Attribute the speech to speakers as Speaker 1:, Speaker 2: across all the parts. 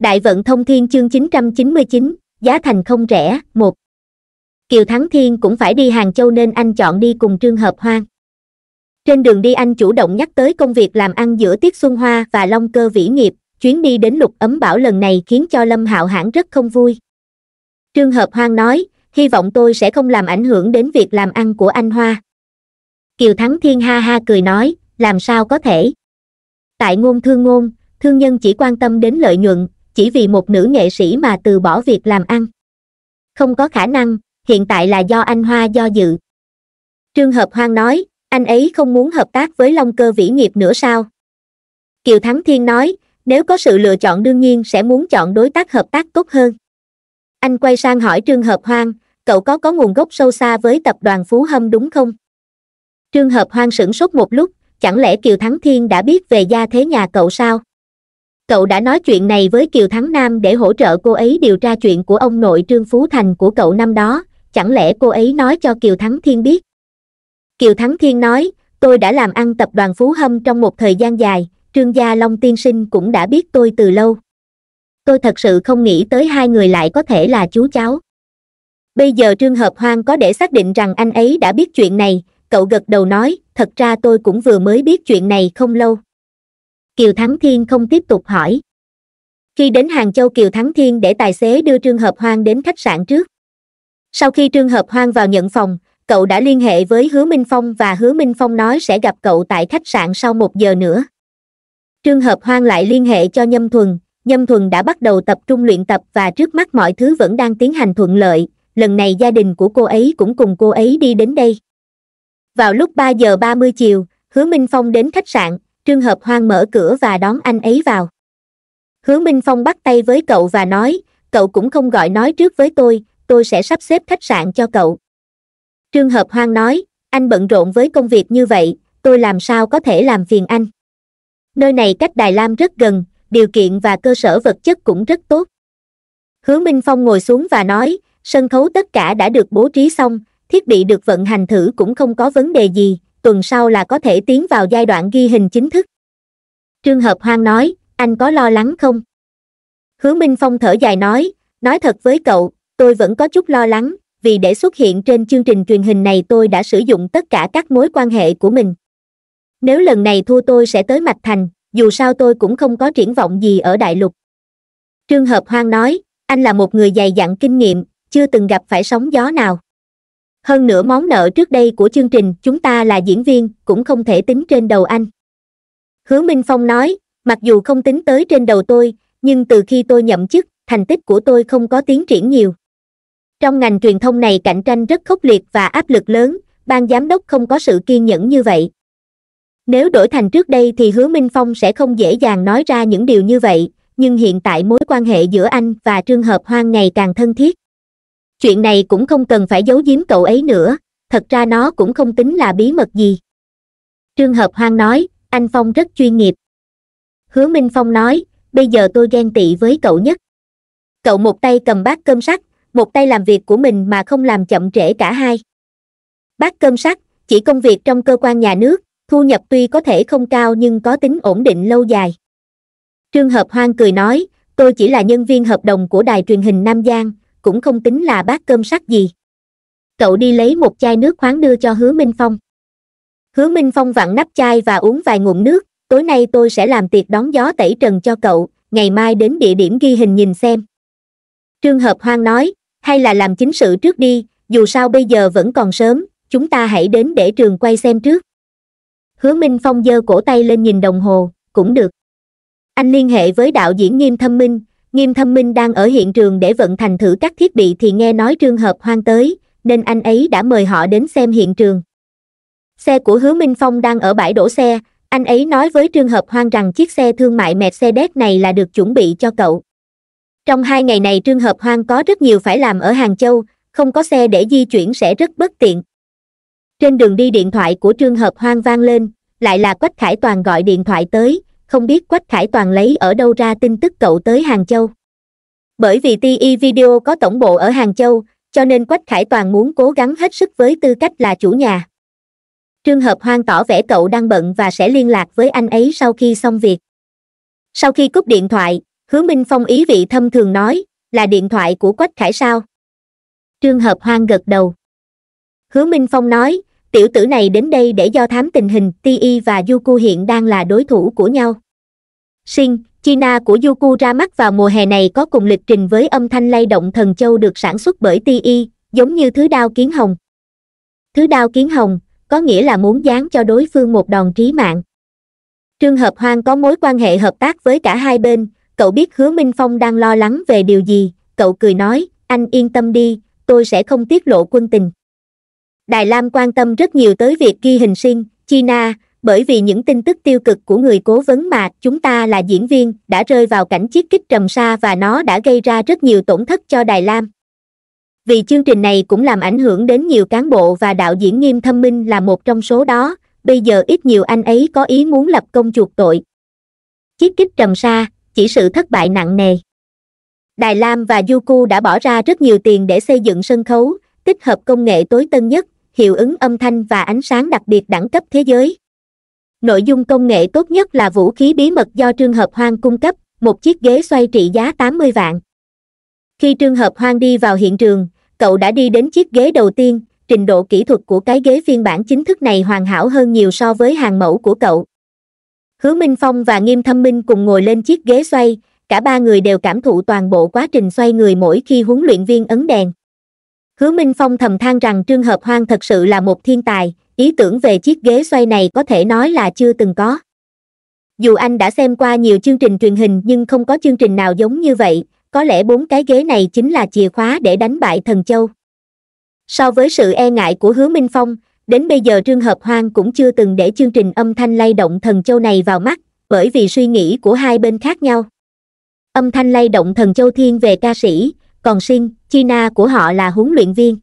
Speaker 1: Đại vận thông thiên chương 999, giá thành không rẻ, một Kiều Thắng Thiên cũng phải đi Hàng Châu nên anh chọn đi cùng Trương Hợp Hoang. Trên đường đi anh chủ động nhắc tới công việc làm ăn giữa Tiết Xuân Hoa và Long Cơ Vĩ Nghiệp, chuyến đi đến lục ấm bảo lần này khiến cho Lâm Hạo Hãn rất không vui. Trương Hợp Hoang nói, hy vọng tôi sẽ không làm ảnh hưởng đến việc làm ăn của anh Hoa. Kiều Thắng Thiên ha ha cười nói, làm sao có thể. Tại ngôn thương ngôn, thương nhân chỉ quan tâm đến lợi nhuận, chỉ vì một nữ nghệ sĩ mà từ bỏ việc làm ăn không có khả năng hiện tại là do anh hoa do dự trương hợp hoang nói anh ấy không muốn hợp tác với long cơ vĩ nghiệp nữa sao kiều thắng thiên nói nếu có sự lựa chọn đương nhiên sẽ muốn chọn đối tác hợp tác tốt hơn anh quay sang hỏi trương hợp hoang cậu có có nguồn gốc sâu xa với tập đoàn phú hâm đúng không trương hợp hoang sửng sốt một lúc chẳng lẽ kiều thắng thiên đã biết về gia thế nhà cậu sao cậu đã nói chuyện này với kiều thắng nam để hỗ trợ cô ấy điều tra chuyện của ông nội trương phú thành của cậu năm đó chẳng lẽ cô ấy nói cho kiều thắng thiên biết kiều thắng thiên nói tôi đã làm ăn tập đoàn phú hâm trong một thời gian dài trương gia long tiên sinh cũng đã biết tôi từ lâu tôi thật sự không nghĩ tới hai người lại có thể là chú cháu bây giờ trương hợp hoang có để xác định rằng anh ấy đã biết chuyện này cậu gật đầu nói thật ra tôi cũng vừa mới biết chuyện này không lâu kiều thắng thiên không tiếp tục hỏi khi đến hàng châu kiều thắng thiên để tài xế đưa trương hợp hoang đến khách sạn trước sau khi trương hợp hoang vào nhận phòng cậu đã liên hệ với hứa minh phong và hứa minh phong nói sẽ gặp cậu tại khách sạn sau một giờ nữa trương hợp hoang lại liên hệ cho nhâm thuần nhâm thuần đã bắt đầu tập trung luyện tập và trước mắt mọi thứ vẫn đang tiến hành thuận lợi lần này gia đình của cô ấy cũng cùng cô ấy đi đến đây vào lúc ba giờ ba mươi chiều hứa minh phong đến khách sạn trương hợp hoang mở cửa và đón anh ấy vào hứa minh phong bắt tay với cậu và nói cậu cũng không gọi nói trước với tôi tôi sẽ sắp xếp khách sạn cho cậu trương hợp hoang nói anh bận rộn với công việc như vậy tôi làm sao có thể làm phiền anh nơi này cách đài lam rất gần điều kiện và cơ sở vật chất cũng rất tốt hứa minh phong ngồi xuống và nói sân khấu tất cả đã được bố trí xong thiết bị được vận hành thử cũng không có vấn đề gì tuần sau là có thể tiến vào giai đoạn ghi hình chính thức. Trương Hợp Hoang nói, anh có lo lắng không? Hứa Minh Phong thở dài nói, nói thật với cậu, tôi vẫn có chút lo lắng, vì để xuất hiện trên chương trình truyền hình này tôi đã sử dụng tất cả các mối quan hệ của mình. Nếu lần này thua tôi sẽ tới Mạch Thành, dù sao tôi cũng không có triển vọng gì ở Đại Lục. Trương Hợp Hoang nói, anh là một người dày dặn kinh nghiệm, chưa từng gặp phải sóng gió nào. Hơn nữa món nợ trước đây của chương trình chúng ta là diễn viên cũng không thể tính trên đầu anh. Hứa Minh Phong nói, mặc dù không tính tới trên đầu tôi, nhưng từ khi tôi nhậm chức, thành tích của tôi không có tiến triển nhiều. Trong ngành truyền thông này cạnh tranh rất khốc liệt và áp lực lớn, ban giám đốc không có sự kiên nhẫn như vậy. Nếu đổi thành trước đây thì Hứa Minh Phong sẽ không dễ dàng nói ra những điều như vậy, nhưng hiện tại mối quan hệ giữa anh và Trương Hợp Hoang ngày càng thân thiết chuyện này cũng không cần phải giấu giếm cậu ấy nữa thật ra nó cũng không tính là bí mật gì trương hợp hoang nói anh phong rất chuyên nghiệp hứa minh phong nói bây giờ tôi ghen tị với cậu nhất cậu một tay cầm bát cơm sắt một tay làm việc của mình mà không làm chậm trễ cả hai bát cơm sắt chỉ công việc trong cơ quan nhà nước thu nhập tuy có thể không cao nhưng có tính ổn định lâu dài trương hợp hoang cười nói tôi chỉ là nhân viên hợp đồng của đài truyền hình nam giang cũng không tính là bát cơm sắc gì cậu đi lấy một chai nước khoáng đưa cho hứa minh phong hứa minh phong vặn nắp chai và uống vài ngụm nước tối nay tôi sẽ làm tiệc đón gió tẩy trần cho cậu ngày mai đến địa điểm ghi hình nhìn xem trương hợp hoang nói hay là làm chính sự trước đi dù sao bây giờ vẫn còn sớm chúng ta hãy đến để trường quay xem trước hứa minh phong giơ cổ tay lên nhìn đồng hồ cũng được anh liên hệ với đạo diễn nghiêm thâm minh nghiêm thâm minh đang ở hiện trường để vận thành thử các thiết bị thì nghe nói trường hợp hoang tới nên anh ấy đã mời họ đến xem hiện trường xe của hứa minh phong đang ở bãi đổ xe anh ấy nói với trường hợp hoang rằng chiếc xe thương mại mercedes này là được chuẩn bị cho cậu trong hai ngày này trường hợp hoang có rất nhiều phải làm ở hàng châu không có xe để di chuyển sẽ rất bất tiện trên đường đi điện thoại của trường hợp hoang vang lên lại là quách khải toàn gọi điện thoại tới không biết quách khải toàn lấy ở đâu ra tin tức cậu tới hàng châu bởi vì ti e video có tổng bộ ở hàng châu cho nên quách khải toàn muốn cố gắng hết sức với tư cách là chủ nhà Trường hợp hoang tỏ vẻ cậu đang bận và sẽ liên lạc với anh ấy sau khi xong việc sau khi cúp điện thoại hứa minh phong ý vị thâm thường nói là điện thoại của quách khải sao Trường hợp hoang gật đầu hứa minh phong nói tiểu tử này đến đây để do thám tình hình ti Y và yuku hiện đang là đối thủ của nhau sinh china của yuku ra mắt vào mùa hè này có cùng lịch trình với âm thanh lay động thần châu được sản xuất bởi ti Y, giống như thứ đao kiến hồng thứ đao kiến hồng có nghĩa là muốn dán cho đối phương một đòn trí mạng trương hợp hoang có mối quan hệ hợp tác với cả hai bên cậu biết hứa minh phong đang lo lắng về điều gì cậu cười nói anh yên tâm đi tôi sẽ không tiết lộ quân tình Đài Lam quan tâm rất nhiều tới việc ghi hình sinh, China, bởi vì những tin tức tiêu cực của người cố vấn mà chúng ta là diễn viên đã rơi vào cảnh chiết kích trầm xa và nó đã gây ra rất nhiều tổn thất cho Đài Lam. Vì chương trình này cũng làm ảnh hưởng đến nhiều cán bộ và đạo diễn nghiêm thâm minh là một trong số đó, bây giờ ít nhiều anh ấy có ý muốn lập công chuộc tội. Chiết kích trầm xa, chỉ sự thất bại nặng nề. Đài Lam và Yuku đã bỏ ra rất nhiều tiền để xây dựng sân khấu, tích hợp công nghệ tối tân nhất, hiệu ứng âm thanh và ánh sáng đặc biệt đẳng cấp thế giới nội dung công nghệ tốt nhất là vũ khí bí mật do trương hợp hoang cung cấp một chiếc ghế xoay trị giá 80 vạn khi trương hợp hoang đi vào hiện trường cậu đã đi đến chiếc ghế đầu tiên trình độ kỹ thuật của cái ghế phiên bản chính thức này hoàn hảo hơn nhiều so với hàng mẫu của cậu hứa minh phong và nghiêm thâm minh cùng ngồi lên chiếc ghế xoay cả ba người đều cảm thụ toàn bộ quá trình xoay người mỗi khi huấn luyện viên ấn đèn Hứa Minh Phong thầm than rằng Trương Hợp Hoang thật sự là một thiên tài, ý tưởng về chiếc ghế xoay này có thể nói là chưa từng có. Dù anh đã xem qua nhiều chương trình truyền hình nhưng không có chương trình nào giống như vậy, có lẽ bốn cái ghế này chính là chìa khóa để đánh bại thần châu. So với sự e ngại của Hứa Minh Phong, đến bây giờ Trương Hợp Hoang cũng chưa từng để chương trình âm thanh lay động thần châu này vào mắt, bởi vì suy nghĩ của hai bên khác nhau. Âm thanh lay động thần châu thiên về ca sĩ, còn Shin, China của họ là huấn luyện viên.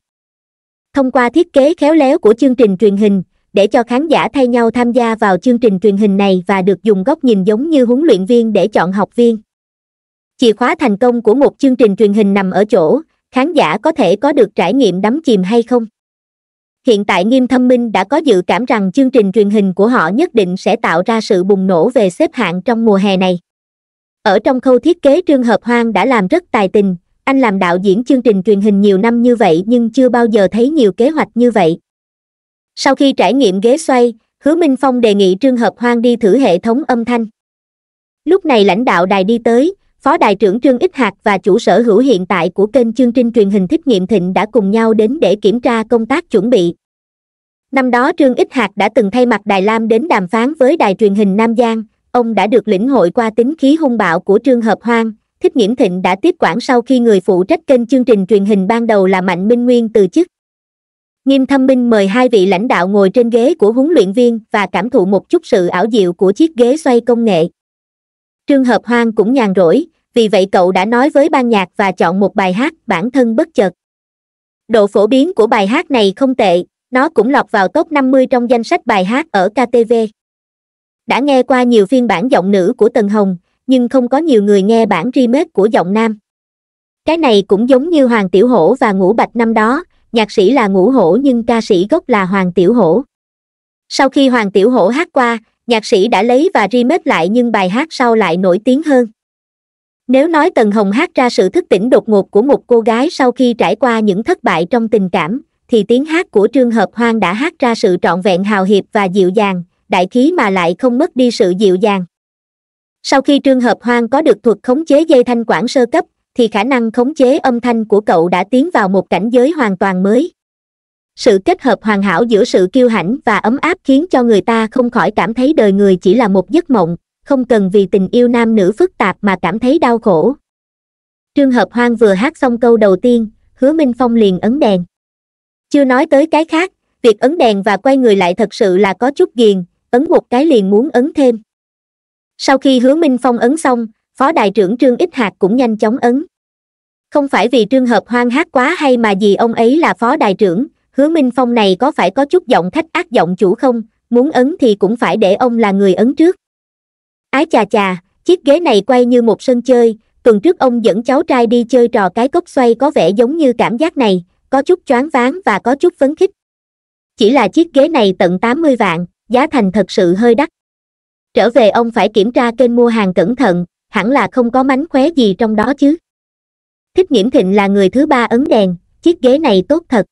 Speaker 1: Thông qua thiết kế khéo léo của chương trình truyền hình, để cho khán giả thay nhau tham gia vào chương trình truyền hình này và được dùng góc nhìn giống như huấn luyện viên để chọn học viên. Chìa khóa thành công của một chương trình truyền hình nằm ở chỗ, khán giả có thể có được trải nghiệm đắm chìm hay không. Hiện tại Nghiêm Thâm Minh đã có dự cảm rằng chương trình truyền hình của họ nhất định sẽ tạo ra sự bùng nổ về xếp hạng trong mùa hè này. Ở trong khâu thiết kế Trương Hợp Hoang đã làm rất tài tình, anh làm đạo diễn chương trình truyền hình nhiều năm như vậy nhưng chưa bao giờ thấy nhiều kế hoạch như vậy sau khi trải nghiệm ghế xoay hứa minh phong đề nghị trương hợp hoang đi thử hệ thống âm thanh lúc này lãnh đạo đài đi tới phó đài trưởng trương ích hạc và chủ sở hữu hiện tại của kênh chương trình truyền hình thích nghiệm thịnh đã cùng nhau đến để kiểm tra công tác chuẩn bị năm đó trương ích hạc đã từng thay mặt đài lam đến đàm phán với đài truyền hình nam giang ông đã được lĩnh hội qua tính khí hung bạo của trương hợp hoang Thích Nghiễm Thịnh đã tiếp quản sau khi người phụ trách kênh chương trình truyền hình ban đầu là Mạnh Minh Nguyên từ chức. Nghiêm Thâm Minh mời hai vị lãnh đạo ngồi trên ghế của huấn luyện viên và cảm thụ một chút sự ảo diệu của chiếc ghế xoay công nghệ. Trương Hợp Hoang cũng nhàn rỗi, vì vậy cậu đã nói với ban nhạc và chọn một bài hát bản thân bất chợt. Độ phổ biến của bài hát này không tệ, nó cũng lọt vào top 50 trong danh sách bài hát ở KTV. Đã nghe qua nhiều phiên bản giọng nữ của Tần Hồng, nhưng không có nhiều người nghe bản remake của giọng nam cái này cũng giống như hoàng tiểu hổ và ngũ bạch năm đó nhạc sĩ là ngũ hổ nhưng ca sĩ gốc là hoàng tiểu hổ sau khi hoàng tiểu hổ hát qua nhạc sĩ đã lấy và remake lại nhưng bài hát sau lại nổi tiếng hơn nếu nói tần hồng hát ra sự thức tỉnh đột ngột của một cô gái sau khi trải qua những thất bại trong tình cảm thì tiếng hát của trương hợp hoang đã hát ra sự trọn vẹn hào hiệp và dịu dàng đại khí mà lại không mất đi sự dịu dàng sau khi trường hợp hoang có được thuật khống chế dây thanh quản sơ cấp thì khả năng khống chế âm thanh của cậu đã tiến vào một cảnh giới hoàn toàn mới sự kết hợp hoàn hảo giữa sự kiêu hãnh và ấm áp khiến cho người ta không khỏi cảm thấy đời người chỉ là một giấc mộng không cần vì tình yêu nam nữ phức tạp mà cảm thấy đau khổ Trường hợp hoang vừa hát xong câu đầu tiên hứa minh phong liền ấn đèn chưa nói tới cái khác việc ấn đèn và quay người lại thật sự là có chút ghiền ấn một cái liền muốn ấn thêm sau khi hứa minh phong ấn xong phó đại trưởng trương ích hạc cũng nhanh chóng ấn không phải vì trường hợp hoang hát quá hay mà vì ông ấy là phó đại trưởng hứa minh phong này có phải có chút giọng thách ác giọng chủ không muốn ấn thì cũng phải để ông là người ấn trước ái chà chà chiếc ghế này quay như một sân chơi tuần trước ông dẫn cháu trai đi chơi trò cái cốc xoay có vẻ giống như cảm giác này có chút choáng váng và có chút phấn khích chỉ là chiếc ghế này tận tám mươi vạn giá thành thật sự hơi đắt trở về ông phải kiểm tra kênh mua hàng cẩn thận hẳn là không có mánh khóe gì trong đó chứ thích nghiễm thịnh là người thứ ba ấn đèn chiếc ghế này tốt thật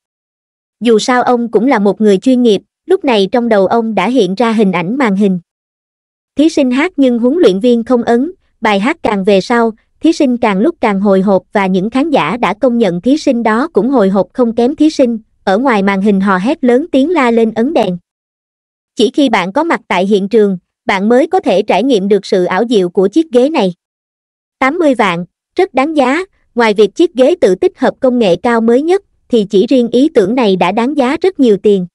Speaker 1: dù sao ông cũng là một người chuyên nghiệp lúc này trong đầu ông đã hiện ra hình ảnh màn hình thí sinh hát nhưng huấn luyện viên không ấn bài hát càng về sau thí sinh càng lúc càng hồi hộp và những khán giả đã công nhận thí sinh đó cũng hồi hộp không kém thí sinh ở ngoài màn hình hò hét lớn tiếng la lên ấn đèn chỉ khi bạn có mặt tại hiện trường bạn mới có thể trải nghiệm được sự ảo diệu của chiếc ghế này. 80 vạn, rất đáng giá, ngoài việc chiếc ghế tự tích hợp công nghệ cao mới nhất, thì chỉ riêng ý tưởng này đã đáng giá rất nhiều tiền.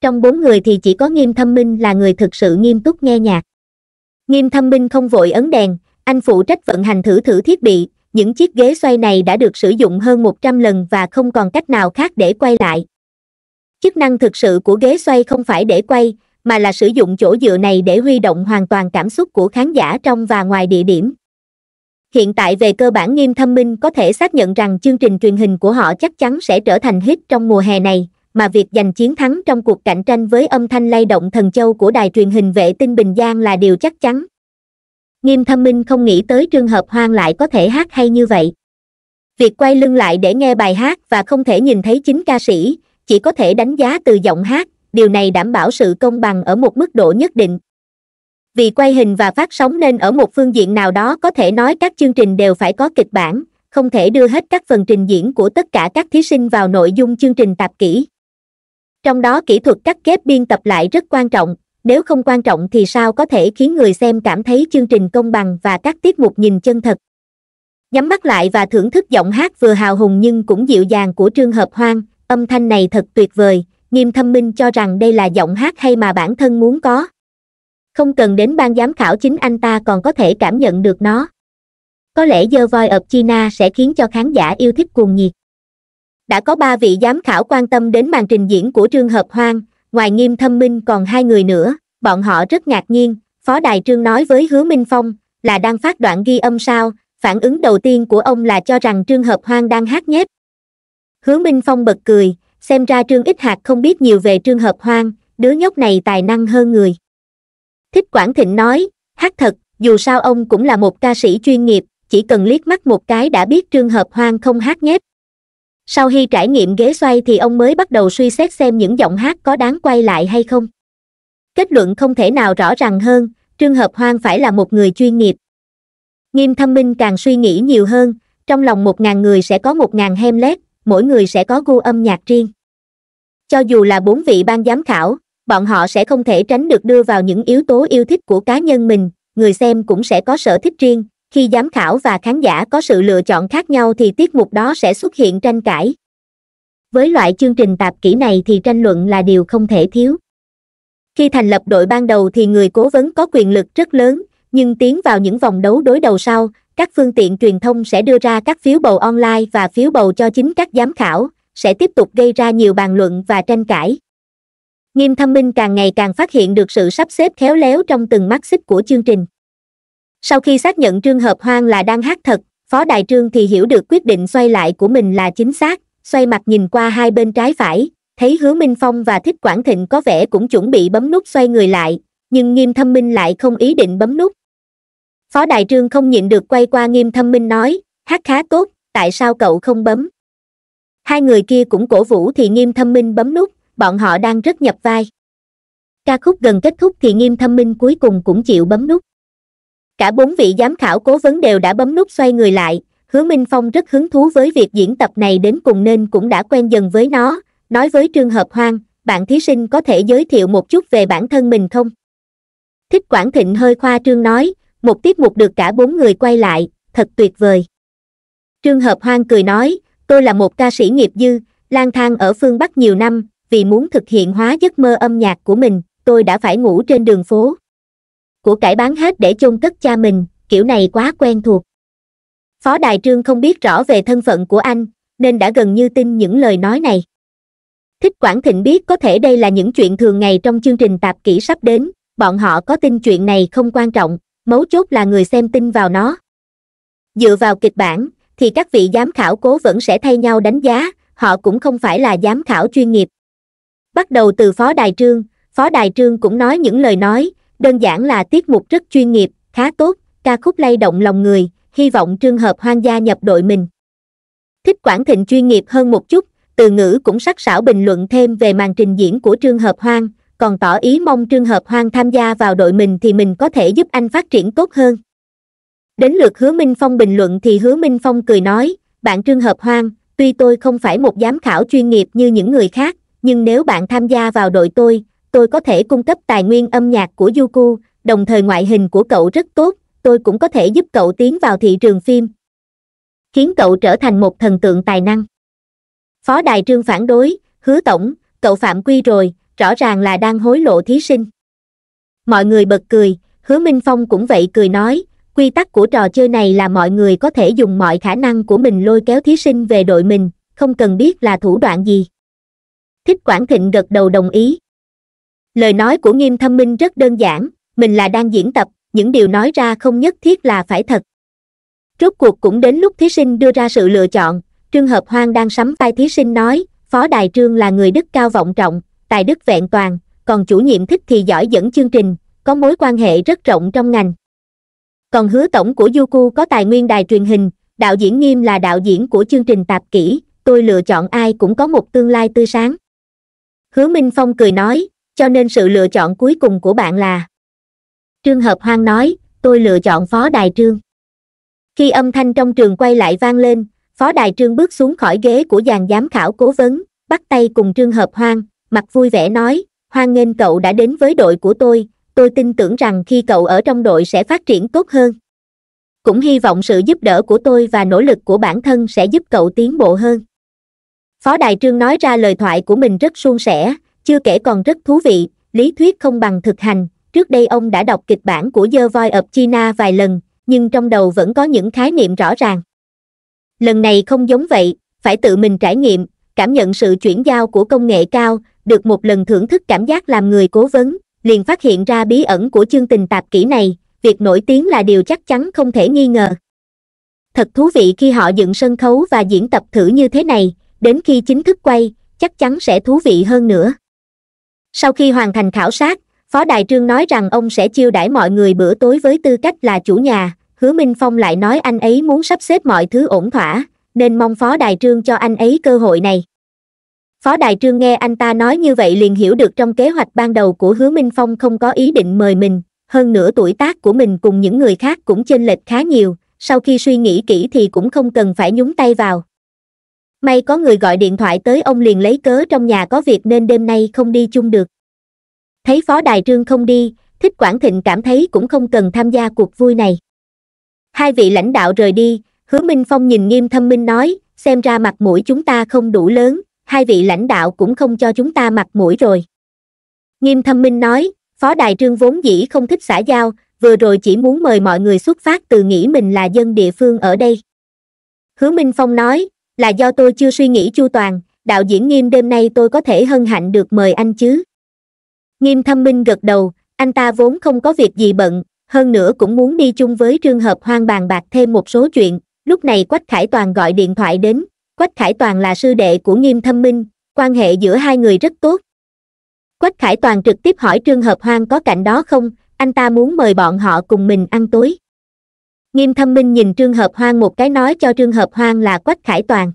Speaker 1: Trong bốn người thì chỉ có Nghiêm Thâm Minh là người thực sự nghiêm túc nghe nhạc. Nghiêm Thâm Minh không vội ấn đèn, anh phụ trách vận hành thử thử thiết bị, những chiếc ghế xoay này đã được sử dụng hơn 100 lần và không còn cách nào khác để quay lại. Chức năng thực sự của ghế xoay không phải để quay, mà là sử dụng chỗ dựa này để huy động hoàn toàn cảm xúc của khán giả trong và ngoài địa điểm hiện tại về cơ bản nghiêm thâm minh có thể xác nhận rằng chương trình truyền hình của họ chắc chắn sẽ trở thành hit trong mùa hè này mà việc giành chiến thắng trong cuộc cạnh tranh với âm thanh lay động thần châu của đài truyền hình vệ tinh bình giang là điều chắc chắn nghiêm thâm minh không nghĩ tới trường hợp hoang lại có thể hát hay như vậy việc quay lưng lại để nghe bài hát và không thể nhìn thấy chính ca sĩ chỉ có thể đánh giá từ giọng hát điều này đảm bảo sự công bằng ở một mức độ nhất định vì quay hình và phát sóng nên ở một phương diện nào đó có thể nói các chương trình đều phải có kịch bản không thể đưa hết các phần trình diễn của tất cả các thí sinh vào nội dung chương trình tạp kỹ trong đó kỹ thuật cắt ghép biên tập lại rất quan trọng nếu không quan trọng thì sao có thể khiến người xem cảm thấy chương trình công bằng và các tiết mục nhìn chân thật nhắm mắt lại và thưởng thức giọng hát vừa hào hùng nhưng cũng dịu dàng của trương hợp hoang âm thanh này thật tuyệt vời nghiêm thâm minh cho rằng đây là giọng hát hay mà bản thân muốn có không cần đến ban giám khảo chính anh ta còn có thể cảm nhận được nó có lẽ The Voice of China sẽ khiến cho khán giả yêu thích cuồng nhiệt đã có ba vị giám khảo quan tâm đến màn trình diễn của trương hợp hoang ngoài nghiêm thâm minh còn hai người nữa bọn họ rất ngạc nhiên phó đài trương nói với hứa minh phong là đang phát đoạn ghi âm sao phản ứng đầu tiên của ông là cho rằng trương hợp hoang đang hát nhép hứa minh phong bật cười xem ra trương ích hạt không biết nhiều về trương hợp hoang đứa nhóc này tài năng hơn người thích quảng thịnh nói hát thật dù sao ông cũng là một ca sĩ chuyên nghiệp chỉ cần liếc mắt một cái đã biết trương hợp hoang không hát nhép sau khi trải nghiệm ghế xoay thì ông mới bắt đầu suy xét xem những giọng hát có đáng quay lại hay không kết luận không thể nào rõ ràng hơn trương hợp hoang phải là một người chuyên nghiệp nghiêm thâm minh càng suy nghĩ nhiều hơn trong lòng một ngàn người sẽ có một ngàn hem lét mỗi người sẽ có gu âm nhạc riêng cho dù là bốn vị ban giám khảo bọn họ sẽ không thể tránh được đưa vào những yếu tố yêu thích của cá nhân mình người xem cũng sẽ có sở thích riêng khi giám khảo và khán giả có sự lựa chọn khác nhau thì tiết mục đó sẽ xuất hiện tranh cãi với loại chương trình tạp kỹ này thì tranh luận là điều không thể thiếu khi thành lập đội ban đầu thì người cố vấn có quyền lực rất lớn nhưng tiến vào những vòng đấu đối đầu sau các phương tiện truyền thông sẽ đưa ra các phiếu bầu online và phiếu bầu cho chính các giám khảo, sẽ tiếp tục gây ra nhiều bàn luận và tranh cãi. Nghiêm Thâm Minh càng ngày càng phát hiện được sự sắp xếp khéo léo trong từng mắt xích của chương trình. Sau khi xác nhận trường hợp hoang là đang hát thật, Phó Đại Trương thì hiểu được quyết định xoay lại của mình là chính xác, xoay mặt nhìn qua hai bên trái phải, thấy Hứa Minh Phong và Thích Quảng Thịnh có vẻ cũng chuẩn bị bấm nút xoay người lại, nhưng Nghiêm Thâm Minh lại không ý định bấm nút, phó đại trương không nhịn được quay qua nghiêm thâm minh nói hát khá tốt tại sao cậu không bấm hai người kia cũng cổ vũ thì nghiêm thâm minh bấm nút bọn họ đang rất nhập vai ca khúc gần kết thúc thì nghiêm thâm minh cuối cùng cũng chịu bấm nút cả bốn vị giám khảo cố vấn đều đã bấm nút xoay người lại hứa minh phong rất hứng thú với việc diễn tập này đến cùng nên cũng đã quen dần với nó nói với trương hợp hoang bạn thí sinh có thể giới thiệu một chút về bản thân mình không thích quảng thịnh hơi khoa trương nói một tiết mục được cả bốn người quay lại thật tuyệt vời trương hợp hoang cười nói tôi là một ca sĩ nghiệp dư lang thang ở phương bắc nhiều năm vì muốn thực hiện hóa giấc mơ âm nhạc của mình tôi đã phải ngủ trên đường phố của cải bán hết để chôn cất cha mình kiểu này quá quen thuộc phó đài trương không biết rõ về thân phận của anh nên đã gần như tin những lời nói này thích quảng thịnh biết có thể đây là những chuyện thường ngày trong chương trình tạp kỹ sắp đến bọn họ có tin chuyện này không quan trọng mấu chốt là người xem tin vào nó dựa vào kịch bản thì các vị giám khảo cố vẫn sẽ thay nhau đánh giá họ cũng không phải là giám khảo chuyên nghiệp bắt đầu từ phó đài trương phó đài trương cũng nói những lời nói đơn giản là tiết mục rất chuyên nghiệp khá tốt ca khúc lay động lòng người hy vọng trường hợp hoang gia nhập đội mình thích quảng thịnh chuyên nghiệp hơn một chút từ ngữ cũng sắc sảo bình luận thêm về màn trình diễn của trương hợp hoang còn tỏ ý mong trường Hợp Hoang tham gia vào đội mình thì mình có thể giúp anh phát triển tốt hơn. Đến lượt Hứa Minh Phong bình luận thì Hứa Minh Phong cười nói, bạn trường Hợp Hoang, tuy tôi không phải một giám khảo chuyên nghiệp như những người khác, nhưng nếu bạn tham gia vào đội tôi, tôi có thể cung cấp tài nguyên âm nhạc của Yuku, đồng thời ngoại hình của cậu rất tốt, tôi cũng có thể giúp cậu tiến vào thị trường phim. Khiến cậu trở thành một thần tượng tài năng. Phó Đài Trương phản đối, hứa tổng, cậu phạm quy rồi, rõ ràng là đang hối lộ thí sinh. Mọi người bật cười, hứa Minh Phong cũng vậy cười nói, quy tắc của trò chơi này là mọi người có thể dùng mọi khả năng của mình lôi kéo thí sinh về đội mình, không cần biết là thủ đoạn gì. Thích Quảng Thịnh gật đầu đồng ý. Lời nói của Nghiêm Thâm Minh rất đơn giản, mình là đang diễn tập, những điều nói ra không nhất thiết là phải thật. Rốt cuộc cũng đến lúc thí sinh đưa ra sự lựa chọn, Trương Hợp Hoang đang sắm tay thí sinh nói, Phó Đài Trương là người đức cao vọng trọng, tài đức vẹn toàn còn chủ nhiệm thích thì giỏi dẫn chương trình có mối quan hệ rất rộng trong ngành còn hứa tổng của Yuku có tài nguyên đài truyền hình đạo diễn nghiêm là đạo diễn của chương trình tạp kỹ tôi lựa chọn ai cũng có một tương lai tươi sáng hứa minh phong cười nói cho nên sự lựa chọn cuối cùng của bạn là trương hợp hoang nói tôi lựa chọn phó đài trương khi âm thanh trong trường quay lại vang lên phó đài trương bước xuống khỏi ghế của dàn giám khảo cố vấn bắt tay cùng trương hợp hoang mặt vui vẻ nói hoan nghênh cậu đã đến với đội của tôi tôi tin tưởng rằng khi cậu ở trong đội sẽ phát triển tốt hơn cũng hy vọng sự giúp đỡ của tôi và nỗ lực của bản thân sẽ giúp cậu tiến bộ hơn phó đại trương nói ra lời thoại của mình rất suôn sẻ chưa kể còn rất thú vị lý thuyết không bằng thực hành trước đây ông đã đọc kịch bản của The voi of China vài lần nhưng trong đầu vẫn có những khái niệm rõ ràng lần này không giống vậy phải tự mình trải nghiệm cảm nhận sự chuyển giao của công nghệ cao, được một lần thưởng thức cảm giác làm người cố vấn, liền phát hiện ra bí ẩn của chương tình tạp kỹ này, việc nổi tiếng là điều chắc chắn không thể nghi ngờ. Thật thú vị khi họ dựng sân khấu và diễn tập thử như thế này, đến khi chính thức quay, chắc chắn sẽ thú vị hơn nữa. Sau khi hoàn thành khảo sát, Phó Đại Trương nói rằng ông sẽ chiêu đãi mọi người bữa tối với tư cách là chủ nhà, Hứa Minh Phong lại nói anh ấy muốn sắp xếp mọi thứ ổn thỏa, nên mong phó đại trương cho anh ấy cơ hội này phó đại trương nghe anh ta nói như vậy liền hiểu được trong kế hoạch ban đầu của hứa minh phong không có ý định mời mình hơn nữa tuổi tác của mình cùng những người khác cũng chênh lệch khá nhiều sau khi suy nghĩ kỹ thì cũng không cần phải nhúng tay vào may có người gọi điện thoại tới ông liền lấy cớ trong nhà có việc nên đêm nay không đi chung được thấy phó đại trương không đi thích quảng thịnh cảm thấy cũng không cần tham gia cuộc vui này hai vị lãnh đạo rời đi Hứa Minh Phong nhìn nghiêm thâm minh nói, xem ra mặt mũi chúng ta không đủ lớn, hai vị lãnh đạo cũng không cho chúng ta mặt mũi rồi. Nghiêm thâm minh nói, Phó Đại Trương vốn dĩ không thích xã giao, vừa rồi chỉ muốn mời mọi người xuất phát từ nghĩ mình là dân địa phương ở đây. Hứa Minh Phong nói, là do tôi chưa suy nghĩ chu toàn, đạo diễn nghiêm đêm nay tôi có thể hân hạnh được mời anh chứ. Nghiêm thâm minh gật đầu, anh ta vốn không có việc gì bận, hơn nữa cũng muốn đi chung với trường hợp hoang bàn bạc thêm một số chuyện, lúc này quách khải toàn gọi điện thoại đến quách khải toàn là sư đệ của nghiêm thâm minh quan hệ giữa hai người rất tốt quách khải toàn trực tiếp hỏi trương hợp hoang có cạnh đó không anh ta muốn mời bọn họ cùng mình ăn tối nghiêm thâm minh nhìn trương hợp hoang một cái nói cho trương hợp hoang là quách khải toàn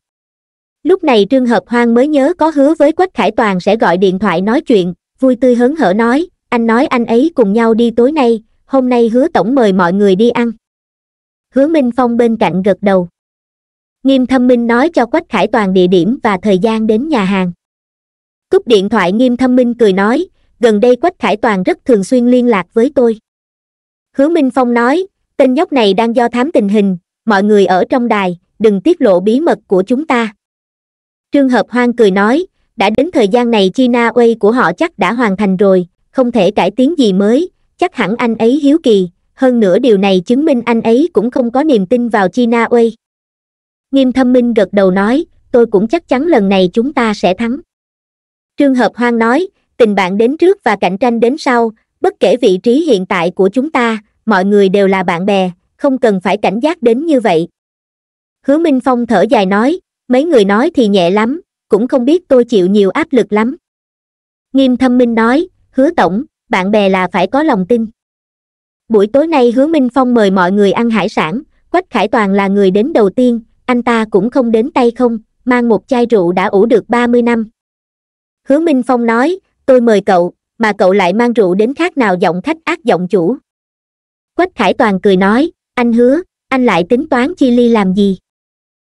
Speaker 1: lúc này trương hợp hoang mới nhớ có hứa với quách khải toàn sẽ gọi điện thoại nói chuyện vui tươi hớn hở nói anh nói anh ấy cùng nhau đi tối nay hôm nay hứa tổng mời mọi người đi ăn hứa minh phong bên cạnh gật đầu nghiêm thâm minh nói cho quách khải toàn địa điểm và thời gian đến nhà hàng cúp điện thoại nghiêm thâm minh cười nói gần đây quách khải toàn rất thường xuyên liên lạc với tôi hứa minh phong nói tên nhóc này đang do thám tình hình mọi người ở trong đài đừng tiết lộ bí mật của chúng ta trương hợp hoang cười nói đã đến thời gian này china way của họ chắc đã hoàn thành rồi không thể cải tiến gì mới chắc hẳn anh ấy hiếu kỳ hơn nữa điều này chứng minh anh ấy cũng không có niềm tin vào china uây nghiêm thâm minh gật đầu nói tôi cũng chắc chắn lần này chúng ta sẽ thắng trương hợp hoang nói tình bạn đến trước và cạnh tranh đến sau bất kể vị trí hiện tại của chúng ta mọi người đều là bạn bè không cần phải cảnh giác đến như vậy hứa minh phong thở dài nói mấy người nói thì nhẹ lắm cũng không biết tôi chịu nhiều áp lực lắm nghiêm thâm minh nói hứa tổng bạn bè là phải có lòng tin buổi tối nay hứa minh phong mời mọi người ăn hải sản quách khải toàn là người đến đầu tiên anh ta cũng không đến tay không mang một chai rượu đã ủ được ba mươi năm hứa minh phong nói tôi mời cậu mà cậu lại mang rượu đến khác nào giọng khách ác giọng chủ quách khải toàn cười nói anh hứa anh lại tính toán chi ly làm gì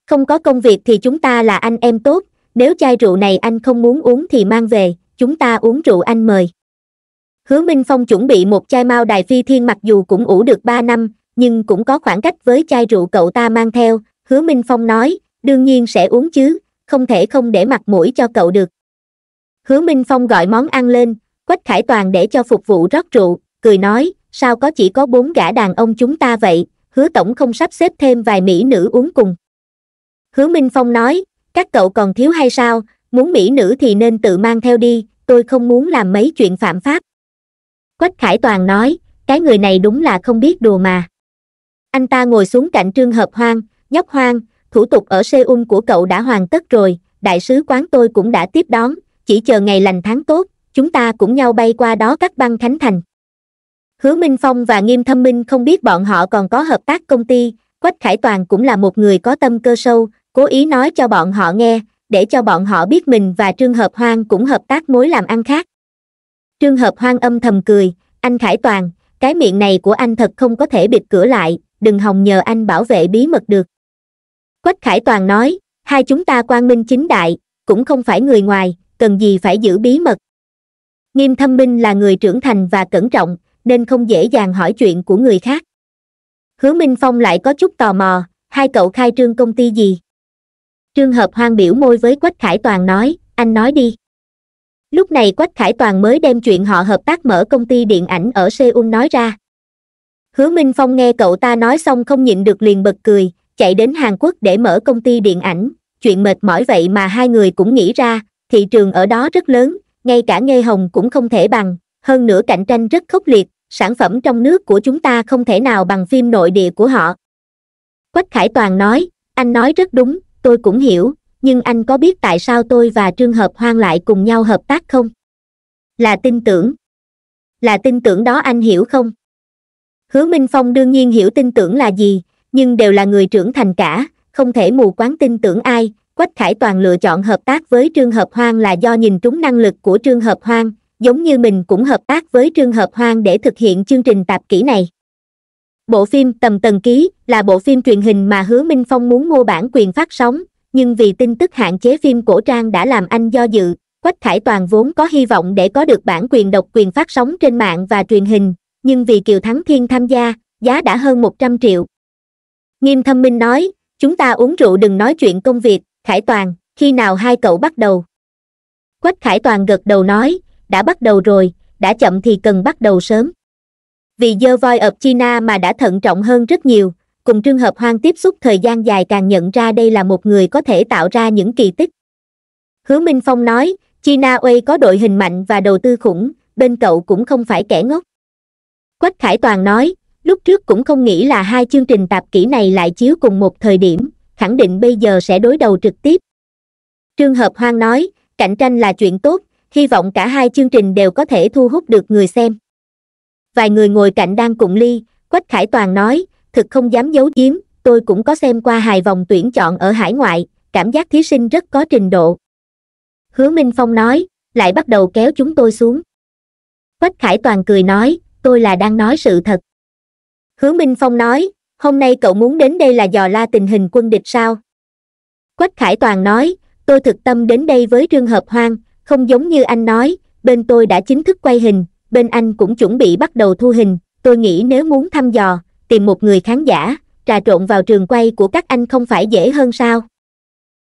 Speaker 1: không có công việc thì chúng ta là anh em tốt nếu chai rượu này anh không muốn uống thì mang về chúng ta uống rượu anh mời hứa minh phong chuẩn bị một chai mao đài phi thiên mặc dù cũng ủ được ba năm nhưng cũng có khoảng cách với chai rượu cậu ta mang theo hứa minh phong nói đương nhiên sẽ uống chứ không thể không để mặt mũi cho cậu được hứa minh phong gọi món ăn lên quách khải toàn để cho phục vụ rót rượu cười nói sao có chỉ có bốn gã đàn ông chúng ta vậy hứa tổng không sắp xếp thêm vài mỹ nữ uống cùng hứa minh phong nói các cậu còn thiếu hay sao muốn mỹ nữ thì nên tự mang theo đi tôi không muốn làm mấy chuyện phạm pháp quách khải toàn nói cái người này đúng là không biết đùa mà anh ta ngồi xuống cạnh trương hợp hoang nhóc hoang thủ tục ở seoul của cậu đã hoàn tất rồi đại sứ quán tôi cũng đã tiếp đón chỉ chờ ngày lành tháng tốt chúng ta cũng nhau bay qua đó cắt băng khánh thành hứa minh phong và nghiêm thâm minh không biết bọn họ còn có hợp tác công ty quách khải toàn cũng là một người có tâm cơ sâu cố ý nói cho bọn họ nghe để cho bọn họ biết mình và trương hợp hoang cũng hợp tác mối làm ăn khác trương hợp hoang âm thầm cười anh khải toàn cái miệng này của anh thật không có thể bịt cửa lại đừng hòng nhờ anh bảo vệ bí mật được quách khải toàn nói hai chúng ta quan minh chính đại cũng không phải người ngoài cần gì phải giữ bí mật nghiêm thâm minh là người trưởng thành và cẩn trọng nên không dễ dàng hỏi chuyện của người khác hứa minh phong lại có chút tò mò hai cậu khai trương công ty gì trương hợp hoang biểu môi với quách khải toàn nói anh nói đi lúc này quách khải toàn mới đem chuyện họ hợp tác mở công ty điện ảnh ở seoul nói ra hứa minh phong nghe cậu ta nói xong không nhịn được liền bật cười chạy đến hàn quốc để mở công ty điện ảnh chuyện mệt mỏi vậy mà hai người cũng nghĩ ra thị trường ở đó rất lớn ngay cả nghe hồng cũng không thể bằng hơn nữa cạnh tranh rất khốc liệt sản phẩm trong nước của chúng ta không thể nào bằng phim nội địa của họ quách khải toàn nói anh nói rất đúng tôi cũng hiểu nhưng anh có biết tại sao tôi và trương hợp hoang lại cùng nhau hợp tác không là tin tưởng là tin tưởng đó anh hiểu không hứa minh phong đương nhiên hiểu tin tưởng là gì nhưng đều là người trưởng thành cả không thể mù quáng tin tưởng ai quách khải toàn lựa chọn hợp tác với trương hợp hoang là do nhìn trúng năng lực của trương hợp hoang giống như mình cũng hợp tác với trương hợp hoang để thực hiện chương trình tạp kỹ này bộ phim tầm tần ký là bộ phim truyền hình mà hứa minh phong muốn mua bản quyền phát sóng nhưng vì tin tức hạn chế phim cổ trang đã làm anh do dự quách khải toàn vốn có hy vọng để có được bản quyền độc quyền phát sóng trên mạng và truyền hình nhưng vì kiều thắng thiên tham gia giá đã hơn một trăm triệu nghiêm thâm minh nói chúng ta uống rượu đừng nói chuyện công việc khải toàn khi nào hai cậu bắt đầu quách khải toàn gật đầu nói đã bắt đầu rồi đã chậm thì cần bắt đầu sớm vì dơ voi ập china mà đã thận trọng hơn rất nhiều cùng trường hợp hoang tiếp xúc thời gian dài càng nhận ra đây là một người có thể tạo ra những kỳ tích hứa minh phong nói china uây có đội hình mạnh và đầu tư khủng bên cậu cũng không phải kẻ ngốc quách khải toàn nói lúc trước cũng không nghĩ là hai chương trình tạp kỹ này lại chiếu cùng một thời điểm khẳng định bây giờ sẽ đối đầu trực tiếp trương hợp hoang nói cạnh tranh là chuyện tốt hy vọng cả hai chương trình đều có thể thu hút được người xem vài người ngồi cạnh đang cùng ly quách khải toàn nói thực không dám giấu giếm tôi cũng có xem qua hài vòng tuyển chọn ở hải ngoại cảm giác thí sinh rất có trình độ hứa minh phong nói lại bắt đầu kéo chúng tôi xuống quách khải toàn cười nói tôi là đang nói sự thật hứa minh phong nói hôm nay cậu muốn đến đây là dò la tình hình quân địch sao quách khải toàn nói tôi thực tâm đến đây với trường hợp hoang không giống như anh nói bên tôi đã chính thức quay hình bên anh cũng chuẩn bị bắt đầu thu hình tôi nghĩ nếu muốn thăm dò tìm một người khán giả, trà trộn vào trường quay của các anh không phải dễ hơn sao?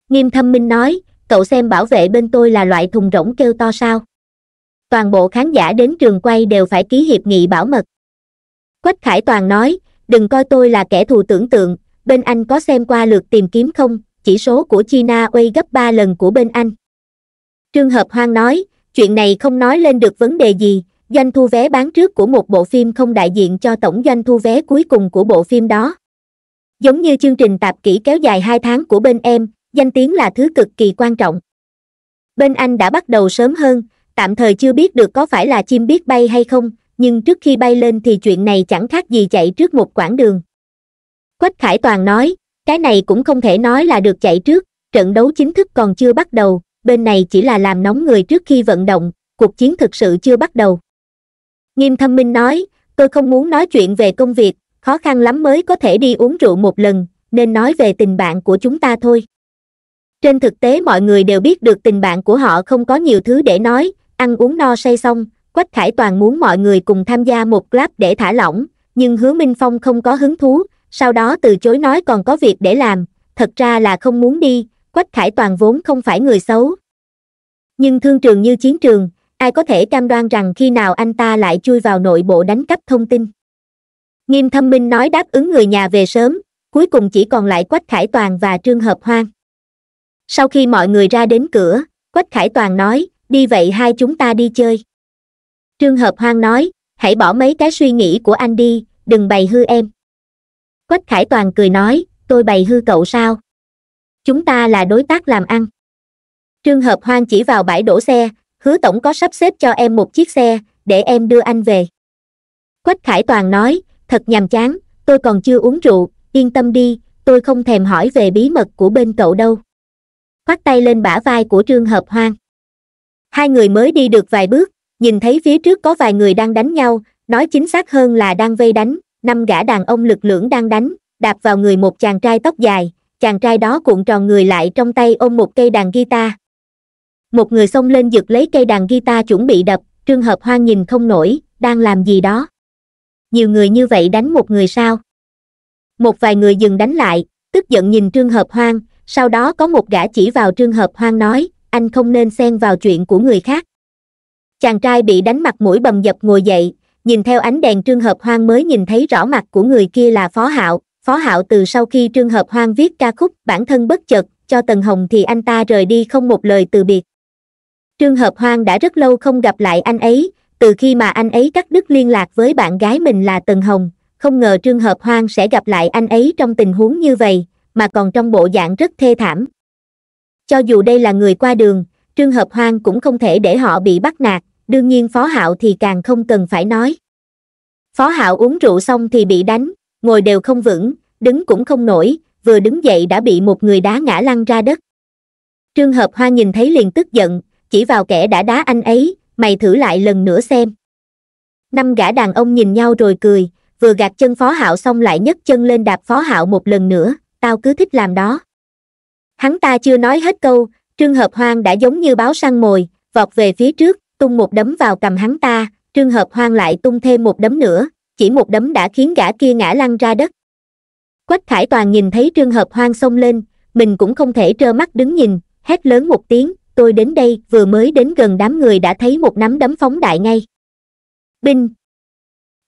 Speaker 1: Nghiêm thâm minh nói, cậu xem bảo vệ bên tôi là loại thùng rỗng kêu to sao? Toàn bộ khán giả đến trường quay đều phải ký hiệp nghị bảo mật. Quách Khải Toàn nói, đừng coi tôi là kẻ thù tưởng tượng, bên anh có xem qua lượt tìm kiếm không, chỉ số của China quay gấp 3 lần của bên anh. Trương Hợp Hoang nói, chuyện này không nói lên được vấn đề gì, doanh thu vé bán trước của một bộ phim không đại diện cho tổng doanh thu vé cuối cùng của bộ phim đó. Giống như chương trình tạp kỹ kéo dài 2 tháng của bên em, danh tiếng là thứ cực kỳ quan trọng. Bên anh đã bắt đầu sớm hơn, tạm thời chưa biết được có phải là chim biết bay hay không, nhưng trước khi bay lên thì chuyện này chẳng khác gì chạy trước một quãng đường. Quách Khải Toàn nói, cái này cũng không thể nói là được chạy trước, trận đấu chính thức còn chưa bắt đầu, bên này chỉ là làm nóng người trước khi vận động, cuộc chiến thực sự chưa bắt đầu nghiêm thâm minh nói tôi không muốn nói chuyện về công việc khó khăn lắm mới có thể đi uống rượu một lần nên nói về tình bạn của chúng ta thôi trên thực tế mọi người đều biết được tình bạn của họ không có nhiều thứ để nói ăn uống no say xong quách khải toàn muốn mọi người cùng tham gia một club để thả lỏng nhưng hứa minh phong không có hứng thú sau đó từ chối nói còn có việc để làm thật ra là không muốn đi quách khải toàn vốn không phải người xấu nhưng thương trường như chiến trường ai có thể cam đoan rằng khi nào anh ta lại chui vào nội bộ đánh cắp thông tin nghiêm thâm minh nói đáp ứng người nhà về sớm cuối cùng chỉ còn lại quách khải toàn và trương hợp hoang sau khi mọi người ra đến cửa quách khải toàn nói đi vậy hai chúng ta đi chơi trương hợp hoang nói hãy bỏ mấy cái suy nghĩ của anh đi đừng bày hư em quách khải toàn cười nói tôi bày hư cậu sao chúng ta là đối tác làm ăn trương hợp hoang chỉ vào bãi đổ xe hứa tổng có sắp xếp cho em một chiếc xe để em đưa anh về quách khải toàn nói thật nhàm chán tôi còn chưa uống rượu yên tâm đi tôi không thèm hỏi về bí mật của bên cậu đâu khoát tay lên bả vai của trương hợp hoang hai người mới đi được vài bước nhìn thấy phía trước có vài người đang đánh nhau nói chính xác hơn là đang vây đánh năm gã đàn ông lực lưỡng đang đánh đạp vào người một chàng trai tóc dài chàng trai đó cuộn tròn người lại trong tay ôm một cây đàn guitar một người xông lên giật lấy cây đàn guitar chuẩn bị đập trương hợp hoang nhìn không nổi đang làm gì đó nhiều người như vậy đánh một người sao một vài người dừng đánh lại tức giận nhìn trương hợp hoang sau đó có một gã chỉ vào trương hợp hoang nói anh không nên xen vào chuyện của người khác chàng trai bị đánh mặt mũi bầm dập ngồi dậy nhìn theo ánh đèn trương hợp hoang mới nhìn thấy rõ mặt của người kia là phó hạo phó hạo từ sau khi trương hợp hoang viết ca khúc bản thân bất chợt cho tần hồng thì anh ta rời đi không một lời từ biệt trương hợp hoang đã rất lâu không gặp lại anh ấy từ khi mà anh ấy cắt đứt liên lạc với bạn gái mình là tần hồng không ngờ trương hợp hoang sẽ gặp lại anh ấy trong tình huống như vậy mà còn trong bộ dạng rất thê thảm cho dù đây là người qua đường trương hợp hoang cũng không thể để họ bị bắt nạt đương nhiên phó hạo thì càng không cần phải nói phó hạo uống rượu xong thì bị đánh ngồi đều không vững đứng cũng không nổi vừa đứng dậy đã bị một người đá ngã lăn ra đất trương hợp hoa nhìn thấy liền tức giận chỉ vào kẻ đã đá anh ấy mày thử lại lần nữa xem năm gã đàn ông nhìn nhau rồi cười vừa gạt chân phó hạo xong lại nhấc chân lên đạp phó hạo một lần nữa tao cứ thích làm đó hắn ta chưa nói hết câu trương hợp hoang đã giống như báo săn mồi vọt về phía trước tung một đấm vào cầm hắn ta trương hợp hoang lại tung thêm một đấm nữa chỉ một đấm đã khiến gã kia ngã lăn ra đất quách khải toàn nhìn thấy trương hợp hoang xông lên mình cũng không thể trơ mắt đứng nhìn hét lớn một tiếng tôi đến đây vừa mới đến gần đám người đã thấy một nắm đấm phóng đại ngay binh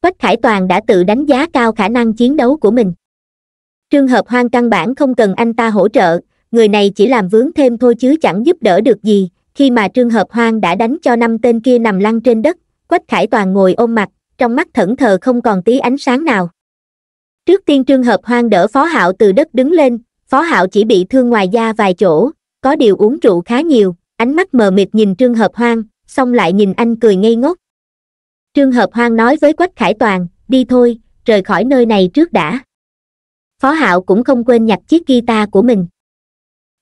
Speaker 1: quách khải toàn đã tự đánh giá cao khả năng chiến đấu của mình trường hợp hoang căn bản không cần anh ta hỗ trợ người này chỉ làm vướng thêm thôi chứ chẳng giúp đỡ được gì khi mà trường hợp hoang đã đánh cho năm tên kia nằm lăn trên đất quách khải toàn ngồi ôm mặt trong mắt thẫn thờ không còn tí ánh sáng nào trước tiên trường hợp hoang đỡ phó hạo từ đất đứng lên phó hạo chỉ bị thương ngoài da vài chỗ có điều uống rượu khá nhiều ánh mắt mờ mịt nhìn trương hợp hoang xong lại nhìn anh cười ngây ngốc trương hợp hoang nói với quách khải toàn đi thôi rời khỏi nơi này trước đã phó hạo cũng không quên nhặt chiếc guitar của mình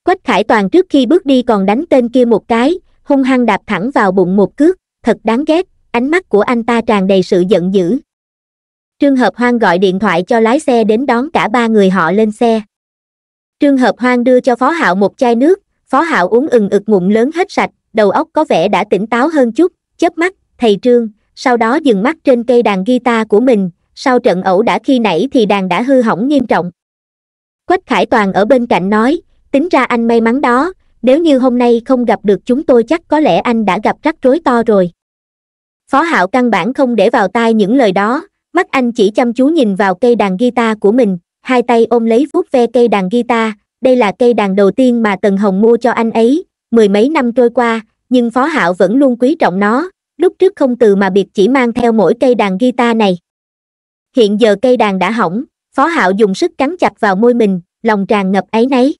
Speaker 1: quách khải toàn trước khi bước đi còn đánh tên kia một cái hung hăng đạp thẳng vào bụng một cước thật đáng ghét ánh mắt của anh ta tràn đầy sự giận dữ trương hợp hoang gọi điện thoại cho lái xe đến đón cả ba người họ lên xe trương hợp hoang đưa cho phó hạo một chai nước Phó Hạo uống ừng ực ngụm lớn hết sạch, đầu óc có vẻ đã tỉnh táo hơn chút, chớp mắt, thầy Trương, sau đó dừng mắt trên cây đàn guitar của mình, sau trận ẩu đã khi nãy thì đàn đã hư hỏng nghiêm trọng. Quách Khải Toàn ở bên cạnh nói, tính ra anh may mắn đó, nếu như hôm nay không gặp được chúng tôi chắc có lẽ anh đã gặp rắc rối to rồi. Phó Hạo căn bản không để vào tai những lời đó, mắt anh chỉ chăm chú nhìn vào cây đàn guitar của mình, hai tay ôm lấy vuốt ve cây đàn guitar, đây là cây đàn đầu tiên mà tần hồng mua cho anh ấy mười mấy năm trôi qua nhưng phó hạo vẫn luôn quý trọng nó lúc trước không từ mà biệt chỉ mang theo mỗi cây đàn guitar này hiện giờ cây đàn đã hỏng phó hạo dùng sức cắn chặt vào môi mình lòng tràn ngập ấy nấy.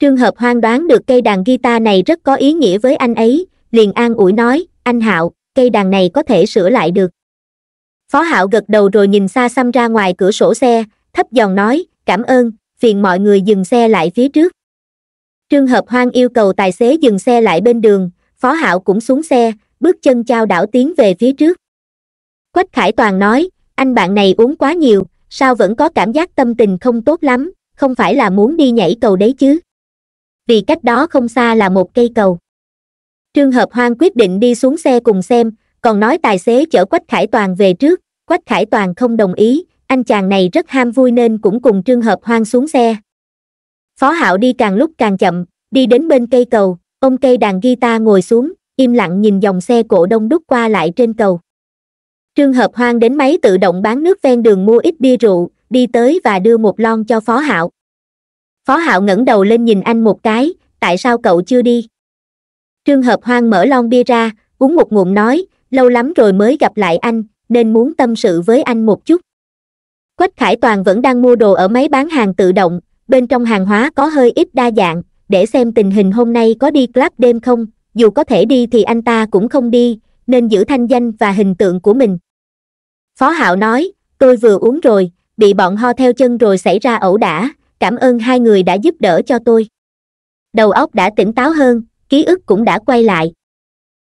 Speaker 1: trương hợp hoang đoán được cây đàn guitar này rất có ý nghĩa với anh ấy liền an ủi nói anh hạo cây đàn này có thể sửa lại được phó hạo gật đầu rồi nhìn xa xăm ra ngoài cửa sổ xe thấp giòn nói cảm ơn phiền mọi người dừng xe lại phía trước trương hợp hoang yêu cầu tài xế dừng xe lại bên đường phó hạo cũng xuống xe bước chân chao đảo tiến về phía trước quách khải toàn nói anh bạn này uống quá nhiều sao vẫn có cảm giác tâm tình không tốt lắm không phải là muốn đi nhảy cầu đấy chứ vì cách đó không xa là một cây cầu trương hợp hoang quyết định đi xuống xe cùng xem còn nói tài xế chở quách khải toàn về trước quách khải toàn không đồng ý anh chàng này rất ham vui nên cũng cùng trương hợp hoang xuống xe phó hạo đi càng lúc càng chậm đi đến bên cây cầu ông cây đàn guitar ngồi xuống im lặng nhìn dòng xe cộ đông đúc qua lại trên cầu trương hợp hoang đến máy tự động bán nước ven đường mua ít bia rượu đi tới và đưa một lon cho phó hạo phó hạo ngẩng đầu lên nhìn anh một cái tại sao cậu chưa đi trương hợp hoang mở lon bia ra uống một ngụm nói lâu lắm rồi mới gặp lại anh nên muốn tâm sự với anh một chút quách khải toàn vẫn đang mua đồ ở máy bán hàng tự động bên trong hàng hóa có hơi ít đa dạng để xem tình hình hôm nay có đi club đêm không dù có thể đi thì anh ta cũng không đi nên giữ thanh danh và hình tượng của mình phó hạo nói tôi vừa uống rồi bị bọn ho theo chân rồi xảy ra ẩu đả cảm ơn hai người đã giúp đỡ cho tôi đầu óc đã tỉnh táo hơn ký ức cũng đã quay lại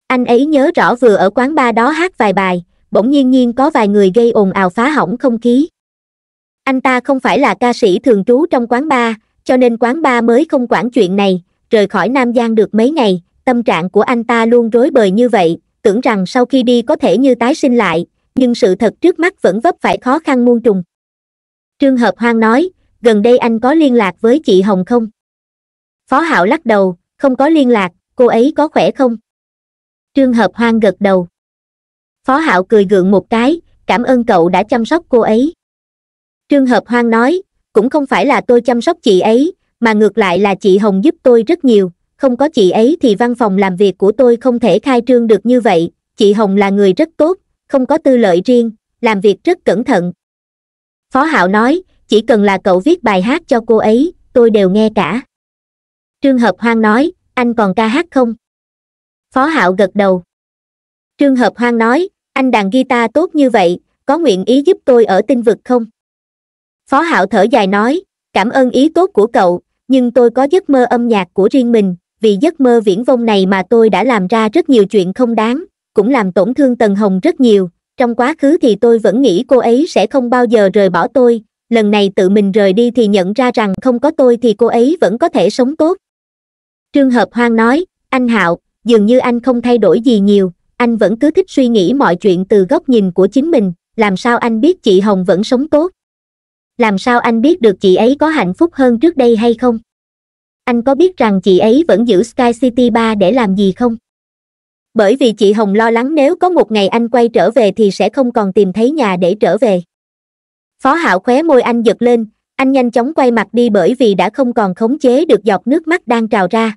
Speaker 1: anh ấy nhớ rõ vừa ở quán ba đó hát vài bài bỗng nhiên nhiên có vài người gây ồn ào phá hỏng không khí anh ta không phải là ca sĩ thường trú trong quán bar cho nên quán bar mới không quản chuyện này rời khỏi nam giang được mấy ngày tâm trạng của anh ta luôn rối bời như vậy tưởng rằng sau khi đi có thể như tái sinh lại nhưng sự thật trước mắt vẫn vấp phải khó khăn muôn trùng trương hợp hoang nói gần đây anh có liên lạc với chị hồng không phó hạo lắc đầu không có liên lạc cô ấy có khỏe không trương hợp hoang gật đầu phó hạo cười gượng một cái cảm ơn cậu đã chăm sóc cô ấy trương hợp hoang nói cũng không phải là tôi chăm sóc chị ấy mà ngược lại là chị hồng giúp tôi rất nhiều không có chị ấy thì văn phòng làm việc của tôi không thể khai trương được như vậy chị hồng là người rất tốt không có tư lợi riêng làm việc rất cẩn thận phó hạo nói chỉ cần là cậu viết bài hát cho cô ấy tôi đều nghe cả trương hợp hoang nói anh còn ca hát không phó hạo gật đầu trương hợp hoang nói anh đàn guitar tốt như vậy có nguyện ý giúp tôi ở tinh vực không phó hạo thở dài nói cảm ơn ý tốt của cậu nhưng tôi có giấc mơ âm nhạc của riêng mình vì giấc mơ viễn vông này mà tôi đã làm ra rất nhiều chuyện không đáng cũng làm tổn thương tần hồng rất nhiều trong quá khứ thì tôi vẫn nghĩ cô ấy sẽ không bao giờ rời bỏ tôi lần này tự mình rời đi thì nhận ra rằng không có tôi thì cô ấy vẫn có thể sống tốt trương hợp hoang nói anh hạo dường như anh không thay đổi gì nhiều anh vẫn cứ thích suy nghĩ mọi chuyện từ góc nhìn của chính mình làm sao anh biết chị hồng vẫn sống tốt làm sao anh biết được chị ấy có hạnh phúc hơn trước đây hay không anh có biết rằng chị ấy vẫn giữ sky city ba để làm gì không bởi vì chị hồng lo lắng nếu có một ngày anh quay trở về thì sẽ không còn tìm thấy nhà để trở về phó hạo khóe môi anh giật lên anh nhanh chóng quay mặt đi bởi vì đã không còn khống chế được giọt nước mắt đang trào ra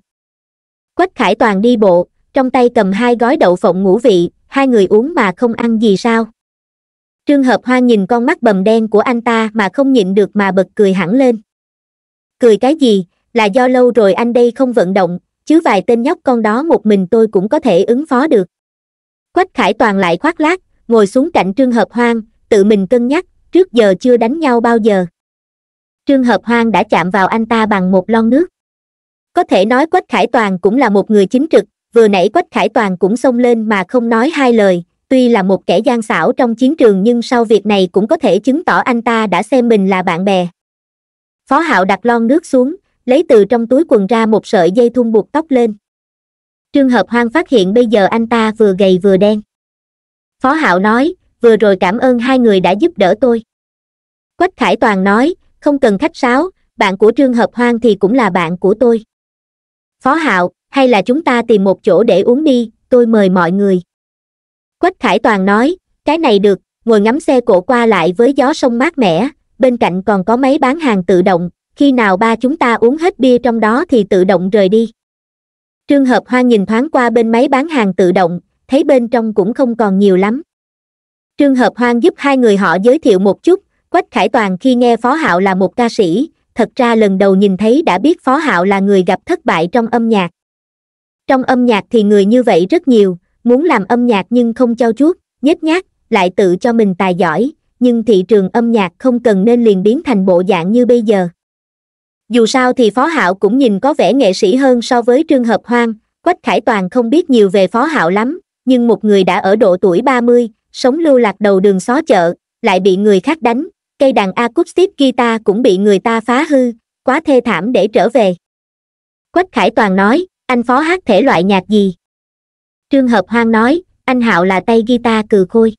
Speaker 1: quách khải toàn đi bộ trong tay cầm hai gói đậu phộng ngũ vị hai người uống mà không ăn gì sao trương hợp hoa nhìn con mắt bầm đen của anh ta mà không nhịn được mà bật cười hẳn lên cười cái gì là do lâu rồi anh đây không vận động chứ vài tên nhóc con đó một mình tôi cũng có thể ứng phó được quách khải toàn lại khoác lác ngồi xuống cạnh trương hợp hoang tự mình cân nhắc trước giờ chưa đánh nhau bao giờ trương hợp hoang đã chạm vào anh ta bằng một lon nước có thể nói quách khải toàn cũng là một người chính trực vừa nãy quách khải toàn cũng xông lên mà không nói hai lời tuy là một kẻ gian xảo trong chiến trường nhưng sau việc này cũng có thể chứng tỏ anh ta đã xem mình là bạn bè. Phó hạo đặt lon nước xuống, lấy từ trong túi quần ra một sợi dây thun buộc tóc lên. Trương Hợp Hoang phát hiện bây giờ anh ta vừa gầy vừa đen. Phó hạo nói, vừa rồi cảm ơn hai người đã giúp đỡ tôi. Quách Khải Toàn nói, không cần khách sáo, bạn của Trương Hợp Hoang thì cũng là bạn của tôi. Phó hạo, hay là chúng ta tìm một chỗ để uống đi, tôi mời mọi người quách khải toàn nói cái này được ngồi ngắm xe cổ qua lại với gió sông mát mẻ bên cạnh còn có máy bán hàng tự động khi nào ba chúng ta uống hết bia trong đó thì tự động rời đi trương hợp hoa nhìn thoáng qua bên máy bán hàng tự động thấy bên trong cũng không còn nhiều lắm trương hợp hoan giúp hai người họ giới thiệu một chút quách khải toàn khi nghe phó hạo là một ca sĩ thật ra lần đầu nhìn thấy đã biết phó hạo là người gặp thất bại trong âm nhạc trong âm nhạc thì người như vậy rất nhiều muốn làm âm nhạc nhưng không trao chuốt, nhếch nhác, lại tự cho mình tài giỏi, nhưng thị trường âm nhạc không cần nên liền biến thành bộ dạng như bây giờ. Dù sao thì Phó Hạo cũng nhìn có vẻ nghệ sĩ hơn so với Trương Hợp Hoang, Quách Khải Toàn không biết nhiều về Phó Hạo lắm, nhưng một người đã ở độ tuổi 30, sống lưu lạc đầu đường xó chợ, lại bị người khác đánh, cây đàn acoustic guitar cũng bị người ta phá hư, quá thê thảm để trở về. Quách Khải Toàn nói, anh Phó hát thể loại nhạc gì? trương hợp hoang nói anh hạo là tay guitar cừ khôi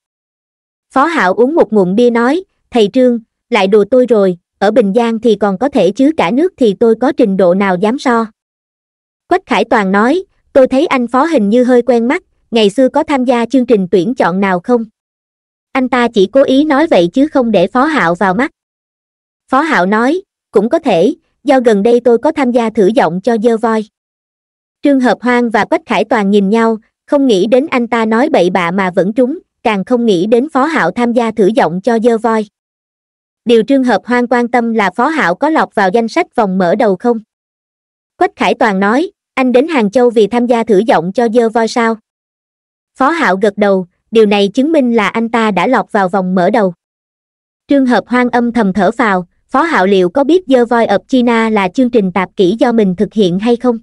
Speaker 1: phó hạo uống một ngụm bia nói thầy trương lại đùa tôi rồi ở bình giang thì còn có thể chứ cả nước thì tôi có trình độ nào dám so quách khải toàn nói tôi thấy anh phó hình như hơi quen mắt ngày xưa có tham gia chương trình tuyển chọn nào không anh ta chỉ cố ý nói vậy chứ không để phó hạo vào mắt phó hạo nói cũng có thể do gần đây tôi có tham gia thử giọng cho dơ voi trương hợp hoang và quách khải toàn nhìn nhau không nghĩ đến anh ta nói bậy bạ mà vẫn trúng càng không nghĩ đến phó hạo tham gia thử giọng cho dơ voi điều trường hợp hoang quan tâm là phó hạo có lọt vào danh sách vòng mở đầu không quách khải toàn nói anh đến hàng châu vì tham gia thử giọng cho dơ voi sao phó hạo gật đầu điều này chứng minh là anh ta đã lọt vào vòng mở đầu trường hợp hoang âm thầm thở phào phó hạo liệu có biết dơ voi ập china là chương trình tạp kỹ do mình thực hiện hay không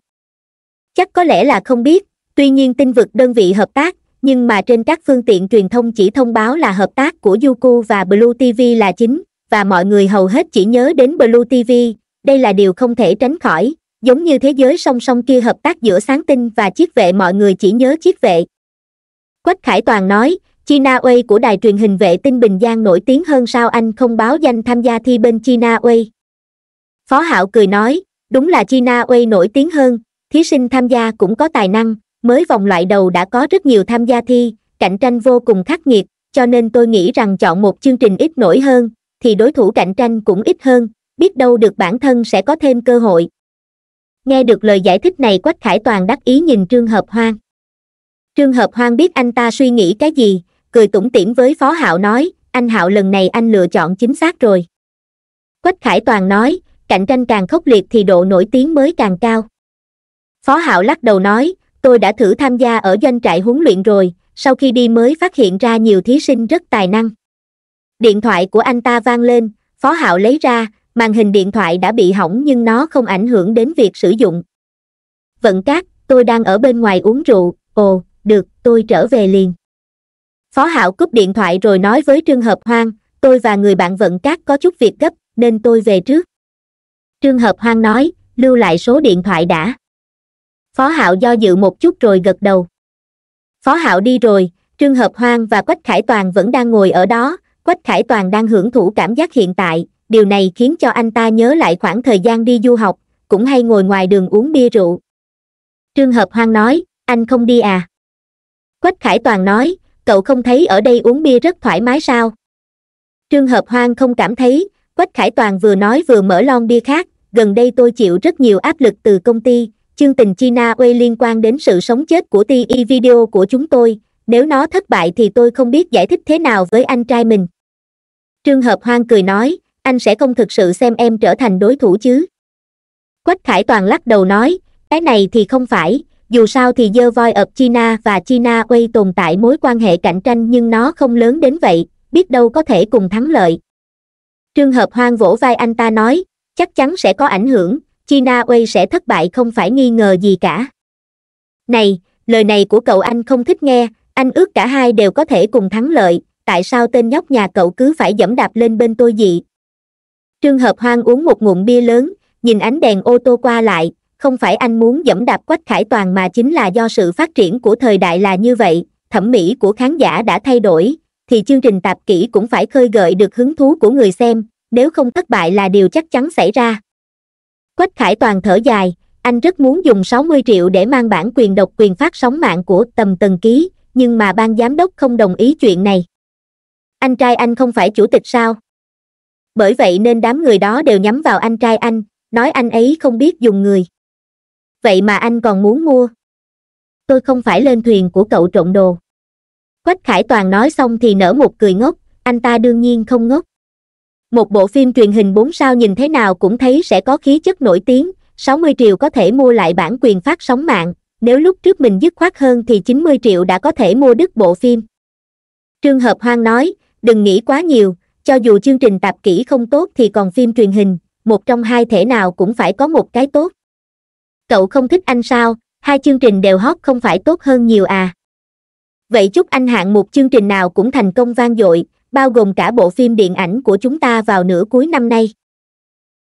Speaker 1: chắc có lẽ là không biết tuy nhiên tinh vực đơn vị hợp tác nhưng mà trên các phương tiện truyền thông chỉ thông báo là hợp tác của yuku và blue tv là chính và mọi người hầu hết chỉ nhớ đến blue tv đây là điều không thể tránh khỏi giống như thế giới song song kia hợp tác giữa sáng tinh và chiếc vệ mọi người chỉ nhớ chiếc vệ quách khải toàn nói china way của đài truyền hình vệ tinh bình giang nổi tiếng hơn sao anh không báo danh tham gia thi bên china way phó hạo cười nói đúng là china way nổi tiếng hơn thí sinh tham gia cũng có tài năng mới vòng loại đầu đã có rất nhiều tham gia thi cạnh tranh vô cùng khắc nghiệt cho nên tôi nghĩ rằng chọn một chương trình ít nổi hơn thì đối thủ cạnh tranh cũng ít hơn biết đâu được bản thân sẽ có thêm cơ hội nghe được lời giải thích này quách khải toàn đắc ý nhìn trương hợp hoang trương hợp hoang biết anh ta suy nghĩ cái gì cười tủm tỉm với phó hạo nói anh hạo lần này anh lựa chọn chính xác rồi quách khải toàn nói cạnh tranh càng khốc liệt thì độ nổi tiếng mới càng cao phó hạo lắc đầu nói tôi đã thử tham gia ở doanh trại huấn luyện rồi sau khi đi mới phát hiện ra nhiều thí sinh rất tài năng điện thoại của anh ta vang lên phó hạo lấy ra màn hình điện thoại đã bị hỏng nhưng nó không ảnh hưởng đến việc sử dụng vận cát tôi đang ở bên ngoài uống rượu ồ được tôi trở về liền phó hạo cúp điện thoại rồi nói với trương hợp hoang tôi và người bạn vận cát có chút việc gấp nên tôi về trước trương hợp hoang nói lưu lại số điện thoại đã phó hạo do dự một chút rồi gật đầu phó hạo đi rồi trương hợp hoang và quách khải toàn vẫn đang ngồi ở đó quách khải toàn đang hưởng thụ cảm giác hiện tại điều này khiến cho anh ta nhớ lại khoảng thời gian đi du học cũng hay ngồi ngoài đường uống bia rượu trương hợp hoang nói anh không đi à quách khải toàn nói cậu không thấy ở đây uống bia rất thoải mái sao trương hợp hoang không cảm thấy quách khải toàn vừa nói vừa mở lon bia khác gần đây tôi chịu rất nhiều áp lực từ công ty chương tình China Way liên quan đến sự sống chết của TE video của chúng tôi, nếu nó thất bại thì tôi không biết giải thích thế nào với anh trai mình. Trương Hợp Hoang cười nói, anh sẽ không thực sự xem em trở thành đối thủ chứ. Quách Khải Toàn lắc đầu nói, cái này thì không phải, dù sao thì dơ voi ập China và China Way tồn tại mối quan hệ cạnh tranh nhưng nó không lớn đến vậy, biết đâu có thể cùng thắng lợi. Trương Hợp Hoang vỗ vai anh ta nói, chắc chắn sẽ có ảnh hưởng, China Way sẽ thất bại không phải nghi ngờ gì cả. Này, lời này của cậu anh không thích nghe, anh ước cả hai đều có thể cùng thắng lợi, tại sao tên nhóc nhà cậu cứ phải dẫm đạp lên bên tôi gì? Trương Hợp Hoang uống một ngụm bia lớn, nhìn ánh đèn ô tô qua lại, không phải anh muốn dẫm đạp quách khải toàn mà chính là do sự phát triển của thời đại là như vậy, thẩm mỹ của khán giả đã thay đổi, thì chương trình tạp kỹ cũng phải khơi gợi được hứng thú của người xem, nếu không thất bại là điều chắc chắn xảy ra quách khải toàn thở dài anh rất muốn dùng sáu mươi triệu để mang bản quyền độc quyền phát sóng mạng của tầm tần ký nhưng mà ban giám đốc không đồng ý chuyện này anh trai anh không phải chủ tịch sao bởi vậy nên đám người đó đều nhắm vào anh trai anh nói anh ấy không biết dùng người vậy mà anh còn muốn mua tôi không phải lên thuyền của cậu trộn đồ quách khải toàn nói xong thì nở một cười ngốc anh ta đương nhiên không ngốc một bộ phim truyền hình 4 sao nhìn thế nào cũng thấy sẽ có khí chất nổi tiếng, 60 triệu có thể mua lại bản quyền phát sóng mạng, nếu lúc trước mình dứt khoát hơn thì 90 triệu đã có thể mua đứt bộ phim. Trương Hợp Hoang nói, đừng nghĩ quá nhiều, cho dù chương trình tạp kỹ không tốt thì còn phim truyền hình, một trong hai thể nào cũng phải có một cái tốt. Cậu không thích anh sao, hai chương trình đều hot không phải tốt hơn nhiều à. Vậy chúc anh hạng một chương trình nào cũng thành công vang dội, bao gồm cả bộ phim điện ảnh của chúng ta vào nửa cuối năm nay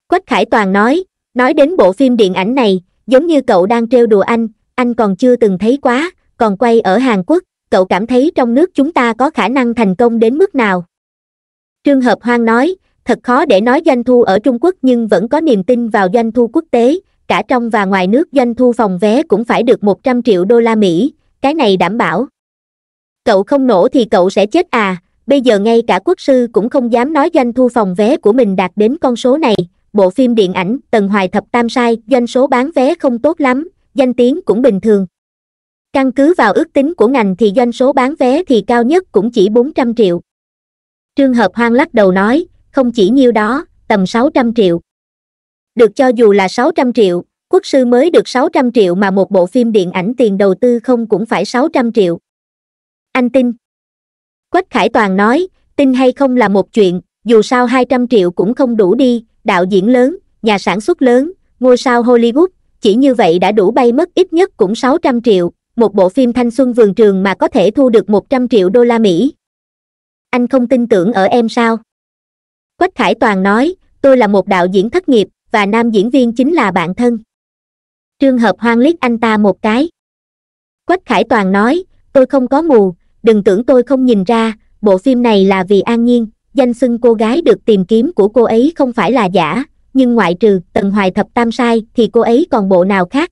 Speaker 1: quách khải toàn nói nói đến bộ phim điện ảnh này giống như cậu đang trêu đùa anh anh còn chưa từng thấy quá còn quay ở hàn quốc cậu cảm thấy trong nước chúng ta có khả năng thành công đến mức nào trương hợp hoang nói thật khó để nói doanh thu ở trung quốc nhưng vẫn có niềm tin vào doanh thu quốc tế cả trong và ngoài nước doanh thu phòng vé cũng phải được một trăm triệu đô la mỹ cái này đảm bảo cậu không nổ thì cậu sẽ chết à bây giờ ngay cả quốc sư cũng không dám nói doanh thu phòng vé của mình đạt đến con số này, bộ phim điện ảnh Tần Hoài Thập Tam Sai doanh số bán vé không tốt lắm, danh tiếng cũng bình thường. Căn cứ vào ước tính của ngành thì doanh số bán vé thì cao nhất cũng chỉ 400 triệu. Trương Hợp Hoang lắc đầu nói, không chỉ nhiêu đó, tầm 600 triệu. Được cho dù là 600 triệu, quốc sư mới được 600 triệu mà một bộ phim điện ảnh tiền đầu tư không cũng phải 600 triệu. Anh tin quách khải toàn nói tin hay không là một chuyện dù sao hai trăm triệu cũng không đủ đi đạo diễn lớn nhà sản xuất lớn ngôi sao hollywood chỉ như vậy đã đủ bay mất ít nhất cũng sáu trăm triệu một bộ phim thanh xuân vườn trường mà có thể thu được một trăm triệu đô la mỹ anh không tin tưởng ở em sao quách khải toàn nói tôi là một đạo diễn thất nghiệp và nam diễn viên chính là bạn thân Trường hợp hoang liếc anh ta một cái quách khải toàn nói tôi không có mù đừng tưởng tôi không nhìn ra, bộ phim này là vì an nhiên, danh xưng cô gái được tìm kiếm của cô ấy không phải là giả, nhưng ngoại trừ tần hoài thập tam sai thì cô ấy còn bộ nào khác.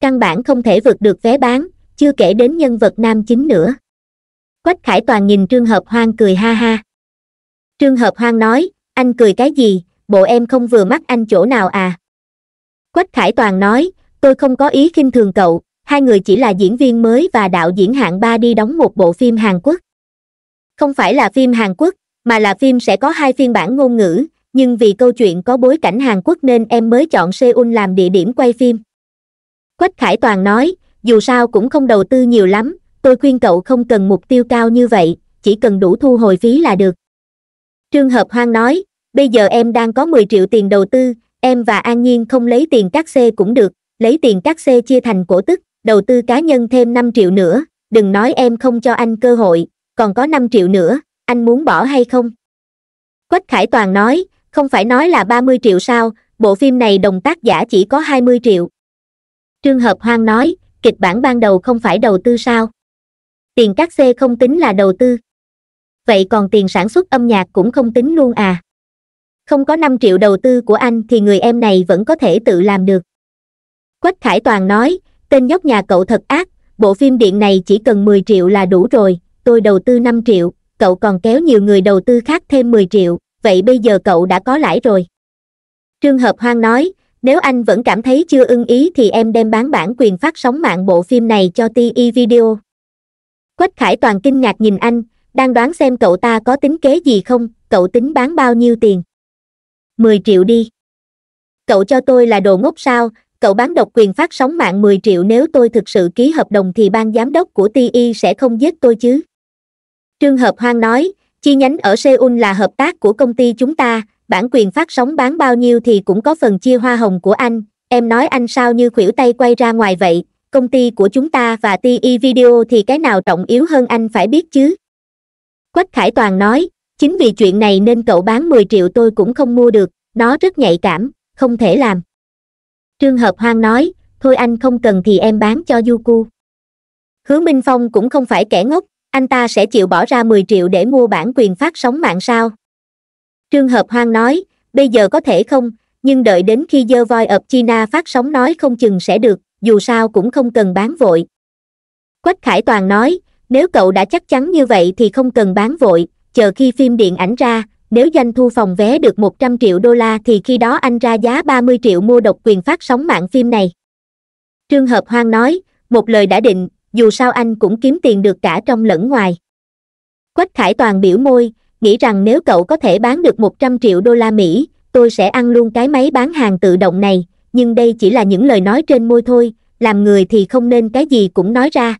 Speaker 1: Căn bản không thể vượt được vé bán, chưa kể đến nhân vật nam chính nữa. Quách Khải Toàn nhìn Trương Hợp Hoang cười ha ha. Trương Hợp Hoang nói, anh cười cái gì, bộ em không vừa mắt anh chỗ nào à? Quách Khải Toàn nói, tôi không có ý khinh thường cậu, hai người chỉ là diễn viên mới và đạo diễn hạng ba đi đóng một bộ phim hàn quốc không phải là phim hàn quốc mà là phim sẽ có hai phiên bản ngôn ngữ nhưng vì câu chuyện có bối cảnh hàn quốc nên em mới chọn seoul làm địa điểm quay phim quách khải toàn nói dù sao cũng không đầu tư nhiều lắm tôi khuyên cậu không cần mục tiêu cao như vậy chỉ cần đủ thu hồi phí là được trương hợp hoang nói bây giờ em đang có mười triệu tiền đầu tư em và an nhiên không lấy tiền cắt xe cũng được lấy tiền cắt xe chia thành cổ tức đầu tư cá nhân thêm 5 triệu nữa, đừng nói em không cho anh cơ hội, còn có 5 triệu nữa, anh muốn bỏ hay không? Quách Khải Toàn nói, không phải nói là 30 triệu sao, bộ phim này đồng tác giả chỉ có 20 triệu. Trương Hợp Hoang nói, kịch bản ban đầu không phải đầu tư sao? Tiền cắt xê không tính là đầu tư. Vậy còn tiền sản xuất âm nhạc cũng không tính luôn à? Không có 5 triệu đầu tư của anh thì người em này vẫn có thể tự làm được. Quách Khải Toàn nói, tên nhóc nhà cậu thật ác bộ phim điện này chỉ cần mười triệu là đủ rồi tôi đầu tư năm triệu cậu còn kéo nhiều người đầu tư khác thêm mười triệu vậy bây giờ cậu đã có lãi rồi trương hợp hoang nói nếu anh vẫn cảm thấy chưa ưng ý thì em đem bán bản quyền phát sóng mạng bộ phim này cho ti e video quách khải toàn kinh ngạc nhìn anh đang đoán xem cậu ta có tính kế gì không cậu tính bán bao nhiêu tiền mười triệu đi cậu cho tôi là đồ ngốc sao cậu bán độc quyền phát sóng mạng 10 triệu nếu tôi thực sự ký hợp đồng thì ban giám đốc của TI sẽ không giết tôi chứ. Trương Hợp Hoang nói, chi nhánh ở Seoul là hợp tác của công ty chúng ta, bản quyền phát sóng bán bao nhiêu thì cũng có phần chia hoa hồng của anh, em nói anh sao như khuỷu tay quay ra ngoài vậy, công ty của chúng ta và TI Video thì cái nào trọng yếu hơn anh phải biết chứ. Quách Khải Toàn nói, chính vì chuyện này nên cậu bán 10 triệu tôi cũng không mua được, nó rất nhạy cảm, không thể làm trương hợp hoang nói thôi anh không cần thì em bán cho yuku hứa minh phong cũng không phải kẻ ngốc anh ta sẽ chịu bỏ ra mười triệu để mua bản quyền phát sóng mạng sao trương hợp hoang nói bây giờ có thể không nhưng đợi đến khi dơ voi ập china phát sóng nói không chừng sẽ được dù sao cũng không cần bán vội quách khải toàn nói nếu cậu đã chắc chắn như vậy thì không cần bán vội chờ khi phim điện ảnh ra nếu doanh thu phòng vé được 100 triệu đô la thì khi đó anh ra giá 30 triệu mua độc quyền phát sóng mạng phim này. Trương Hợp Hoang nói, một lời đã định, dù sao anh cũng kiếm tiền được cả trong lẫn ngoài. Quách Khải Toàn biểu môi, nghĩ rằng nếu cậu có thể bán được 100 triệu đô la Mỹ, tôi sẽ ăn luôn cái máy bán hàng tự động này, nhưng đây chỉ là những lời nói trên môi thôi, làm người thì không nên cái gì cũng nói ra.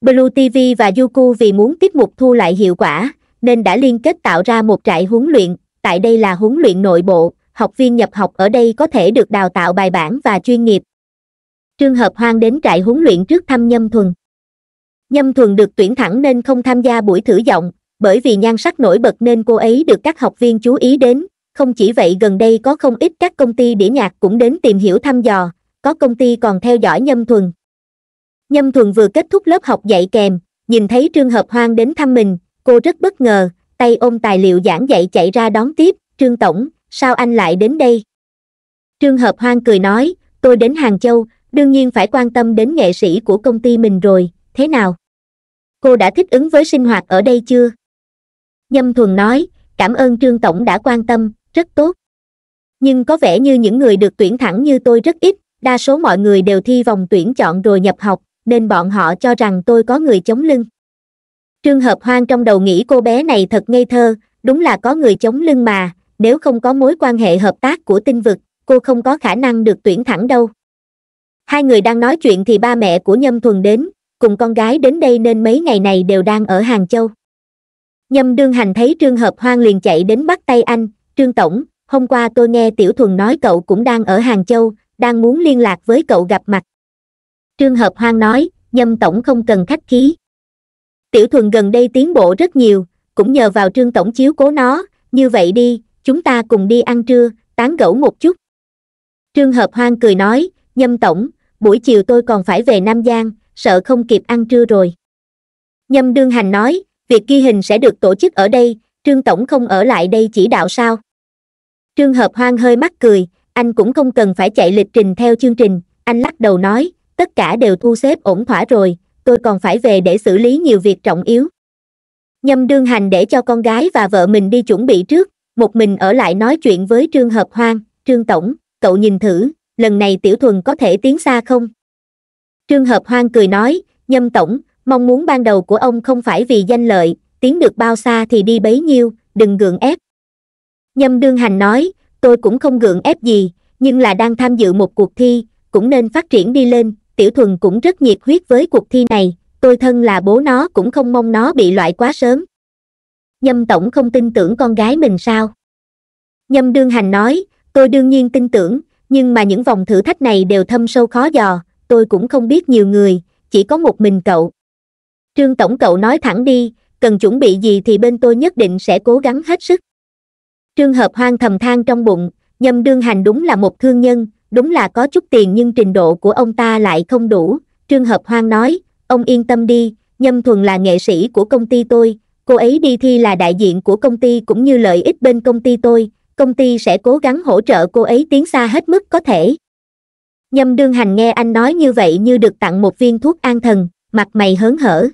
Speaker 1: Blue TV và Yuku vì muốn tiết mục thu lại hiệu quả, nên đã liên kết tạo ra một trại huấn luyện, tại đây là huấn luyện nội bộ, học viên nhập học ở đây có thể được đào tạo bài bản và chuyên nghiệp. trường Hợp Hoang đến trại huấn luyện trước thăm Nhâm Thuần. Nhâm Thuần được tuyển thẳng nên không tham gia buổi thử giọng, bởi vì nhan sắc nổi bật nên cô ấy được các học viên chú ý đến. Không chỉ vậy gần đây có không ít các công ty đĩa nhạc cũng đến tìm hiểu thăm dò, có công ty còn theo dõi Nhâm Thuần. Nhâm Thuần vừa kết thúc lớp học dạy kèm, nhìn thấy Trương Hợp Hoang đến thăm mình, cô rất bất ngờ tay ôm tài liệu giảng dạy chạy ra đón tiếp trương tổng sao anh lại đến đây trương hợp hoang cười nói tôi đến hàng châu đương nhiên phải quan tâm đến nghệ sĩ của công ty mình rồi thế nào cô đã thích ứng với sinh hoạt ở đây chưa nhâm thuần nói cảm ơn trương tổng đã quan tâm rất tốt nhưng có vẻ như những người được tuyển thẳng như tôi rất ít đa số mọi người đều thi vòng tuyển chọn rồi nhập học nên bọn họ cho rằng tôi có người chống lưng trương hợp hoang trong đầu nghĩ cô bé này thật ngây thơ đúng là có người chống lưng mà nếu không có mối quan hệ hợp tác của tinh vực cô không có khả năng được tuyển thẳng đâu hai người đang nói chuyện thì ba mẹ của nhâm thuần đến cùng con gái đến đây nên mấy ngày này đều đang ở hàng châu nhâm đương hành thấy trương hợp hoang liền chạy đến bắt tay anh trương tổng hôm qua tôi nghe tiểu thuần nói cậu cũng đang ở hàng châu đang muốn liên lạc với cậu gặp mặt trương hợp hoang nói nhâm tổng không cần khách khí tiểu thuần gần đây tiến bộ rất nhiều cũng nhờ vào trương tổng chiếu cố nó như vậy đi chúng ta cùng đi ăn trưa tán gẫu một chút trương hợp hoang cười nói nhâm tổng buổi chiều tôi còn phải về nam giang sợ không kịp ăn trưa rồi nhâm đương hành nói việc ghi hình sẽ được tổ chức ở đây trương tổng không ở lại đây chỉ đạo sao trương hợp hoang hơi mắc cười anh cũng không cần phải chạy lịch trình theo chương trình anh lắc đầu nói tất cả đều thu xếp ổn thỏa rồi tôi còn phải về để xử lý nhiều việc trọng yếu nhâm đương hành để cho con gái và vợ mình đi chuẩn bị trước một mình ở lại nói chuyện với trương hợp hoang trương tổng cậu nhìn thử lần này tiểu thuần có thể tiến xa không trương hợp hoang cười nói nhâm tổng mong muốn ban đầu của ông không phải vì danh lợi tiến được bao xa thì đi bấy nhiêu đừng gượng ép nhâm đương hành nói tôi cũng không gượng ép gì nhưng là đang tham dự một cuộc thi cũng nên phát triển đi lên Tiểu Thuần cũng rất nhiệt huyết với cuộc thi này, tôi thân là bố nó cũng không mong nó bị loại quá sớm. Nhâm Tổng không tin tưởng con gái mình sao? Nhâm Đương Hành nói, tôi đương nhiên tin tưởng, nhưng mà những vòng thử thách này đều thâm sâu khó dò, tôi cũng không biết nhiều người, chỉ có một mình cậu. Trương Tổng cậu nói thẳng đi, cần chuẩn bị gì thì bên tôi nhất định sẽ cố gắng hết sức. Trương Hợp Hoang thầm than trong bụng, Nhâm Đương Hành đúng là một thương nhân, đúng là có chút tiền nhưng trình độ của ông ta lại không đủ, Trương Hợp Hoang nói, ông yên tâm đi, Nhâm Thuần là nghệ sĩ của công ty tôi, cô ấy đi thi là đại diện của công ty cũng như lợi ích bên công ty tôi, công ty sẽ cố gắng hỗ trợ cô ấy tiến xa hết mức có thể. Nhâm Đương Hành nghe anh nói như vậy như được tặng một viên thuốc an thần, mặt mày hớn hở.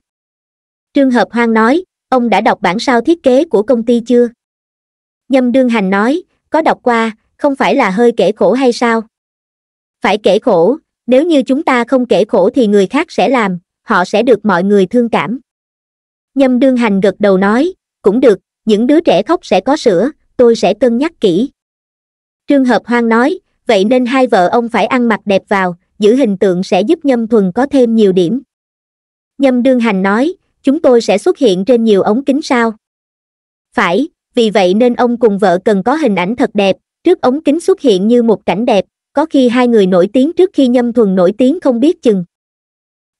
Speaker 1: Trương Hợp Hoang nói, ông đã đọc bản sao thiết kế của công ty chưa? Nhâm Đương Hành nói, có đọc qua, không phải là hơi kể khổ hay sao? phải kể khổ nếu như chúng ta không kể khổ thì người khác sẽ làm họ sẽ được mọi người thương cảm nhâm đương hành gật đầu nói cũng được những đứa trẻ khóc sẽ có sữa tôi sẽ cân nhắc kỹ trường hợp hoang nói vậy nên hai vợ ông phải ăn mặc đẹp vào giữ hình tượng sẽ giúp nhâm thuần có thêm nhiều điểm nhâm đương hành nói chúng tôi sẽ xuất hiện trên nhiều ống kính sao phải vì vậy nên ông cùng vợ cần có hình ảnh thật đẹp trước ống kính xuất hiện như một cảnh đẹp có khi hai người nổi tiếng trước khi nhâm thuần nổi tiếng không biết chừng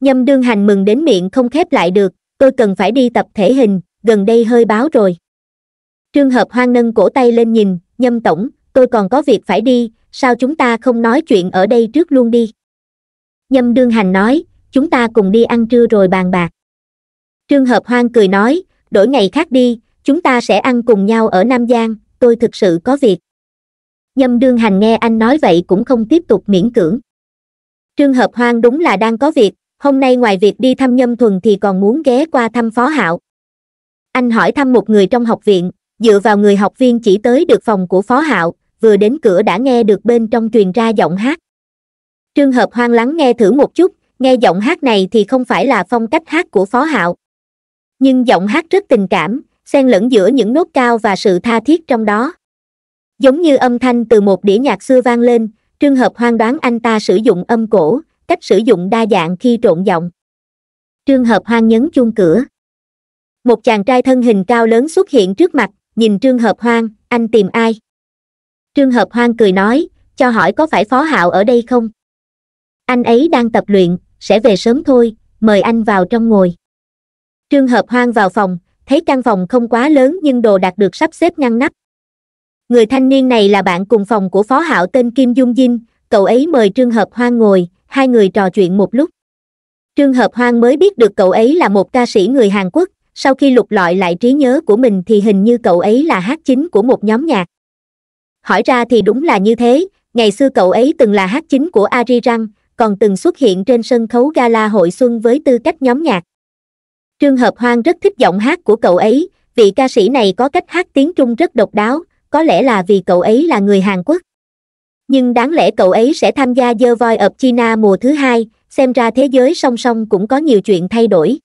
Speaker 1: nhâm đương hành mừng đến miệng không khép lại được tôi cần phải đi tập thể hình gần đây hơi báo rồi trương hợp hoang nâng cổ tay lên nhìn nhâm tổng tôi còn có việc phải đi sao chúng ta không nói chuyện ở đây trước luôn đi nhâm đương hành nói chúng ta cùng đi ăn trưa rồi bàn bạc trương hợp hoang cười nói đổi ngày khác đi chúng ta sẽ ăn cùng nhau ở nam giang tôi thực sự có việc nhâm đương hành nghe anh nói vậy cũng không tiếp tục miễn cưỡng trương hợp hoang đúng là đang có việc hôm nay ngoài việc đi thăm nhâm thuần thì còn muốn ghé qua thăm phó hạo anh hỏi thăm một người trong học viện dựa vào người học viên chỉ tới được phòng của phó hạo vừa đến cửa đã nghe được bên trong truyền ra giọng hát trương hợp hoang lắng nghe thử một chút nghe giọng hát này thì không phải là phong cách hát của phó hạo nhưng giọng hát rất tình cảm xen lẫn giữa những nốt cao và sự tha thiết trong đó giống như âm thanh từ một đĩa nhạc xưa vang lên trường hợp hoang đoán anh ta sử dụng âm cổ cách sử dụng đa dạng khi trộn giọng trường hợp hoang nhấn chuông cửa một chàng trai thân hình cao lớn xuất hiện trước mặt nhìn trương hợp hoang anh tìm ai trương hợp hoang cười nói cho hỏi có phải phó hạo ở đây không anh ấy đang tập luyện sẽ về sớm thôi mời anh vào trong ngồi trương hợp hoang vào phòng thấy căn phòng không quá lớn nhưng đồ đạc được sắp xếp ngăn nắp người thanh niên này là bạn cùng phòng của phó hạo tên kim dung dinh cậu ấy mời trương hợp hoang ngồi hai người trò chuyện một lúc trương hợp hoang mới biết được cậu ấy là một ca sĩ người hàn quốc sau khi lục lọi lại trí nhớ của mình thì hình như cậu ấy là hát chính của một nhóm nhạc hỏi ra thì đúng là như thế ngày xưa cậu ấy từng là hát chính của ari răng còn từng xuất hiện trên sân khấu gala hội xuân với tư cách nhóm nhạc trương hợp hoang rất thích giọng hát của cậu ấy vị ca sĩ này có cách hát tiếng trung rất độc đáo có lẽ là vì cậu ấy là người hàn quốc nhưng đáng lẽ cậu ấy sẽ tham gia The Voice of China mùa thứ hai xem ra thế giới song song cũng có nhiều chuyện thay đổi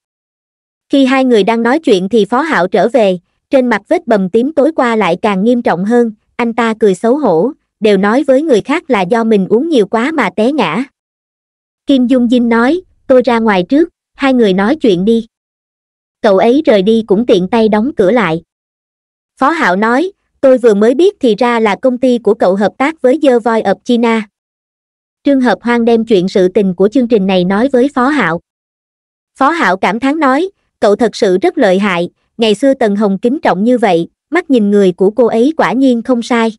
Speaker 1: khi hai người đang nói chuyện thì phó hạo trở về trên mặt vết bầm tím tối qua lại càng nghiêm trọng hơn anh ta cười xấu hổ đều nói với người khác là do mình uống nhiều quá mà té ngã kim dung dinh nói tôi ra ngoài trước hai người nói chuyện đi cậu ấy rời đi cũng tiện tay đóng cửa lại phó hạo nói tôi vừa mới biết thì ra là công ty của cậu hợp tác với The Voice of China. Trương Hợp Hoang đem chuyện sự tình của chương trình này nói với Phó Hạo. Phó Hạo cảm thán nói, cậu thật sự rất lợi hại, ngày xưa Tần Hồng kính trọng như vậy, mắt nhìn người của cô ấy quả nhiên không sai.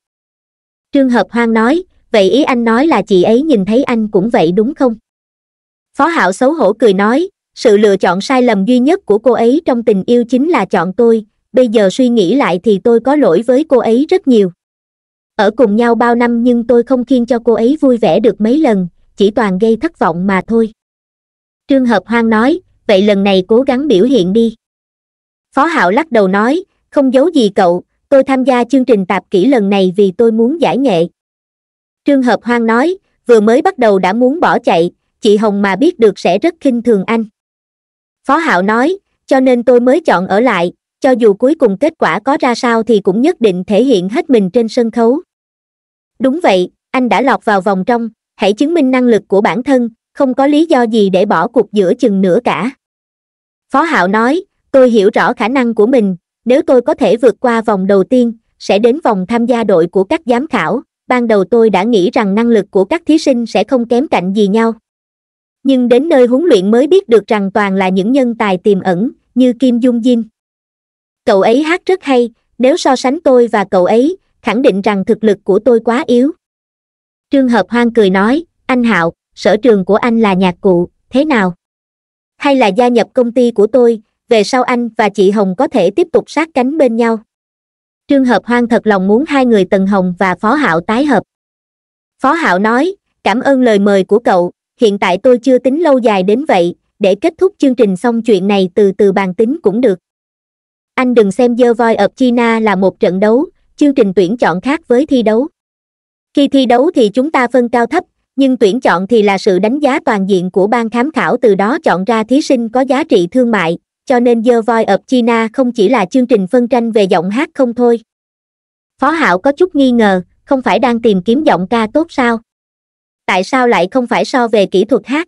Speaker 1: Trương Hợp Hoang nói, vậy ý anh nói là chị ấy nhìn thấy anh cũng vậy đúng không? Phó Hạo xấu hổ cười nói, sự lựa chọn sai lầm duy nhất của cô ấy trong tình yêu chính là chọn tôi, bây giờ suy nghĩ lại thì tôi có lỗi với cô ấy rất nhiều ở cùng nhau bao năm nhưng tôi không khiến cho cô ấy vui vẻ được mấy lần chỉ toàn gây thất vọng mà thôi trương hợp hoang nói vậy lần này cố gắng biểu hiện đi phó hạo lắc đầu nói không giấu gì cậu tôi tham gia chương trình tạp kỹ lần này vì tôi muốn giải nghệ trương hợp hoang nói vừa mới bắt đầu đã muốn bỏ chạy chị hồng mà biết được sẽ rất khinh thường anh phó hạo nói cho nên tôi mới chọn ở lại cho dù cuối cùng kết quả có ra sao thì cũng nhất định thể hiện hết mình trên sân khấu đúng vậy anh đã lọt vào vòng trong hãy chứng minh năng lực của bản thân không có lý do gì để bỏ cuộc giữa chừng nữa cả phó hạo nói tôi hiểu rõ khả năng của mình nếu tôi có thể vượt qua vòng đầu tiên sẽ đến vòng tham gia đội của các giám khảo ban đầu tôi đã nghĩ rằng năng lực của các thí sinh sẽ không kém cạnh gì nhau nhưng đến nơi huấn luyện mới biết được rằng toàn là những nhân tài tiềm ẩn như kim dung diên Cậu ấy hát rất hay, nếu so sánh tôi và cậu ấy, khẳng định rằng thực lực của tôi quá yếu. Trương Hợp Hoang cười nói, anh Hạo, sở trường của anh là nhạc cụ, thế nào? Hay là gia nhập công ty của tôi, về sau anh và chị Hồng có thể tiếp tục sát cánh bên nhau. Trương Hợp Hoang thật lòng muốn hai người Tần Hồng và Phó Hạo tái hợp. Phó Hạo nói, cảm ơn lời mời của cậu, hiện tại tôi chưa tính lâu dài đến vậy, để kết thúc chương trình xong chuyện này từ từ bàn tính cũng được anh đừng xem The Voice of China là một trận đấu, chương trình tuyển chọn khác với thi đấu. Khi thi đấu thì chúng ta phân cao thấp, nhưng tuyển chọn thì là sự đánh giá toàn diện của ban giám khảo từ đó chọn ra thí sinh có giá trị thương mại, cho nên The Voice of China không chỉ là chương trình phân tranh về giọng hát không thôi. Phó Hạo có chút nghi ngờ, không phải đang tìm kiếm giọng ca tốt sao? Tại sao lại không phải so về kỹ thuật hát?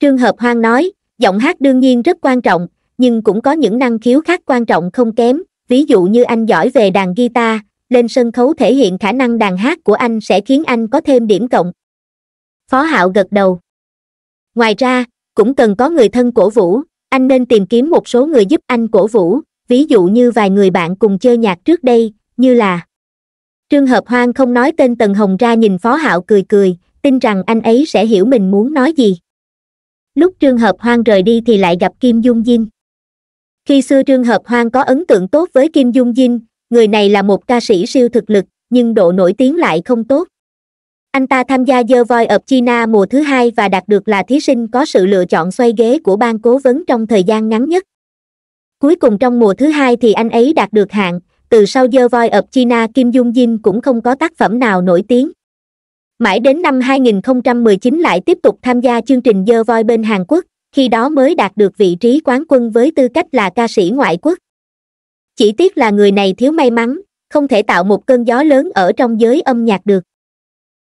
Speaker 1: Trương Hợp Hoang nói, giọng hát đương nhiên rất quan trọng, nhưng cũng có những năng khiếu khác quan trọng không kém ví dụ như anh giỏi về đàn guitar lên sân khấu thể hiện khả năng đàn hát của anh sẽ khiến anh có thêm điểm cộng phó hạo gật đầu ngoài ra cũng cần có người thân cổ vũ anh nên tìm kiếm một số người giúp anh cổ vũ ví dụ như vài người bạn cùng chơi nhạc trước đây như là trương hợp hoang không nói tên tần hồng ra nhìn phó hạo cười cười tin rằng anh ấy sẽ hiểu mình muốn nói gì lúc trương hợp hoang rời đi thì lại gặp kim dung diên khi xưa trường hợp hoang có ấn tượng tốt với kim dung dinh người này là một ca sĩ siêu thực lực nhưng độ nổi tiếng lại không tốt anh ta tham gia dơ voi ập china mùa thứ hai và đạt được là thí sinh có sự lựa chọn xoay ghế của ban cố vấn trong thời gian ngắn nhất cuối cùng trong mùa thứ hai thì anh ấy đạt được hạng từ sau dơ voi ập china kim dung jin cũng không có tác phẩm nào nổi tiếng mãi đến năm 2019 lại tiếp tục tham gia chương trình dơ voi bên hàn quốc khi đó mới đạt được vị trí quán quân với tư cách là ca sĩ ngoại quốc chỉ tiếc là người này thiếu may mắn không thể tạo một cơn gió lớn ở trong giới âm nhạc được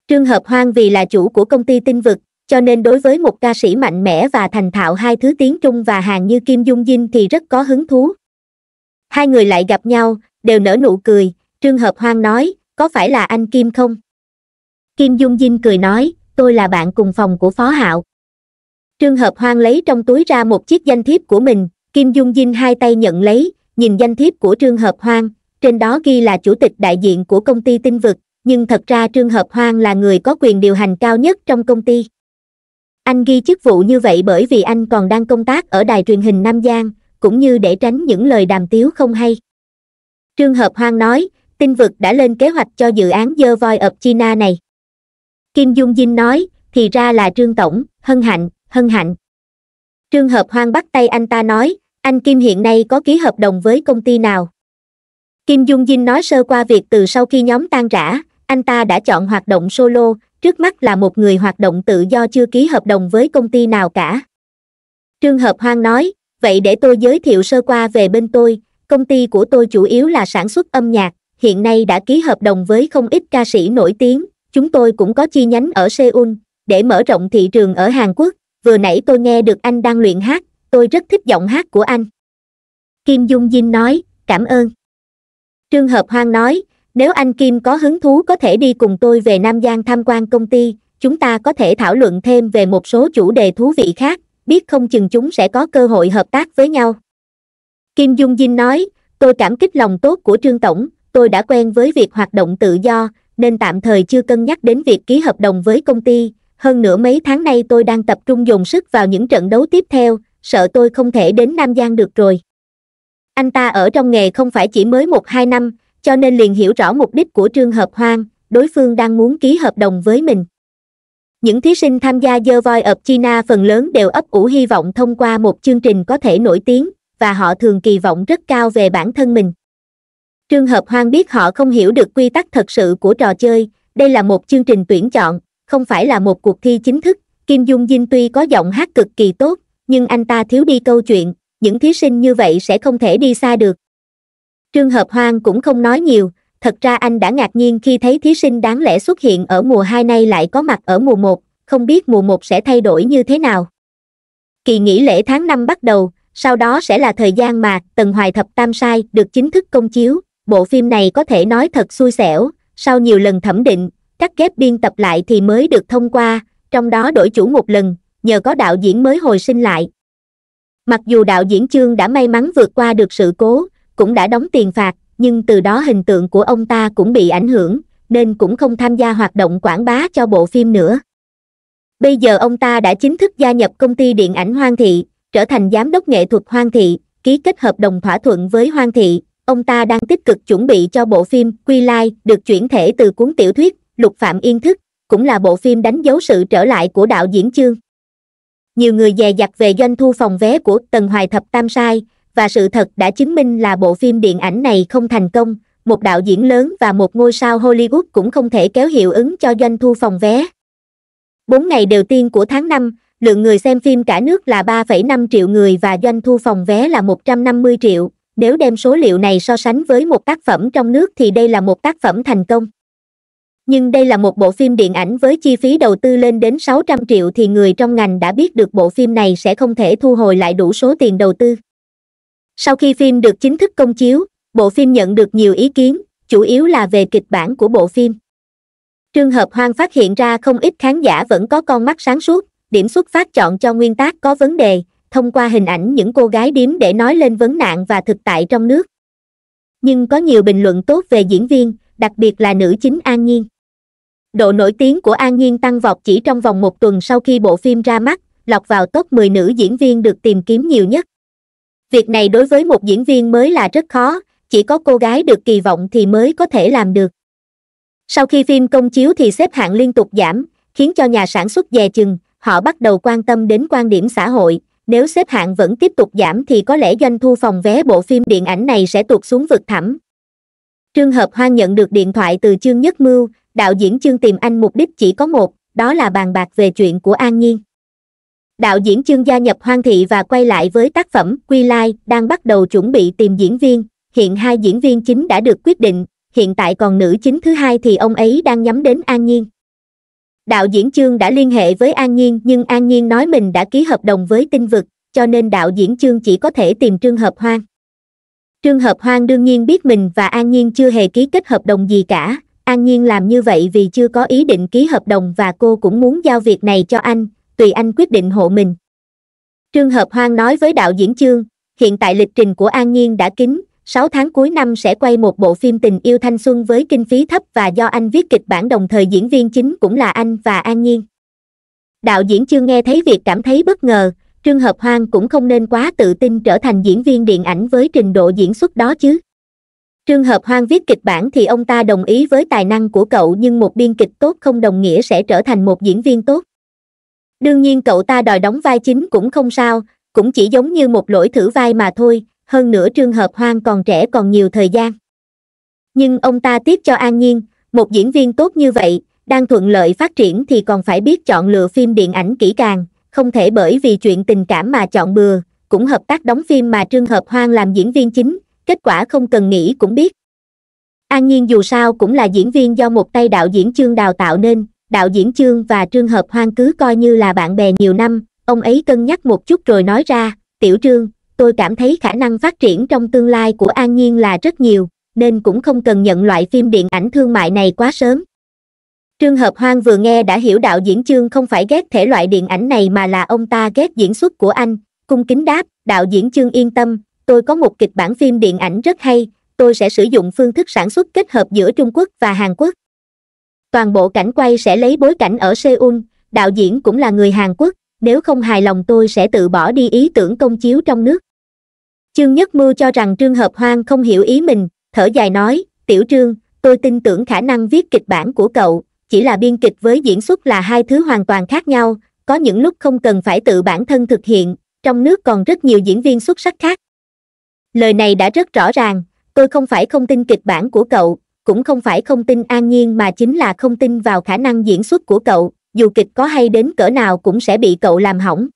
Speaker 1: Trường hợp hoang vì là chủ của công ty tinh vực cho nên đối với một ca sĩ mạnh mẽ và thành thạo hai thứ tiếng trung và Hàn như kim dung dinh thì rất có hứng thú hai người lại gặp nhau đều nở nụ cười Trường hợp hoang nói có phải là anh kim không kim dung dinh cười nói tôi là bạn cùng phòng của phó hạo trương hợp hoang lấy trong túi ra một chiếc danh thiếp của mình kim dung dinh hai tay nhận lấy nhìn danh thiếp của trương hợp hoang trên đó ghi là chủ tịch đại diện của công ty tinh vực nhưng thật ra trương hợp hoang là người có quyền điều hành cao nhất trong công ty anh ghi chức vụ như vậy bởi vì anh còn đang công tác ở đài truyền hình nam giang cũng như để tránh những lời đàm tiếu không hay trương hợp hoang nói tinh vực đã lên kế hoạch cho dự án dơ voi ập china này kim dung dinh nói thì ra là trương tổng hân hạnh hân hạnh trương hợp hoang bắt tay anh ta nói anh kim hiện nay có ký hợp đồng với công ty nào kim dung dinh nói sơ qua việc từ sau khi nhóm tan rã anh ta đã chọn hoạt động solo trước mắt là một người hoạt động tự do chưa ký hợp đồng với công ty nào cả trương hợp hoang nói vậy để tôi giới thiệu sơ qua về bên tôi công ty của tôi chủ yếu là sản xuất âm nhạc hiện nay đã ký hợp đồng với không ít ca sĩ nổi tiếng chúng tôi cũng có chi nhánh ở seoul để mở rộng thị trường ở hàn quốc vừa nãy tôi nghe được anh đang luyện hát tôi rất thích giọng hát của anh kim dung dinh nói cảm ơn trương hợp hoang nói nếu anh kim có hứng thú có thể đi cùng tôi về nam giang tham quan công ty chúng ta có thể thảo luận thêm về một số chủ đề thú vị khác biết không chừng chúng sẽ có cơ hội hợp tác với nhau kim dung dinh nói tôi cảm kích lòng tốt của trương tổng tôi đã quen với việc hoạt động tự do nên tạm thời chưa cân nhắc đến việc ký hợp đồng với công ty hơn nữa mấy tháng nay tôi đang tập trung dùng sức vào những trận đấu tiếp theo, sợ tôi không thể đến Nam Giang được rồi. Anh ta ở trong nghề không phải chỉ mới 1-2 năm, cho nên liền hiểu rõ mục đích của Trương Hợp Hoang, đối phương đang muốn ký hợp đồng với mình. Những thí sinh tham gia The Voice of China phần lớn đều ấp ủ hy vọng thông qua một chương trình có thể nổi tiếng, và họ thường kỳ vọng rất cao về bản thân mình. Trương Hợp Hoang biết họ không hiểu được quy tắc thật sự của trò chơi, đây là một chương trình tuyển chọn, không phải là một cuộc thi chính thức kim dung dinh tuy có giọng hát cực kỳ tốt nhưng anh ta thiếu đi câu chuyện những thí sinh như vậy sẽ không thể đi xa được trương hợp hoang cũng không nói nhiều thật ra anh đã ngạc nhiên khi thấy thí sinh đáng lẽ xuất hiện ở mùa hai nay lại có mặt ở mùa một không biết mùa một sẽ thay đổi như thế nào kỳ nghỉ lễ tháng năm bắt đầu sau đó sẽ là thời gian mà tần hoài thập tam sai được chính thức công chiếu bộ phim này có thể nói thật xui xẻo sau nhiều lần thẩm định cắt ghép biên tập lại thì mới được thông qua trong đó đổi chủ một lần nhờ có đạo diễn mới hồi sinh lại mặc dù đạo diễn chương đã may mắn vượt qua được sự cố cũng đã đóng tiền phạt nhưng từ đó hình tượng của ông ta cũng bị ảnh hưởng nên cũng không tham gia hoạt động quảng bá cho bộ phim nữa bây giờ ông ta đã chính thức gia nhập công ty điện ảnh hoang thị trở thành giám đốc nghệ thuật hoang thị ký kết hợp đồng thỏa thuận với hoang thị ông ta đang tích cực chuẩn bị cho bộ phim quy lai được chuyển thể từ cuốn tiểu thuyết Lục Phạm Yên Thức, cũng là bộ phim đánh dấu sự trở lại của đạo diễn chương. Nhiều người dè dặt về doanh thu phòng vé của Tần Hoài Thập Tam Sai, và sự thật đã chứng minh là bộ phim điện ảnh này không thành công, một đạo diễn lớn và một ngôi sao Hollywood cũng không thể kéo hiệu ứng cho doanh thu phòng vé. Bốn ngày đầu tiên của tháng 5, lượng người xem phim cả nước là 3,5 triệu người và doanh thu phòng vé là 150 triệu. Nếu đem số liệu này so sánh với một tác phẩm trong nước thì đây là một tác phẩm thành công nhưng đây là một bộ phim điện ảnh với chi phí đầu tư lên đến 600 triệu thì người trong ngành đã biết được bộ phim này sẽ không thể thu hồi lại đủ số tiền đầu tư. Sau khi phim được chính thức công chiếu, bộ phim nhận được nhiều ý kiến, chủ yếu là về kịch bản của bộ phim. Trường Hợp Hoang phát hiện ra không ít khán giả vẫn có con mắt sáng suốt, điểm xuất phát chọn cho nguyên tác có vấn đề, thông qua hình ảnh những cô gái điếm để nói lên vấn nạn và thực tại trong nước. Nhưng có nhiều bình luận tốt về diễn viên, đặc biệt là nữ chính An Nhiên độ nổi tiếng của An Nhiên tăng vọt chỉ trong vòng một tuần sau khi bộ phim ra mắt, lọc vào top 10 nữ diễn viên được tìm kiếm nhiều nhất. Việc này đối với một diễn viên mới là rất khó, chỉ có cô gái được kỳ vọng thì mới có thể làm được. Sau khi phim công chiếu thì xếp hạng liên tục giảm, khiến cho nhà sản xuất dè chừng, họ bắt đầu quan tâm đến quan điểm xã hội, nếu xếp hạng vẫn tiếp tục giảm thì có lẽ doanh thu phòng vé bộ phim điện ảnh này sẽ tụt xuống vực thẳm. Trương Hợp Hoan nhận được điện thoại từ Chương Nhất Mưu, đạo diễn chương tìm anh mục đích chỉ có một đó là bàn bạc về chuyện của an nhiên đạo diễn chương gia nhập hoang thị và quay lại với tác phẩm quy lai đang bắt đầu chuẩn bị tìm diễn viên hiện hai diễn viên chính đã được quyết định hiện tại còn nữ chính thứ hai thì ông ấy đang nhắm đến an nhiên đạo diễn chương đã liên hệ với an nhiên nhưng an nhiên nói mình đã ký hợp đồng với tinh vực cho nên đạo diễn chương chỉ có thể tìm trương hợp hoang trương hợp hoang đương nhiên biết mình và an nhiên chưa hề ký kết hợp đồng gì cả an nhiên làm như vậy vì chưa có ý định ký hợp đồng và cô cũng muốn giao việc này cho anh tùy anh quyết định hộ mình trương hợp hoang nói với đạo diễn chương hiện tại lịch trình của an nhiên đã kín sáu tháng cuối năm sẽ quay một bộ phim tình yêu thanh xuân với kinh phí thấp và do anh viết kịch bản đồng thời diễn viên chính cũng là anh và an nhiên đạo diễn chương nghe thấy việc cảm thấy bất ngờ trương hợp hoang cũng không nên quá tự tin trở thành diễn viên điện ảnh với trình độ diễn xuất đó chứ Trường hợp hoang viết kịch bản thì ông ta đồng ý với tài năng của cậu nhưng một biên kịch tốt không đồng nghĩa sẽ trở thành một diễn viên tốt đương nhiên cậu ta đòi đóng vai chính cũng không sao cũng chỉ giống như một lỗi thử vai mà thôi hơn nữa trường hợp hoang còn trẻ còn nhiều thời gian nhưng ông ta tiếp cho an nhiên một diễn viên tốt như vậy đang thuận lợi phát triển thì còn phải biết chọn lựa phim điện ảnh kỹ càng không thể bởi vì chuyện tình cảm mà chọn bừa cũng hợp tác đóng phim mà trường hợp hoang làm diễn viên chính kết quả không cần nghĩ cũng biết an nhiên dù sao cũng là diễn viên do một tay đạo diễn chương đào tạo nên đạo diễn chương và trương hợp hoang cứ coi như là bạn bè nhiều năm ông ấy cân nhắc một chút rồi nói ra tiểu trương tôi cảm thấy khả năng phát triển trong tương lai của an nhiên là rất nhiều nên cũng không cần nhận loại phim điện ảnh thương mại này quá sớm trương hợp hoang vừa nghe đã hiểu đạo diễn chương không phải ghét thể loại điện ảnh này mà là ông ta ghét diễn xuất của anh cung kính đáp đạo diễn chương yên tâm tôi có một kịch bản phim điện ảnh rất hay tôi sẽ sử dụng phương thức sản xuất kết hợp giữa trung quốc và hàn quốc toàn bộ cảnh quay sẽ lấy bối cảnh ở seoul đạo diễn cũng là người hàn quốc nếu không hài lòng tôi sẽ tự bỏ đi ý tưởng công chiếu trong nước Trương nhất mưu cho rằng trương hợp hoang không hiểu ý mình thở dài nói tiểu trương tôi tin tưởng khả năng viết kịch bản của cậu chỉ là biên kịch với diễn xuất là hai thứ hoàn toàn khác nhau có những lúc không cần phải tự bản thân thực hiện trong nước còn rất nhiều diễn viên xuất sắc khác lời này đã rất rõ ràng tôi không phải không tin kịch bản của cậu cũng không phải không tin an nhiên mà chính là không tin vào khả năng diễn xuất của cậu dù kịch có hay đến cỡ nào cũng sẽ bị cậu làm hỏng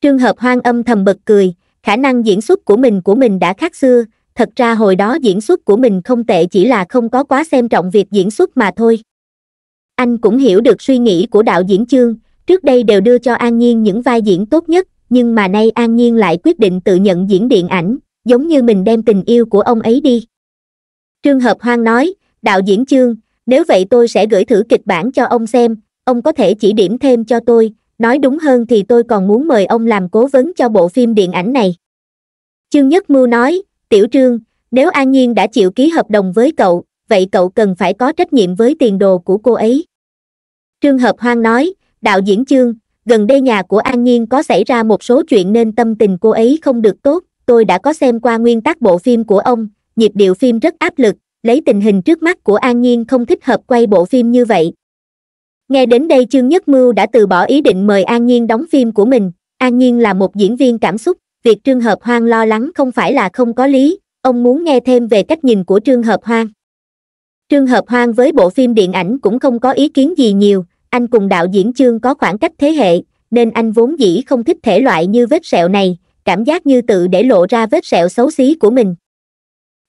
Speaker 1: trường hợp hoang âm thầm bật cười khả năng diễn xuất của mình của mình đã khác xưa thật ra hồi đó diễn xuất của mình không tệ chỉ là không có quá xem trọng việc diễn xuất mà thôi anh cũng hiểu được suy nghĩ của đạo diễn chương trước đây đều đưa cho an nhiên những vai diễn tốt nhất nhưng mà nay an nhiên lại quyết định tự nhận diễn điện ảnh giống như mình đem tình yêu của ông ấy đi trương hợp hoang nói đạo diễn chương nếu vậy tôi sẽ gửi thử kịch bản cho ông xem ông có thể chỉ điểm thêm cho tôi nói đúng hơn thì tôi còn muốn mời ông làm cố vấn cho bộ phim điện ảnh này trương nhất mưu nói tiểu trương nếu an nhiên đã chịu ký hợp đồng với cậu vậy cậu cần phải có trách nhiệm với tiền đồ của cô ấy trương hợp hoang nói đạo diễn chương gần đây nhà của an nhiên có xảy ra một số chuyện nên tâm tình cô ấy không được tốt tôi đã có xem qua nguyên tắc bộ phim của ông nhịp điệu phim rất áp lực lấy tình hình trước mắt của an nhiên không thích hợp quay bộ phim như vậy nghe đến đây trương nhất mưu đã từ bỏ ý định mời an nhiên đóng phim của mình an nhiên là một diễn viên cảm xúc việc trương hợp hoang lo lắng không phải là không có lý ông muốn nghe thêm về cách nhìn của trương hợp hoang trương hợp hoang với bộ phim điện ảnh cũng không có ý kiến gì nhiều anh cùng đạo diễn trương có khoảng cách thế hệ nên anh vốn dĩ không thích thể loại như vết sẹo này cảm giác như tự để lộ ra vết sẹo xấu xí của mình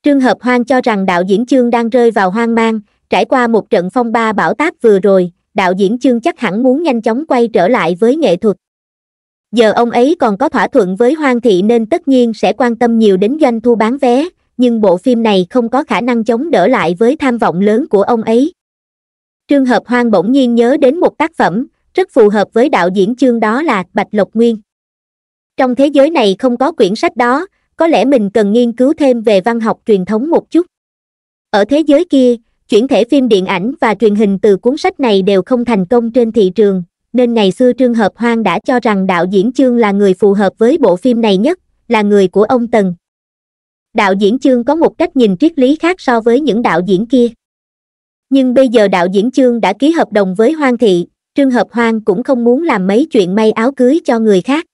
Speaker 1: trương hợp hoang cho rằng đạo diễn chương đang rơi vào hoang mang trải qua một trận phong ba bão táp vừa rồi đạo diễn chương chắc hẳn muốn nhanh chóng quay trở lại với nghệ thuật giờ ông ấy còn có thỏa thuận với hoang thị nên tất nhiên sẽ quan tâm nhiều đến doanh thu bán vé nhưng bộ phim này không có khả năng chống đỡ lại với tham vọng lớn của ông ấy trương hợp hoang bỗng nhiên nhớ đến một tác phẩm rất phù hợp với đạo diễn chương đó là bạch lộc nguyên trong thế giới này không có quyển sách đó có lẽ mình cần nghiên cứu thêm về văn học truyền thống một chút ở thế giới kia chuyển thể phim điện ảnh và truyền hình từ cuốn sách này đều không thành công trên thị trường nên ngày xưa trương hợp hoang đã cho rằng đạo diễn chương là người phù hợp với bộ phim này nhất là người của ông tần đạo diễn chương có một cách nhìn triết lý khác so với những đạo diễn kia nhưng bây giờ đạo diễn chương đã ký hợp đồng với hoang thị trương hợp hoang cũng không muốn làm mấy chuyện may áo cưới cho người khác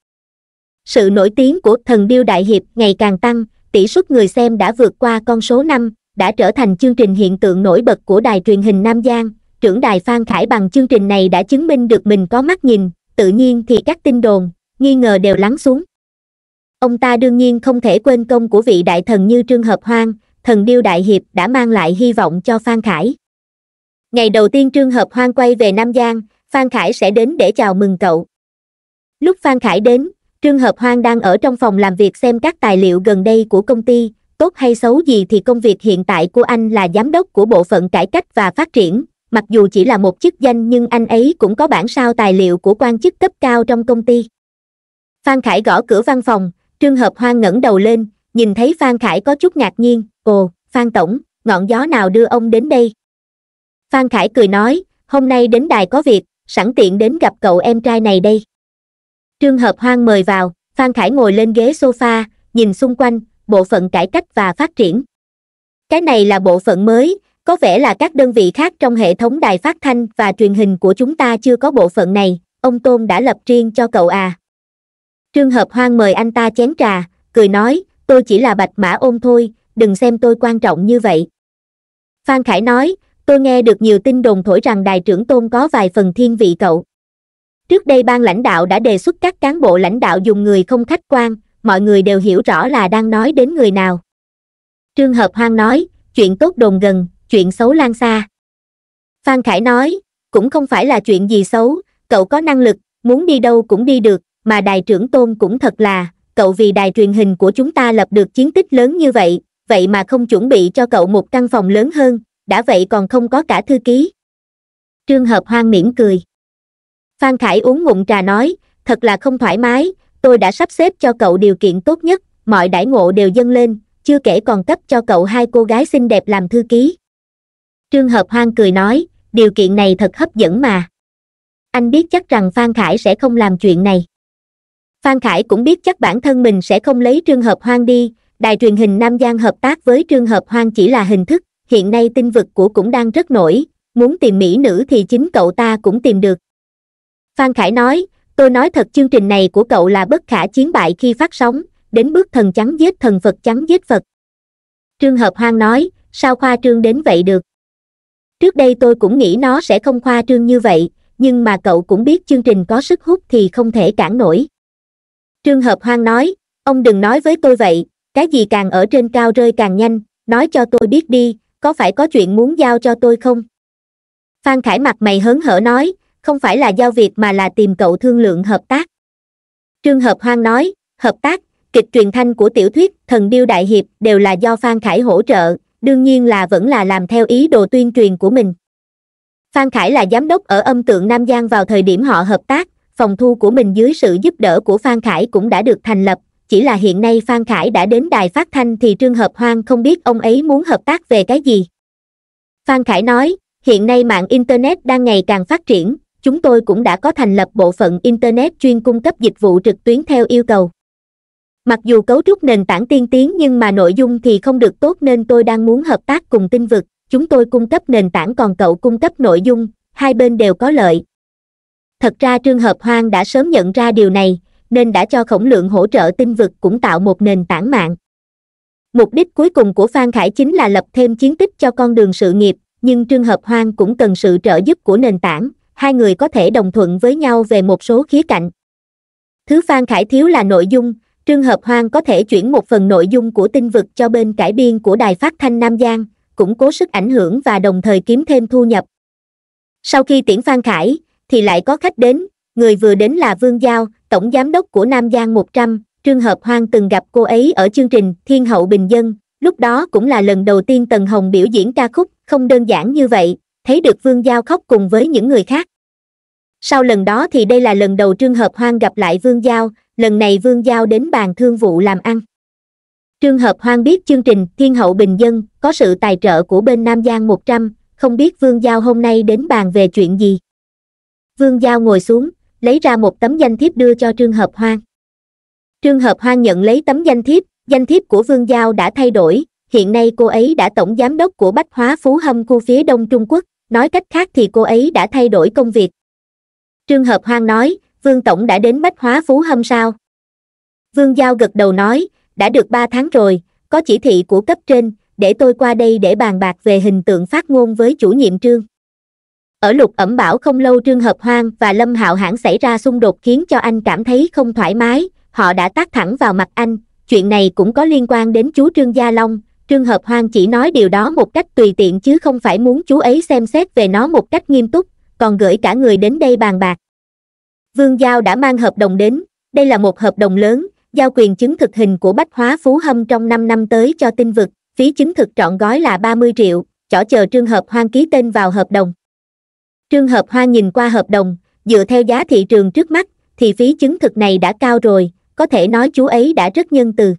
Speaker 1: sự nổi tiếng của thần điêu đại hiệp ngày càng tăng tỷ suất người xem đã vượt qua con số năm đã trở thành chương trình hiện tượng nổi bật của đài truyền hình nam giang trưởng đài phan khải bằng chương trình này đã chứng minh được mình có mắt nhìn tự nhiên thì các tin đồn nghi ngờ đều lắng xuống ông ta đương nhiên không thể quên công của vị đại thần như trương hợp hoang thần điêu đại hiệp đã mang lại hy vọng cho phan khải ngày đầu tiên trương hợp hoang quay về nam giang phan khải sẽ đến để chào mừng cậu lúc phan khải đến Trương Hợp Hoang đang ở trong phòng làm việc xem các tài liệu gần đây của công ty, tốt hay xấu gì thì công việc hiện tại của anh là giám đốc của bộ phận cải cách và phát triển. Mặc dù chỉ là một chức danh nhưng anh ấy cũng có bản sao tài liệu của quan chức cấp cao trong công ty. Phan Khải gõ cửa văn phòng, Trương Hợp Hoang ngẩng đầu lên, nhìn thấy Phan Khải có chút ngạc nhiên, ồ, Phan Tổng, ngọn gió nào đưa ông đến đây? Phan Khải cười nói, hôm nay đến đài có việc, sẵn tiện đến gặp cậu em trai này đây. Trương Hợp Hoang mời vào, Phan Khải ngồi lên ghế sofa, nhìn xung quanh, bộ phận cải cách và phát triển. Cái này là bộ phận mới, có vẻ là các đơn vị khác trong hệ thống đài phát thanh và truyền hình của chúng ta chưa có bộ phận này, ông Tôn đã lập riêng cho cậu à. Trương Hợp Hoang mời anh ta chén trà, cười nói, tôi chỉ là bạch mã ôm thôi, đừng xem tôi quan trọng như vậy. Phan Khải nói, tôi nghe được nhiều tin đồn thổi rằng đài trưởng Tôn có vài phần thiên vị cậu trước đây ban lãnh đạo đã đề xuất các cán bộ lãnh đạo dùng người không khách quan mọi người đều hiểu rõ là đang nói đến người nào trương hợp hoang nói chuyện tốt đồn gần chuyện xấu lan xa phan khải nói cũng không phải là chuyện gì xấu cậu có năng lực muốn đi đâu cũng đi được mà đài trưởng tôn cũng thật là cậu vì đài truyền hình của chúng ta lập được chiến tích lớn như vậy vậy mà không chuẩn bị cho cậu một căn phòng lớn hơn đã vậy còn không có cả thư ký trương hợp hoang mỉm cười phan khải uống ngụm trà nói thật là không thoải mái tôi đã sắp xếp cho cậu điều kiện tốt nhất mọi đãi ngộ đều dâng lên chưa kể còn cấp cho cậu hai cô gái xinh đẹp làm thư ký trương hợp hoang cười nói điều kiện này thật hấp dẫn mà anh biết chắc rằng phan khải sẽ không làm chuyện này phan khải cũng biết chắc bản thân mình sẽ không lấy trương hợp hoang đi đài truyền hình nam giang hợp tác với trương hợp hoang chỉ là hình thức hiện nay tinh vực của cũng đang rất nổi muốn tìm mỹ nữ thì chính cậu ta cũng tìm được Phan Khải nói, tôi nói thật chương trình này của cậu là bất khả chiến bại khi phát sóng, đến bước thần trắng giết thần Phật trắng giết Phật. Trương Hợp Hoang nói, sao khoa trương đến vậy được? Trước đây tôi cũng nghĩ nó sẽ không khoa trương như vậy, nhưng mà cậu cũng biết chương trình có sức hút thì không thể cản nổi. Trương Hợp Hoang nói, ông đừng nói với tôi vậy, cái gì càng ở trên cao rơi càng nhanh, nói cho tôi biết đi, có phải có chuyện muốn giao cho tôi không? Phan Khải mặt mày hớn hở nói, không phải là giao việc mà là tìm cậu thương lượng hợp tác trương hợp hoang nói hợp tác kịch truyền thanh của tiểu thuyết thần điêu đại hiệp đều là do phan khải hỗ trợ đương nhiên là vẫn là làm theo ý đồ tuyên truyền của mình phan khải là giám đốc ở âm tượng nam giang vào thời điểm họ hợp tác phòng thu của mình dưới sự giúp đỡ của phan khải cũng đã được thành lập chỉ là hiện nay phan khải đã đến đài phát thanh thì trương hợp hoang không biết ông ấy muốn hợp tác về cái gì phan khải nói hiện nay mạng internet đang ngày càng phát triển chúng tôi cũng đã có thành lập bộ phận Internet chuyên cung cấp dịch vụ trực tuyến theo yêu cầu. Mặc dù cấu trúc nền tảng tiên tiến nhưng mà nội dung thì không được tốt nên tôi đang muốn hợp tác cùng tinh vực. Chúng tôi cung cấp nền tảng còn cậu cung cấp nội dung, hai bên đều có lợi. Thật ra Trương Hợp Hoang đã sớm nhận ra điều này, nên đã cho khổng lượng hỗ trợ tinh vực cũng tạo một nền tảng mạng. Mục đích cuối cùng của Phan Khải chính là lập thêm chiến tích cho con đường sự nghiệp, nhưng Trương Hợp Hoang cũng cần sự trợ giúp của nền tảng, hai người có thể đồng thuận với nhau về một số khía cạnh. Thứ Phan Khải thiếu là nội dung, Trương Hợp Hoang có thể chuyển một phần nội dung của tinh vực cho bên cải biên của đài phát thanh Nam Giang, củng cố sức ảnh hưởng và đồng thời kiếm thêm thu nhập. Sau khi tiễn Phan Khải, thì lại có khách đến, người vừa đến là Vương Giao, Tổng Giám đốc của Nam Giang 100, Trương Hợp Hoang từng gặp cô ấy ở chương trình Thiên Hậu Bình Dân, lúc đó cũng là lần đầu tiên Tần Hồng biểu diễn ca khúc, không đơn giản như vậy, thấy được vương giao khóc cùng với những người khác sau lần đó thì đây là lần đầu trương hợp hoang gặp lại vương giao lần này vương giao đến bàn thương vụ làm ăn trương hợp hoang biết chương trình thiên hậu bình dân có sự tài trợ của bên nam giang một trăm không biết vương giao hôm nay đến bàn về chuyện gì vương giao ngồi xuống lấy ra một tấm danh thiếp đưa cho trương hợp hoang trương hợp hoang nhận lấy tấm danh thiếp danh thiếp của vương giao đã thay đổi hiện nay cô ấy đã tổng giám đốc của bách hóa phú hâm khu phía đông trung quốc nói cách khác thì cô ấy đã thay đổi công việc trương hợp hoang nói vương tổng đã đến bách hóa phú hâm sao vương giao gật đầu nói đã được ba tháng rồi có chỉ thị của cấp trên để tôi qua đây để bàn bạc về hình tượng phát ngôn với chủ nhiệm trương ở lục ẩm bảo không lâu trương hợp hoang và lâm hạo hãn xảy ra xung đột khiến cho anh cảm thấy không thoải mái họ đã tác thẳng vào mặt anh chuyện này cũng có liên quan đến chú trương gia long Trương Hợp Hoang chỉ nói điều đó một cách tùy tiện chứ không phải muốn chú ấy xem xét về nó một cách nghiêm túc, còn gửi cả người đến đây bàn bạc. Vương Giao đã mang hợp đồng đến, đây là một hợp đồng lớn, giao quyền chứng thực hình của Bách Hóa Phú Hâm trong 5 năm tới cho tinh vực, phí chứng thực trọn gói là 30 triệu, chỏ chờ Trương Hợp Hoang ký tên vào hợp đồng. Trương Hợp Hoang nhìn qua hợp đồng, dựa theo giá thị trường trước mắt, thì phí chứng thực này đã cao rồi, có thể nói chú ấy đã rất nhân từ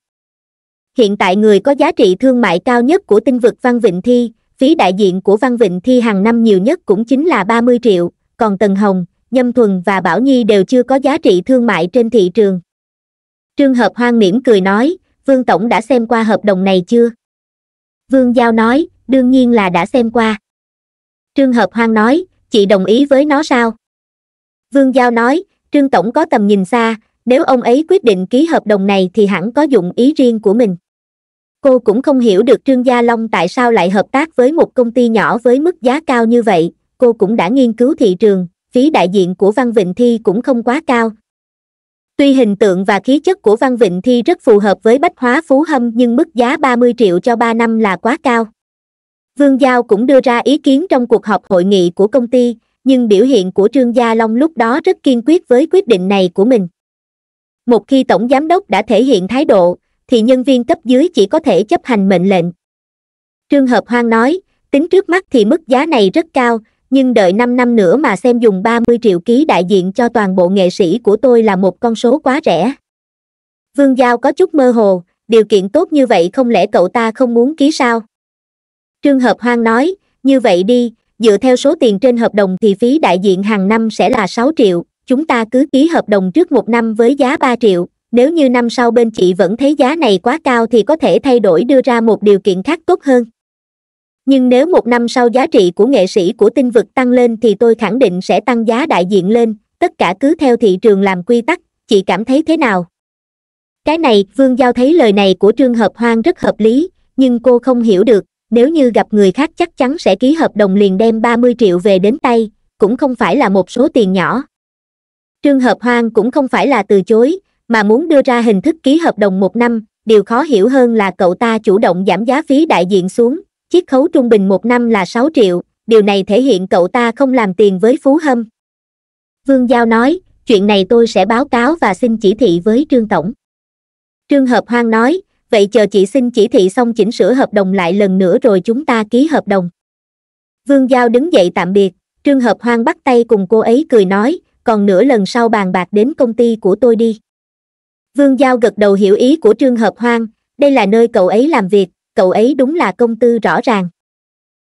Speaker 1: hiện tại người có giá trị thương mại cao nhất của tinh vực Văn Vịnh Thi, phí đại diện của Văn Vịnh Thi hàng năm nhiều nhất cũng chính là 30 triệu, còn Tần Hồng, Nhâm Thuần và Bảo Nhi đều chưa có giá trị thương mại trên thị trường. Trương Hợp hoang mỉm cười nói, Vương Tổng đã xem qua hợp đồng này chưa? Vương Giao nói, đương nhiên là đã xem qua. Trương Hợp hoang nói, chị đồng ý với nó sao? Vương Giao nói, Trương Tổng có tầm nhìn xa, nếu ông ấy quyết định ký hợp đồng này thì hẳn có dụng ý riêng của mình cô cũng không hiểu được trương gia long tại sao lại hợp tác với một công ty nhỏ với mức giá cao như vậy cô cũng đã nghiên cứu thị trường phí đại diện của văn vịnh thi cũng không quá cao tuy hình tượng và khí chất của văn vịnh thi rất phù hợp với bách hóa phú hâm nhưng mức giá ba mươi triệu cho ba năm là quá cao vương giao cũng đưa ra ý kiến trong cuộc họp hội nghị của công ty nhưng biểu hiện của trương gia long lúc đó rất kiên quyết với quyết định này của mình một khi tổng giám đốc đã thể hiện thái độ thì nhân viên cấp dưới chỉ có thể chấp hành mệnh lệnh trương hợp hoang nói tính trước mắt thì mức giá này rất cao nhưng đợi 5 năm nữa mà xem dùng 30 triệu ký đại diện cho toàn bộ nghệ sĩ của tôi là một con số quá rẻ. Vương Giao có chút mơ hồ, điều kiện tốt như vậy không lẽ cậu ta không muốn ký sao? Trương Hợp Hoang nói, như vậy đi, dựa theo số tiền trên hợp đồng thì phí đại diện hàng năm sẽ là 6 triệu, chúng ta cứ ký hợp đồng trước một năm với giá 3 triệu, nếu như năm sau bên chị vẫn thấy giá này quá cao thì có thể thay đổi đưa ra một điều kiện khác tốt hơn nhưng nếu một năm sau giá trị của nghệ sĩ của tinh vực tăng lên thì tôi khẳng định sẽ tăng giá đại diện lên tất cả cứ theo thị trường làm quy tắc chị cảm thấy thế nào cái này vương giao thấy lời này của trương hợp hoang rất hợp lý nhưng cô không hiểu được nếu như gặp người khác chắc chắn sẽ ký hợp đồng liền đem ba mươi triệu về đến tay cũng không phải là một số tiền nhỏ trương hợp hoang cũng không phải là từ chối mà muốn đưa ra hình thức ký hợp đồng một năm điều khó hiểu hơn là cậu ta chủ động giảm giá phí đại diện xuống chiết khấu trung bình một năm là sáu triệu điều này thể hiện cậu ta không làm tiền với phú hâm vương giao nói chuyện này tôi sẽ báo cáo và xin chỉ thị với trương tổng trương hợp hoang nói vậy chờ chị xin chỉ thị xong chỉnh sửa hợp đồng lại lần nữa rồi chúng ta ký hợp đồng vương giao đứng dậy tạm biệt trương hợp hoang bắt tay cùng cô ấy cười nói còn nửa lần sau bàn bạc đến công ty của tôi đi vương giao gật đầu hiểu ý của trương hợp hoang đây là nơi cậu ấy làm việc cậu ấy đúng là công tư rõ ràng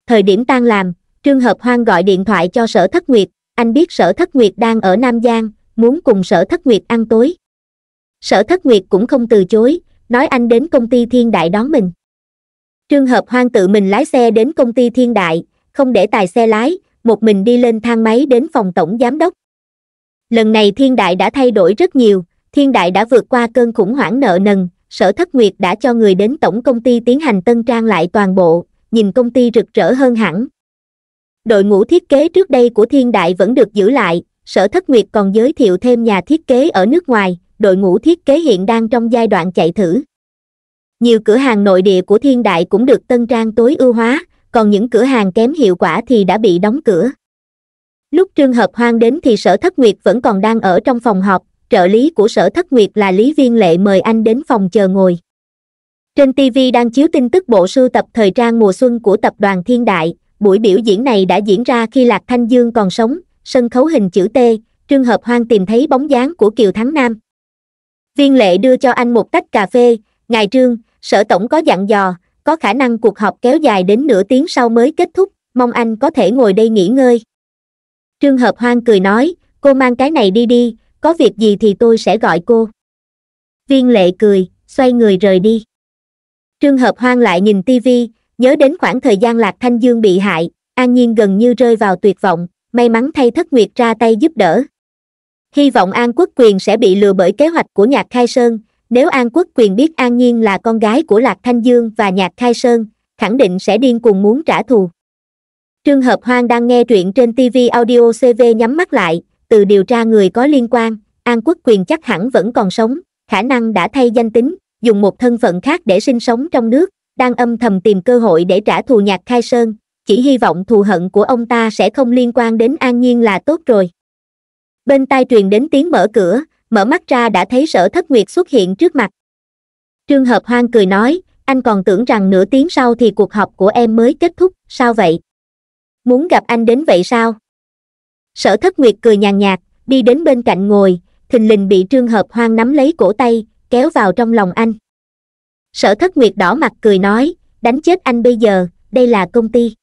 Speaker 1: thời điểm tan làm trương hợp hoang gọi điện thoại cho sở thất nguyệt anh biết sở thất nguyệt đang ở nam giang muốn cùng sở thất nguyệt ăn tối sở thất nguyệt cũng không từ chối nói anh đến công ty thiên đại đón mình trương hợp hoang tự mình lái xe đến công ty thiên đại không để tài xe lái một mình đi lên thang máy đến phòng tổng giám đốc lần này thiên đại đã thay đổi rất nhiều thiên đại đã vượt qua cơn khủng hoảng nợ nần sở thất nguyệt đã cho người đến tổng công ty tiến hành tân trang lại toàn bộ nhìn công ty rực rỡ hơn hẳn đội ngũ thiết kế trước đây của thiên đại vẫn được giữ lại sở thất nguyệt còn giới thiệu thêm nhà thiết kế ở nước ngoài đội ngũ thiết kế hiện đang trong giai đoạn chạy thử nhiều cửa hàng nội địa của thiên đại cũng được tân trang tối ưu hóa còn những cửa hàng kém hiệu quả thì đã bị đóng cửa lúc trương hợp hoang đến thì sở thất nguyệt vẫn còn đang ở trong phòng họp trợ lý của sở thất nguyệt là lý viên lệ mời anh đến phòng chờ ngồi trên tv đang chiếu tin tức bộ sưu tập thời trang mùa xuân của tập đoàn thiên đại buổi biểu diễn này đã diễn ra khi lạc thanh dương còn sống sân khấu hình chữ t trương hợp hoang tìm thấy bóng dáng của kiều thắng nam viên lệ đưa cho anh một tách cà phê ngài trương sở tổng có dặn dò có khả năng cuộc họp kéo dài đến nửa tiếng sau mới kết thúc mong anh có thể ngồi đây nghỉ ngơi trương hợp hoang cười nói cô mang cái này đi đi có việc gì thì tôi sẽ gọi cô viên lệ cười xoay người rời đi trương hợp hoang lại nhìn tivi nhớ đến khoảng thời gian lạc thanh dương bị hại an nhiên gần như rơi vào tuyệt vọng may mắn thay thất nguyệt ra tay giúp đỡ hy vọng an quốc quyền sẽ bị lừa bởi kế hoạch của nhạc khai sơn nếu an quốc quyền biết an nhiên là con gái của lạc thanh dương và nhạc khai sơn khẳng định sẽ điên cuồng muốn trả thù trương hợp hoang đang nghe truyện trên tv audio cv nhắm mắt lại từ điều tra người có liên quan an quốc quyền chắc hẳn vẫn còn sống khả năng đã thay danh tính dùng một thân phận khác để sinh sống trong nước đang âm thầm tìm cơ hội để trả thù nhạc khai sơn chỉ hy vọng thù hận của ông ta sẽ không liên quan đến an nhiên là tốt rồi bên tai truyền đến tiếng mở cửa mở mắt ra đã thấy sở thất nguyệt xuất hiện trước mặt trương hợp hoang cười nói anh còn tưởng rằng nửa tiếng sau thì cuộc họp của em mới kết thúc sao vậy muốn gặp anh đến vậy sao sở thất nguyệt cười nhàn nhạt đi đến bên cạnh ngồi thình lình bị trương hợp hoang nắm lấy cổ tay kéo vào trong lòng anh sở thất nguyệt đỏ mặt cười nói đánh chết anh bây giờ đây là công ty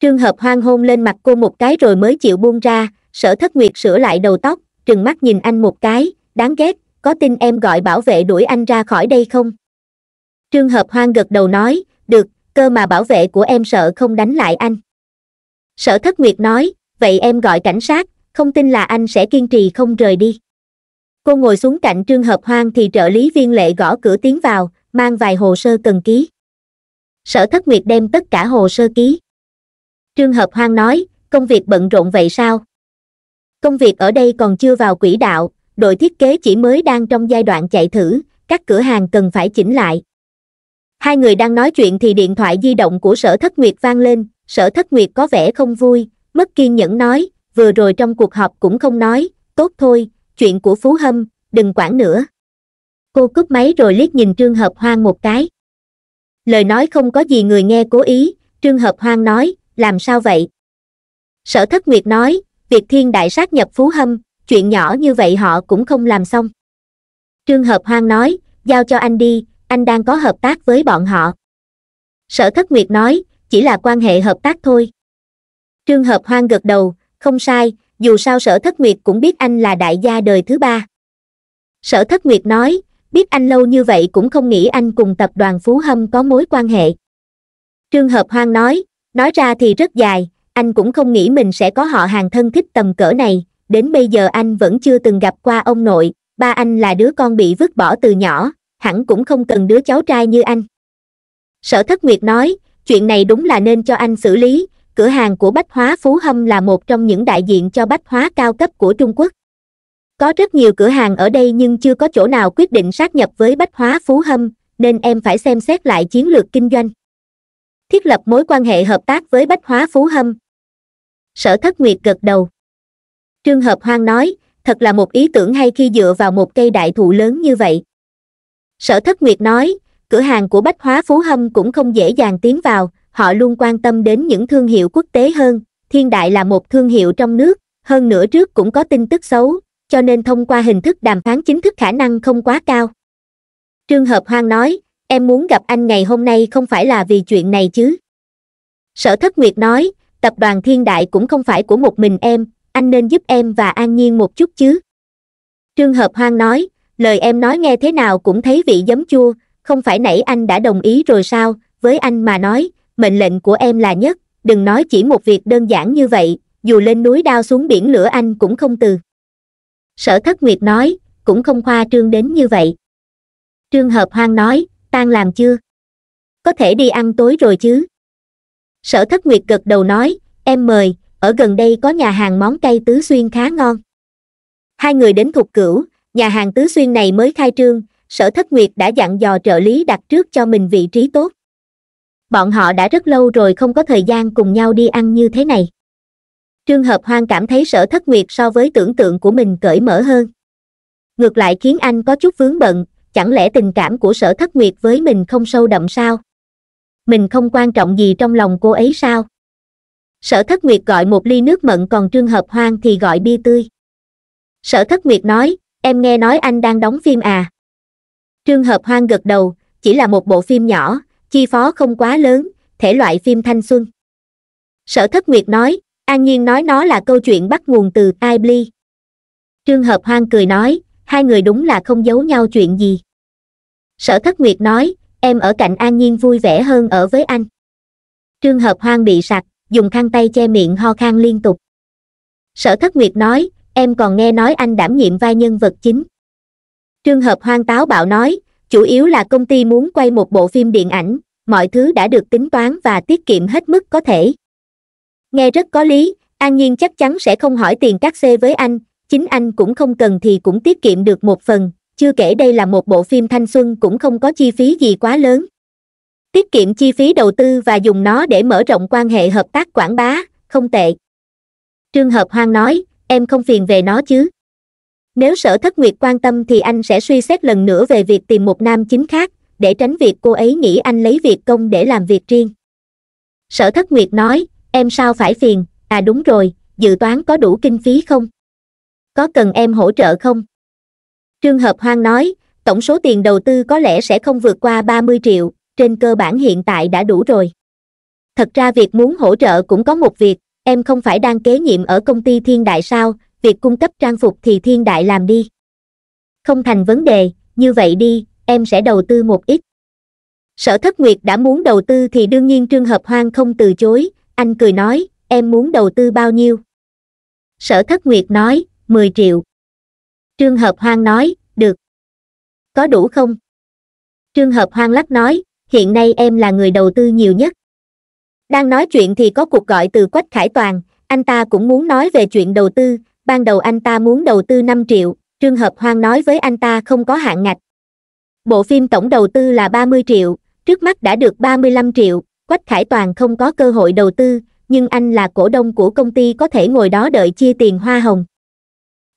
Speaker 1: trương hợp hoang hôn lên mặt cô một cái rồi mới chịu buông ra sở thất nguyệt sửa lại đầu tóc trừng mắt nhìn anh một cái đáng ghét có tin em gọi bảo vệ đuổi anh ra khỏi đây không trương hợp hoang gật đầu nói được cơ mà bảo vệ của em sợ không đánh lại anh sở thất nguyệt nói vậy em gọi cảnh sát không tin là anh sẽ kiên trì không rời đi cô ngồi xuống cạnh trương hợp hoang thì trợ lý viên lệ gõ cửa tiến vào mang vài hồ sơ cần ký sở thất nguyệt đem tất cả hồ sơ ký trương hợp hoang nói công việc bận rộn vậy sao công việc ở đây còn chưa vào quỹ đạo đội thiết kế chỉ mới đang trong giai đoạn chạy thử các cửa hàng cần phải chỉnh lại hai người đang nói chuyện thì điện thoại di động của sở thất nguyệt vang lên sở thất nguyệt có vẻ không vui mất kiên nhẫn nói vừa rồi trong cuộc họp cũng không nói tốt thôi chuyện của phú hâm đừng quản nữa cô cúp máy rồi liếc nhìn trương hợp hoang một cái lời nói không có gì người nghe cố ý trương hợp hoang nói làm sao vậy sở thất nguyệt nói việc thiên đại sát nhập phú hâm chuyện nhỏ như vậy họ cũng không làm xong trương hợp hoang nói giao cho anh đi anh đang có hợp tác với bọn họ sở thất nguyệt nói chỉ là quan hệ hợp tác thôi Trương Hợp Hoang gật đầu, không sai, dù sao sở thất nguyệt cũng biết anh là đại gia đời thứ ba. Sở thất nguyệt nói, biết anh lâu như vậy cũng không nghĩ anh cùng tập đoàn Phú Hâm có mối quan hệ. Trương Hợp Hoang nói, nói ra thì rất dài, anh cũng không nghĩ mình sẽ có họ hàng thân thích tầm cỡ này, đến bây giờ anh vẫn chưa từng gặp qua ông nội, ba anh là đứa con bị vứt bỏ từ nhỏ, hẳn cũng không cần đứa cháu trai như anh. Sở Thất Nguyệt nói, chuyện này đúng là nên cho anh xử lý, cửa hàng của bách hóa phú hâm là một trong những đại diện cho bách hóa cao cấp của trung quốc có rất nhiều cửa hàng ở đây nhưng chưa có chỗ nào quyết định sát nhập với bách hóa phú hâm nên em phải xem xét lại chiến lược kinh doanh thiết lập mối quan hệ hợp tác với bách hóa phú hâm sở thất nguyệt gật đầu trương hợp hoang nói thật là một ý tưởng hay khi dựa vào một cây đại thụ lớn như vậy sở thất nguyệt nói cửa hàng của bách hóa phú hâm cũng không dễ dàng tiến vào họ luôn quan tâm đến những thương hiệu quốc tế hơn, Thiên Đại là một thương hiệu trong nước, hơn nữa trước cũng có tin tức xấu, cho nên thông qua hình thức đàm phán chính thức khả năng không quá cao. Trương Hợp Hoang nói, em muốn gặp anh ngày hôm nay không phải là vì chuyện này chứ. Sở Thất Nguyệt nói, tập đoàn Thiên Đại cũng không phải của một mình em, anh nên giúp em và an nhiên một chút chứ. Trương Hợp Hoang nói, lời em nói nghe thế nào cũng thấy vị giấm chua, không phải nãy anh đã đồng ý rồi sao, với anh mà nói, mệnh lệnh của em là nhất đừng nói chỉ một việc đơn giản như vậy dù lên núi đao xuống biển lửa anh cũng không từ sở thất nguyệt nói cũng không khoa trương đến như vậy trương hợp hoang nói tan làm chưa có thể đi ăn tối rồi chứ sở thất nguyệt gật đầu nói em mời ở gần đây có nhà hàng món cây tứ xuyên khá ngon hai người đến thục cửu nhà hàng tứ xuyên này mới khai trương sở thất nguyệt đã dặn dò trợ lý đặt trước cho mình vị trí tốt bọn họ đã rất lâu rồi không có thời gian cùng nhau đi ăn như thế này trương hợp hoang cảm thấy sở thất nguyệt so với tưởng tượng của mình cởi mở hơn ngược lại khiến anh có chút vướng bận chẳng lẽ tình cảm của sở thất nguyệt với mình không sâu đậm sao mình không quan trọng gì trong lòng cô ấy sao sở thất nguyệt gọi một ly nước mận còn trương hợp hoang thì gọi bia tươi sở thất nguyệt nói em nghe nói anh đang đóng phim à trương hợp hoang gật đầu chỉ là một bộ phim nhỏ chi phó không quá lớn, thể loại phim thanh xuân. Sở Thất Nguyệt nói, An Nhiên nói nó là câu chuyện bắt nguồn từ Ibly. Trương Hợp Hoang cười nói, hai người đúng là không giấu nhau chuyện gì. Sở Thất Nguyệt nói, em ở cạnh An Nhiên vui vẻ hơn ở với anh. Trương Hợp Hoang bị sặc, dùng khăn tay che miệng ho khan liên tục. Sở Thất Nguyệt nói, em còn nghe nói anh đảm nhiệm vai nhân vật chính. Trương Hợp Hoang táo bạo nói, chủ yếu là công ty muốn quay một bộ phim điện ảnh mọi thứ đã được tính toán và tiết kiệm hết mức có thể nghe rất có lý an nhiên chắc chắn sẽ không hỏi tiền cắt xê với anh chính anh cũng không cần thì cũng tiết kiệm được một phần chưa kể đây là một bộ phim thanh xuân cũng không có chi phí gì quá lớn tiết kiệm chi phí đầu tư và dùng nó để mở rộng quan hệ hợp tác quảng bá không tệ trương hợp hoang nói em không phiền về nó chứ nếu sở thất nguyệt quan tâm thì anh sẽ suy xét lần nữa về việc tìm một nam chính khác, để tránh việc cô ấy nghĩ anh lấy việc công để làm việc riêng. Sở thất nguyệt nói, em sao phải phiền, à đúng rồi, dự toán có đủ kinh phí không? Có cần em hỗ trợ không? Trương Hợp Hoang nói, tổng số tiền đầu tư có lẽ sẽ không vượt qua 30 triệu, trên cơ bản hiện tại đã đủ rồi. Thật ra việc muốn hỗ trợ cũng có một việc, em không phải đang kế nhiệm ở công ty thiên đại sao, việc cung cấp trang phục thì thiên đại làm đi không thành vấn đề như vậy đi em sẽ đầu tư một ít sở thất nguyệt đã muốn đầu tư thì đương nhiên trương hợp hoang không từ chối anh cười nói em muốn đầu tư bao nhiêu sở thất nguyệt nói mười triệu trương hợp hoang nói được có đủ không trương hợp hoang lắc nói hiện nay em là người đầu tư nhiều nhất đang nói chuyện thì có cuộc gọi từ quách khải toàn anh ta cũng muốn nói về chuyện đầu tư ban đầu anh ta muốn đầu tư năm triệu trường hợp hoang nói với anh ta không có hạn ngạch bộ phim tổng đầu tư là ba mươi triệu trước mắt đã được ba mươi lăm triệu quách khải toàn không có cơ hội đầu tư nhưng anh là cổ đông của công ty có thể ngồi đó đợi chia tiền hoa hồng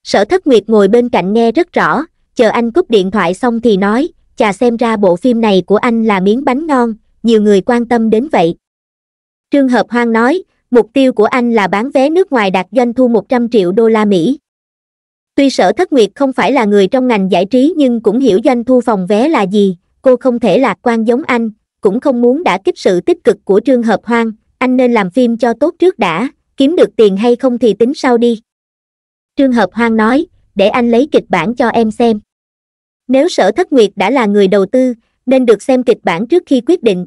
Speaker 1: sở thất nguyệt ngồi bên cạnh nghe rất rõ chờ anh cúp điện thoại xong thì nói chà xem ra bộ phim này của anh là miếng bánh ngon nhiều người quan tâm đến vậy trương hợp hoang nói mục tiêu của anh là bán vé nước ngoài đạt doanh thu 100 triệu đô la Mỹ. Tuy sở thất nguyệt không phải là người trong ngành giải trí nhưng cũng hiểu doanh thu phòng vé là gì, cô không thể lạc quan giống anh, cũng không muốn đã kích sự tích cực của trương hợp hoang, anh nên làm phim cho tốt trước đã, kiếm được tiền hay không thì tính sau đi. Trương hợp hoang nói, để anh lấy kịch bản cho em xem. Nếu sở thất nguyệt đã là người đầu tư, nên được xem kịch bản trước khi quyết định.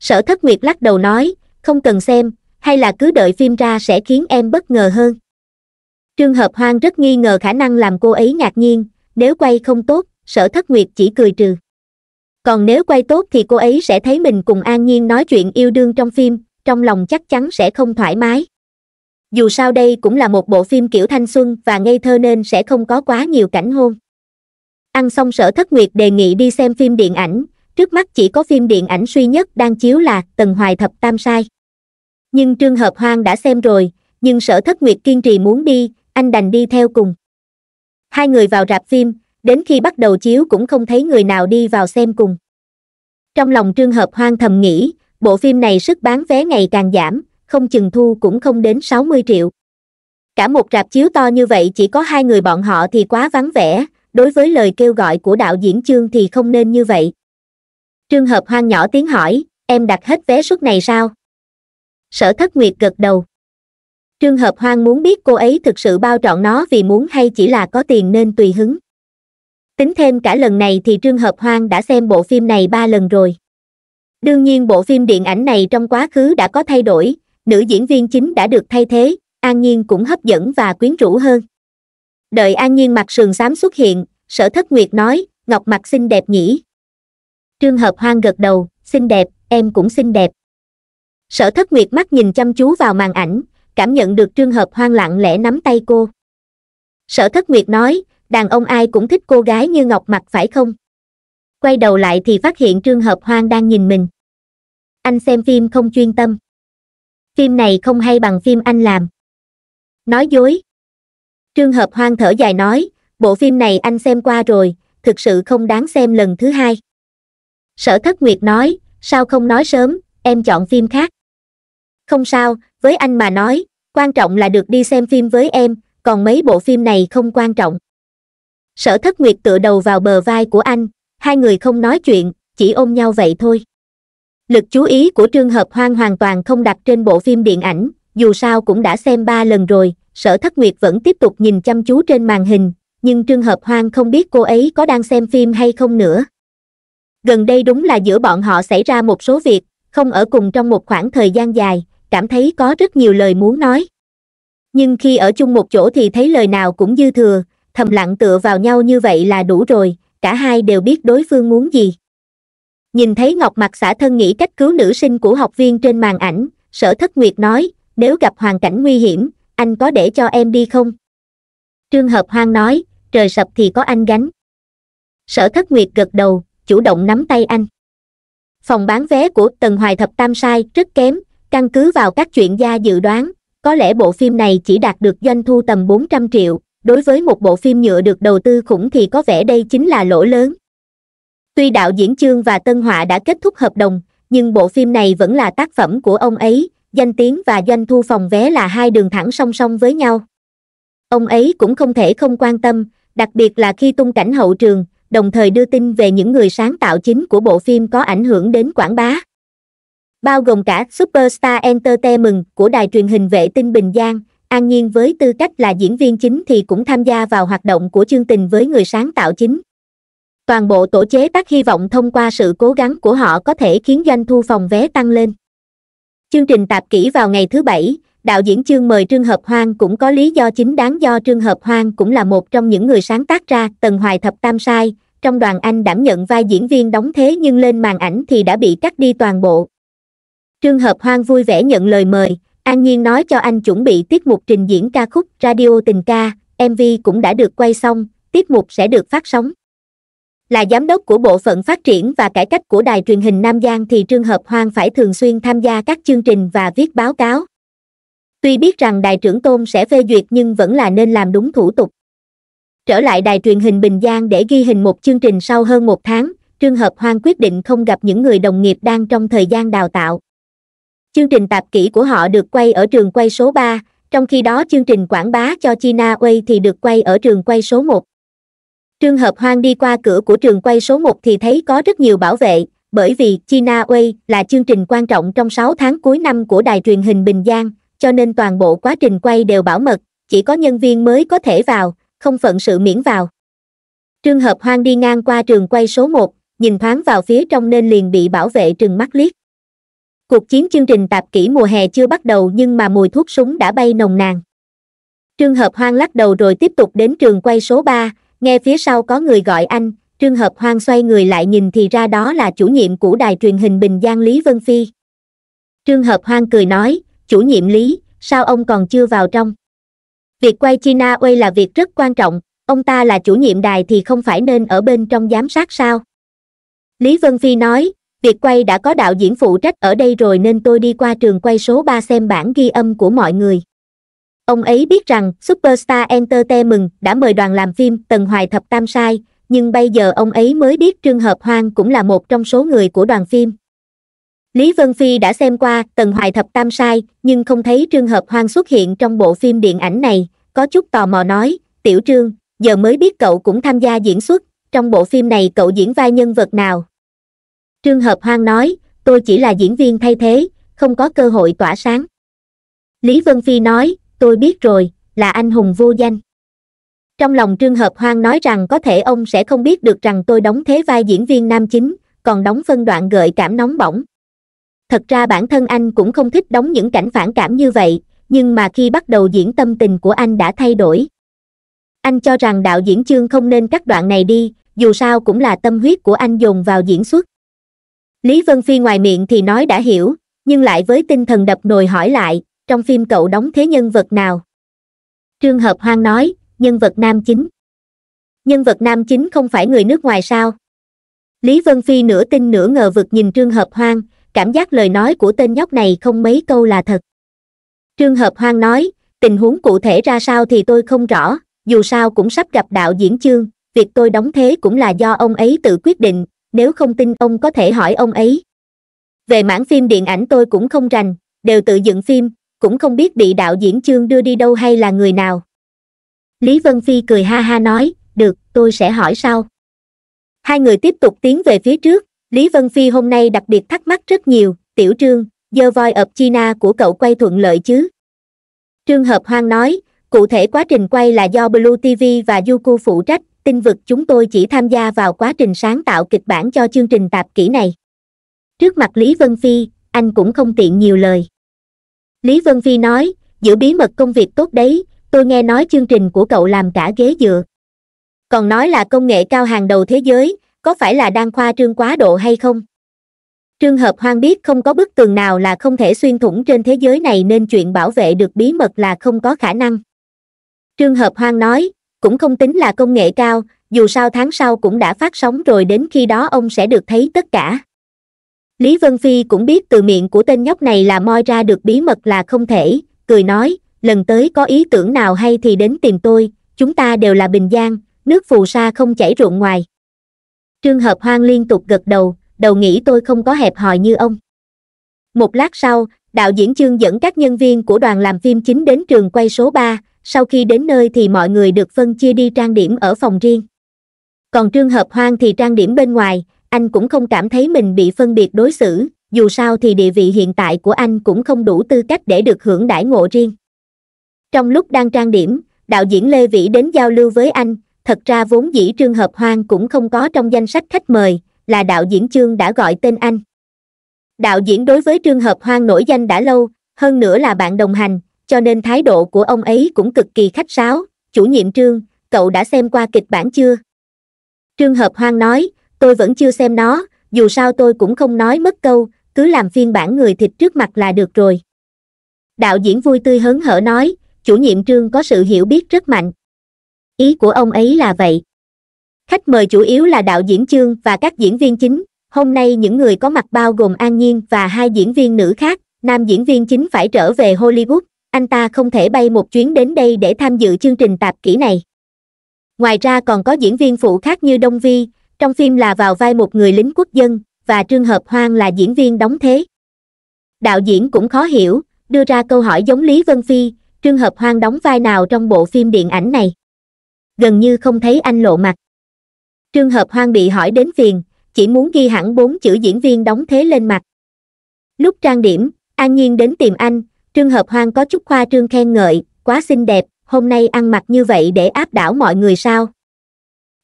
Speaker 1: Sở thất nguyệt lắc đầu nói, không cần xem, hay là cứ đợi phim ra sẽ khiến em bất ngờ hơn trương hợp hoang rất nghi ngờ khả năng làm cô ấy ngạc nhiên nếu quay không tốt sở thất nguyệt chỉ cười trừ còn nếu quay tốt thì cô ấy sẽ thấy mình cùng an nhiên nói chuyện yêu đương trong phim trong lòng chắc chắn sẽ không thoải mái dù sao đây cũng là một bộ phim kiểu thanh xuân và ngây thơ nên sẽ không có quá nhiều cảnh hôn ăn xong sở thất nguyệt đề nghị đi xem phim điện ảnh trước mắt chỉ có phim điện ảnh duy nhất đang chiếu là tần hoài thập tam sai nhưng trường hợp hoang đã xem rồi nhưng sở thất nguyệt kiên trì muốn đi anh đành đi theo cùng hai người vào rạp phim đến khi bắt đầu chiếu cũng không thấy người nào đi vào xem cùng trong lòng trương hợp hoang thầm nghĩ bộ phim này sức bán vé ngày càng giảm không chừng thu cũng không đến sáu mươi triệu cả một rạp chiếu to như vậy chỉ có hai người bọn họ thì quá vắng vẻ đối với lời kêu gọi của đạo diễn chương thì không nên như vậy trương hợp hoang nhỏ tiếng hỏi em đặt hết vé suất này sao sở thất nguyệt gật đầu trương hợp hoang muốn biết cô ấy thực sự bao trọn nó vì muốn hay chỉ là có tiền nên tùy hứng tính thêm cả lần này thì trương hợp hoang đã xem bộ phim này ba lần rồi đương nhiên bộ phim điện ảnh này trong quá khứ đã có thay đổi nữ diễn viên chính đã được thay thế an nhiên cũng hấp dẫn và quyến rũ hơn đợi an nhiên mặc sườn xám xuất hiện sở thất nguyệt nói ngọc mặt xinh đẹp nhỉ trương hợp hoang gật đầu xinh đẹp em cũng xinh đẹp sở thất nguyệt mắt nhìn chăm chú vào màn ảnh cảm nhận được trương hợp hoang lặng lẽ nắm tay cô sở thất nguyệt nói đàn ông ai cũng thích cô gái như ngọc mặt phải không quay đầu lại thì phát hiện trương hợp hoang đang nhìn mình anh xem phim không chuyên tâm phim này không hay bằng phim anh làm nói dối trương hợp hoang thở dài nói bộ phim này anh xem qua rồi thực sự không đáng xem lần thứ hai sở thất nguyệt nói sao không nói sớm em chọn phim khác không sao với anh mà nói quan trọng là được đi xem phim với em còn mấy bộ phim này không quan trọng sở thất nguyệt tựa đầu vào bờ vai của anh hai người không nói chuyện chỉ ôm nhau vậy thôi lực chú ý của trương hợp hoang hoàn toàn không đặt trên bộ phim điện ảnh dù sao cũng đã xem ba lần rồi sở thất nguyệt vẫn tiếp tục nhìn chăm chú trên màn hình nhưng trương hợp hoang không biết cô ấy có đang xem phim hay không nữa gần đây đúng là giữa bọn họ xảy ra một số việc không ở cùng trong một khoảng thời gian dài cảm thấy có rất nhiều lời muốn nói nhưng khi ở chung một chỗ thì thấy lời nào cũng dư thừa thầm lặng tựa vào nhau như vậy là đủ rồi cả hai đều biết đối phương muốn gì nhìn thấy ngọc mặt xả thân nghĩ cách cứu nữ sinh của học viên trên màn ảnh sở thất nguyệt nói nếu gặp hoàn cảnh nguy hiểm anh có để cho em đi không trương hợp hoang nói trời sập thì có anh gánh sở thất nguyệt gật đầu chủ động nắm tay anh phòng bán vé của tần hoài thập tam sai rất kém căn cứ vào các chuyện gia dự đoán có lẽ bộ phim này chỉ đạt được doanh thu tầm 400 triệu đối với một bộ phim nhựa được đầu tư khủng thì có vẻ đây chính là lỗ lớn tuy đạo diễn chương và tân họa đã kết thúc hợp đồng nhưng bộ phim này vẫn là tác phẩm của ông ấy danh tiếng và doanh thu phòng vé là hai đường thẳng song song với nhau ông ấy cũng không thể không quan tâm đặc biệt là khi tung cảnh hậu trường đồng thời đưa tin về những người sáng tạo chính của bộ phim có ảnh hưởng đến quảng bá bao gồm cả Superstar Entertainment của đài truyền hình vệ tinh Bình Giang, An Nhiên với tư cách là diễn viên chính thì cũng tham gia vào hoạt động của chương trình với người sáng tạo chính. Toàn bộ tổ chế tác hy vọng thông qua sự cố gắng của họ có thể khiến doanh thu phòng vé tăng lên. Chương trình tạp kỹ vào ngày thứ Bảy, đạo diễn chương mời Trương Hợp Hoang cũng có lý do chính đáng do Trương Hợp Hoang cũng là một trong những người sáng tác ra Tần Hoài Thập Tam Sai, trong đoàn anh đảm nhận vai diễn viên đóng thế nhưng lên màn ảnh thì đã bị cắt đi toàn bộ. Trương Hợp Hoang vui vẻ nhận lời mời, An Nhiên nói cho anh chuẩn bị tiết mục trình diễn ca khúc Radio Tình Ca, MV cũng đã được quay xong, tiết mục sẽ được phát sóng. Là giám đốc của Bộ phận Phát triển và Cải cách của Đài truyền hình Nam Giang thì Trương Hợp Hoang phải thường xuyên tham gia các chương trình và viết báo cáo. Tuy biết rằng Đài trưởng Tôn sẽ phê duyệt nhưng vẫn là nên làm đúng thủ tục. Trở lại Đài truyền hình Bình Giang để ghi hình một chương trình sau hơn một tháng, Trương Hợp Hoang quyết định không gặp những người đồng nghiệp đang trong thời gian đào tạo chương trình tạp kỹ của họ được quay ở trường quay số ba trong khi đó chương trình quảng bá cho china way thì được quay ở trường quay số một Trường hợp hoang đi qua cửa của trường quay số một thì thấy có rất nhiều bảo vệ bởi vì china way là chương trình quan trọng trong sáu tháng cuối năm của đài truyền hình bình giang cho nên toàn bộ quá trình quay đều bảo mật chỉ có nhân viên mới có thể vào không phận sự miễn vào Trường hợp hoang đi ngang qua trường quay số một nhìn thoáng vào phía trong nên liền bị bảo vệ trừng mắt liếc cuộc chiến chương trình tạp kỹ mùa hè chưa bắt đầu nhưng mà mùi thuốc súng đã bay nồng nàn trương hợp hoang lắc đầu rồi tiếp tục đến trường quay số ba nghe phía sau có người gọi anh trương hợp hoang xoay người lại nhìn thì ra đó là chủ nhiệm của đài truyền hình bình giang lý vân phi trương hợp hoang cười nói chủ nhiệm lý sao ông còn chưa vào trong việc quay china Way là việc rất quan trọng ông ta là chủ nhiệm đài thì không phải nên ở bên trong giám sát sao lý vân phi nói việc quay đã có đạo diễn phụ trách ở đây rồi nên tôi đi qua trường quay số ba xem bản ghi âm của mọi người ông ấy biết rằng superstar entertainment đã mời đoàn làm phim tần hoài thập tam sai nhưng bây giờ ông ấy mới biết trương hợp hoang cũng là một trong số người của đoàn phim lý vân phi đã xem qua tần hoài thập tam sai nhưng không thấy trương hợp hoang xuất hiện trong bộ phim điện ảnh này có chút tò mò nói tiểu trương giờ mới biết cậu cũng tham gia diễn xuất trong bộ phim này cậu diễn vai nhân vật nào trương hợp hoang nói tôi chỉ là diễn viên thay thế không có cơ hội tỏa sáng lý vân phi nói tôi biết rồi là anh hùng vô danh trong lòng trương hợp hoang nói rằng có thể ông sẽ không biết được rằng tôi đóng thế vai diễn viên nam chính còn đóng phân đoạn gợi cảm nóng bỏng thật ra bản thân anh cũng không thích đóng những cảnh phản cảm như vậy nhưng mà khi bắt đầu diễn tâm tình của anh đã thay đổi anh cho rằng đạo diễn chương không nên cắt đoạn này đi dù sao cũng là tâm huyết của anh dùng vào diễn xuất lý vân phi ngoài miệng thì nói đã hiểu nhưng lại với tinh thần đập nồi hỏi lại trong phim cậu đóng thế nhân vật nào trương hợp hoang nói nhân vật nam chính nhân vật nam chính không phải người nước ngoài sao lý vân phi nửa tin nửa ngờ vực nhìn trương hợp hoang cảm giác lời nói của tên nhóc này không mấy câu là thật trương hợp hoang nói tình huống cụ thể ra sao thì tôi không rõ dù sao cũng sắp gặp đạo diễn chương việc tôi đóng thế cũng là do ông ấy tự quyết định nếu không tin ông có thể hỏi ông ấy về mảng phim điện ảnh tôi cũng không rành đều tự dựng phim cũng không biết bị đạo diễn chương đưa đi đâu hay là người nào lý vân phi cười ha ha nói được tôi sẽ hỏi sau hai người tiếp tục tiến về phía trước lý vân phi hôm nay đặc biệt thắc mắc rất nhiều tiểu trương dơ voi ập china của cậu quay thuận lợi chứ trương hợp hoang nói cụ thể quá trình quay là do blue tv và yuku phụ trách tinh vực chúng tôi chỉ tham gia vào quá trình sáng tạo kịch bản cho chương trình tạp kỹ này trước mặt lý vân phi anh cũng không tiện nhiều lời lý vân phi nói giữ bí mật công việc tốt đấy tôi nghe nói chương trình của cậu làm cả ghế dựa còn nói là công nghệ cao hàng đầu thế giới có phải là đang khoa trương quá độ hay không trường hợp hoang biết không có bức tường nào là không thể xuyên thủng trên thế giới này nên chuyện bảo vệ được bí mật là không có khả năng trường hợp hoang nói cũng không tính là công nghệ cao dù sao tháng sau cũng đã phát sóng rồi đến khi đó ông sẽ được thấy tất cả lý vân phi cũng biết từ miệng của tên nhóc này là moi ra được bí mật là không thể cười nói lần tới có ý tưởng nào hay thì đến tìm tôi chúng ta đều là bình giang nước phù sa không chảy ruộng ngoài trương hợp hoang liên tục gật đầu đầu nghĩ tôi không có hẹp hòi như ông một lát sau đạo diễn chương dẫn các nhân viên của đoàn làm phim chính đến trường quay số ba sau khi đến nơi thì mọi người được phân chia đi trang điểm ở phòng riêng còn trường hợp hoang thì trang điểm bên ngoài anh cũng không cảm thấy mình bị phân biệt đối xử dù sao thì địa vị hiện tại của anh cũng không đủ tư cách để được hưởng đãi ngộ riêng trong lúc đang trang điểm đạo diễn lê vĩ đến giao lưu với anh thật ra vốn dĩ trường hợp hoang cũng không có trong danh sách khách mời là đạo diễn chương đã gọi tên anh đạo diễn đối với trường hợp hoang nổi danh đã lâu hơn nữa là bạn đồng hành cho nên thái độ của ông ấy cũng cực kỳ khách sáo chủ nhiệm trương cậu đã xem qua kịch bản chưa trương hợp hoang nói tôi vẫn chưa xem nó dù sao tôi cũng không nói mất câu cứ làm phiên bản người thịt trước mặt là được rồi đạo diễn vui tươi hớn hở nói chủ nhiệm trương có sự hiểu biết rất mạnh ý của ông ấy là vậy khách mời chủ yếu là đạo diễn trương và các diễn viên chính hôm nay những người có mặt bao gồm an nhiên và hai diễn viên nữ khác nam diễn viên chính phải trở về hollywood anh ta không thể bay một chuyến đến đây để tham dự chương trình tạp kỹ này ngoài ra còn có diễn viên phụ khác như đông vi trong phim là vào vai một người lính quốc dân và trương hợp hoang là diễn viên đóng thế đạo diễn cũng khó hiểu đưa ra câu hỏi giống lý vân phi trương hợp hoang đóng vai nào trong bộ phim điện ảnh này gần như không thấy anh lộ mặt trương hợp hoang bị hỏi đến phiền chỉ muốn ghi hẳn bốn chữ diễn viên đóng thế lên mặt lúc trang điểm an nhiên đến tìm anh Trương Hợp Hoang có chút khoa trương khen ngợi, quá xinh đẹp, hôm nay ăn mặc như vậy để áp đảo mọi người sao?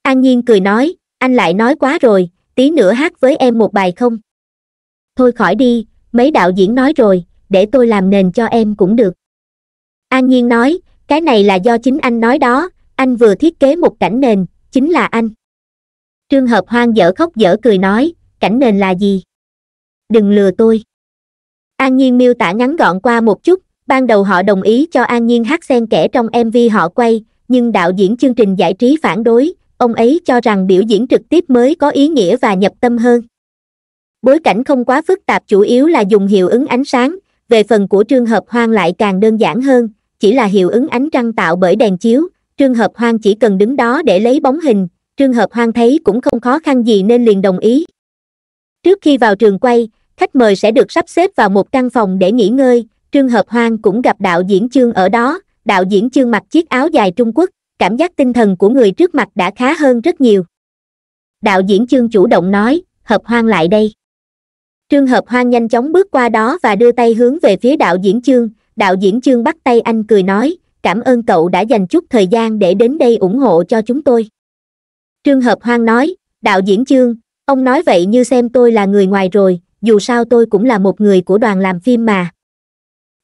Speaker 1: An Nhiên cười nói, anh lại nói quá rồi, tí nữa hát với em một bài không? Thôi khỏi đi, mấy đạo diễn nói rồi, để tôi làm nền cho em cũng được. An Nhiên nói, cái này là do chính anh nói đó, anh vừa thiết kế một cảnh nền, chính là anh. Trương Hợp Hoang dở khóc dở cười nói, cảnh nền là gì? Đừng lừa tôi an nhiên miêu tả ngắn gọn qua một chút ban đầu họ đồng ý cho an nhiên hát xen kẽ trong mv họ quay nhưng đạo diễn chương trình giải trí phản đối ông ấy cho rằng biểu diễn trực tiếp mới có ý nghĩa và nhập tâm hơn bối cảnh không quá phức tạp chủ yếu là dùng hiệu ứng ánh sáng về phần của trường hợp hoang lại càng đơn giản hơn chỉ là hiệu ứng ánh trăng tạo bởi đèn chiếu trường hợp hoang chỉ cần đứng đó để lấy bóng hình trường hợp hoang thấy cũng không khó khăn gì nên liền đồng ý trước khi vào trường quay khách mời sẽ được sắp xếp vào một căn phòng để nghỉ ngơi, Trương Hợp Hoang cũng gặp đạo diễn Chương ở đó, đạo diễn Chương mặc chiếc áo dài Trung Quốc, cảm giác tinh thần của người trước mặt đã khá hơn rất nhiều. Đạo diễn Chương chủ động nói, Hợp Hoang lại đây. Trương Hợp Hoang nhanh chóng bước qua đó và đưa tay hướng về phía đạo diễn Chương, đạo diễn Chương bắt tay anh cười nói, cảm ơn cậu đã dành chút thời gian để đến đây ủng hộ cho chúng tôi. Trương Hợp Hoang nói, đạo diễn Chương, ông nói vậy như xem tôi là người ngoài rồi, dù sao tôi cũng là một người của đoàn làm phim mà.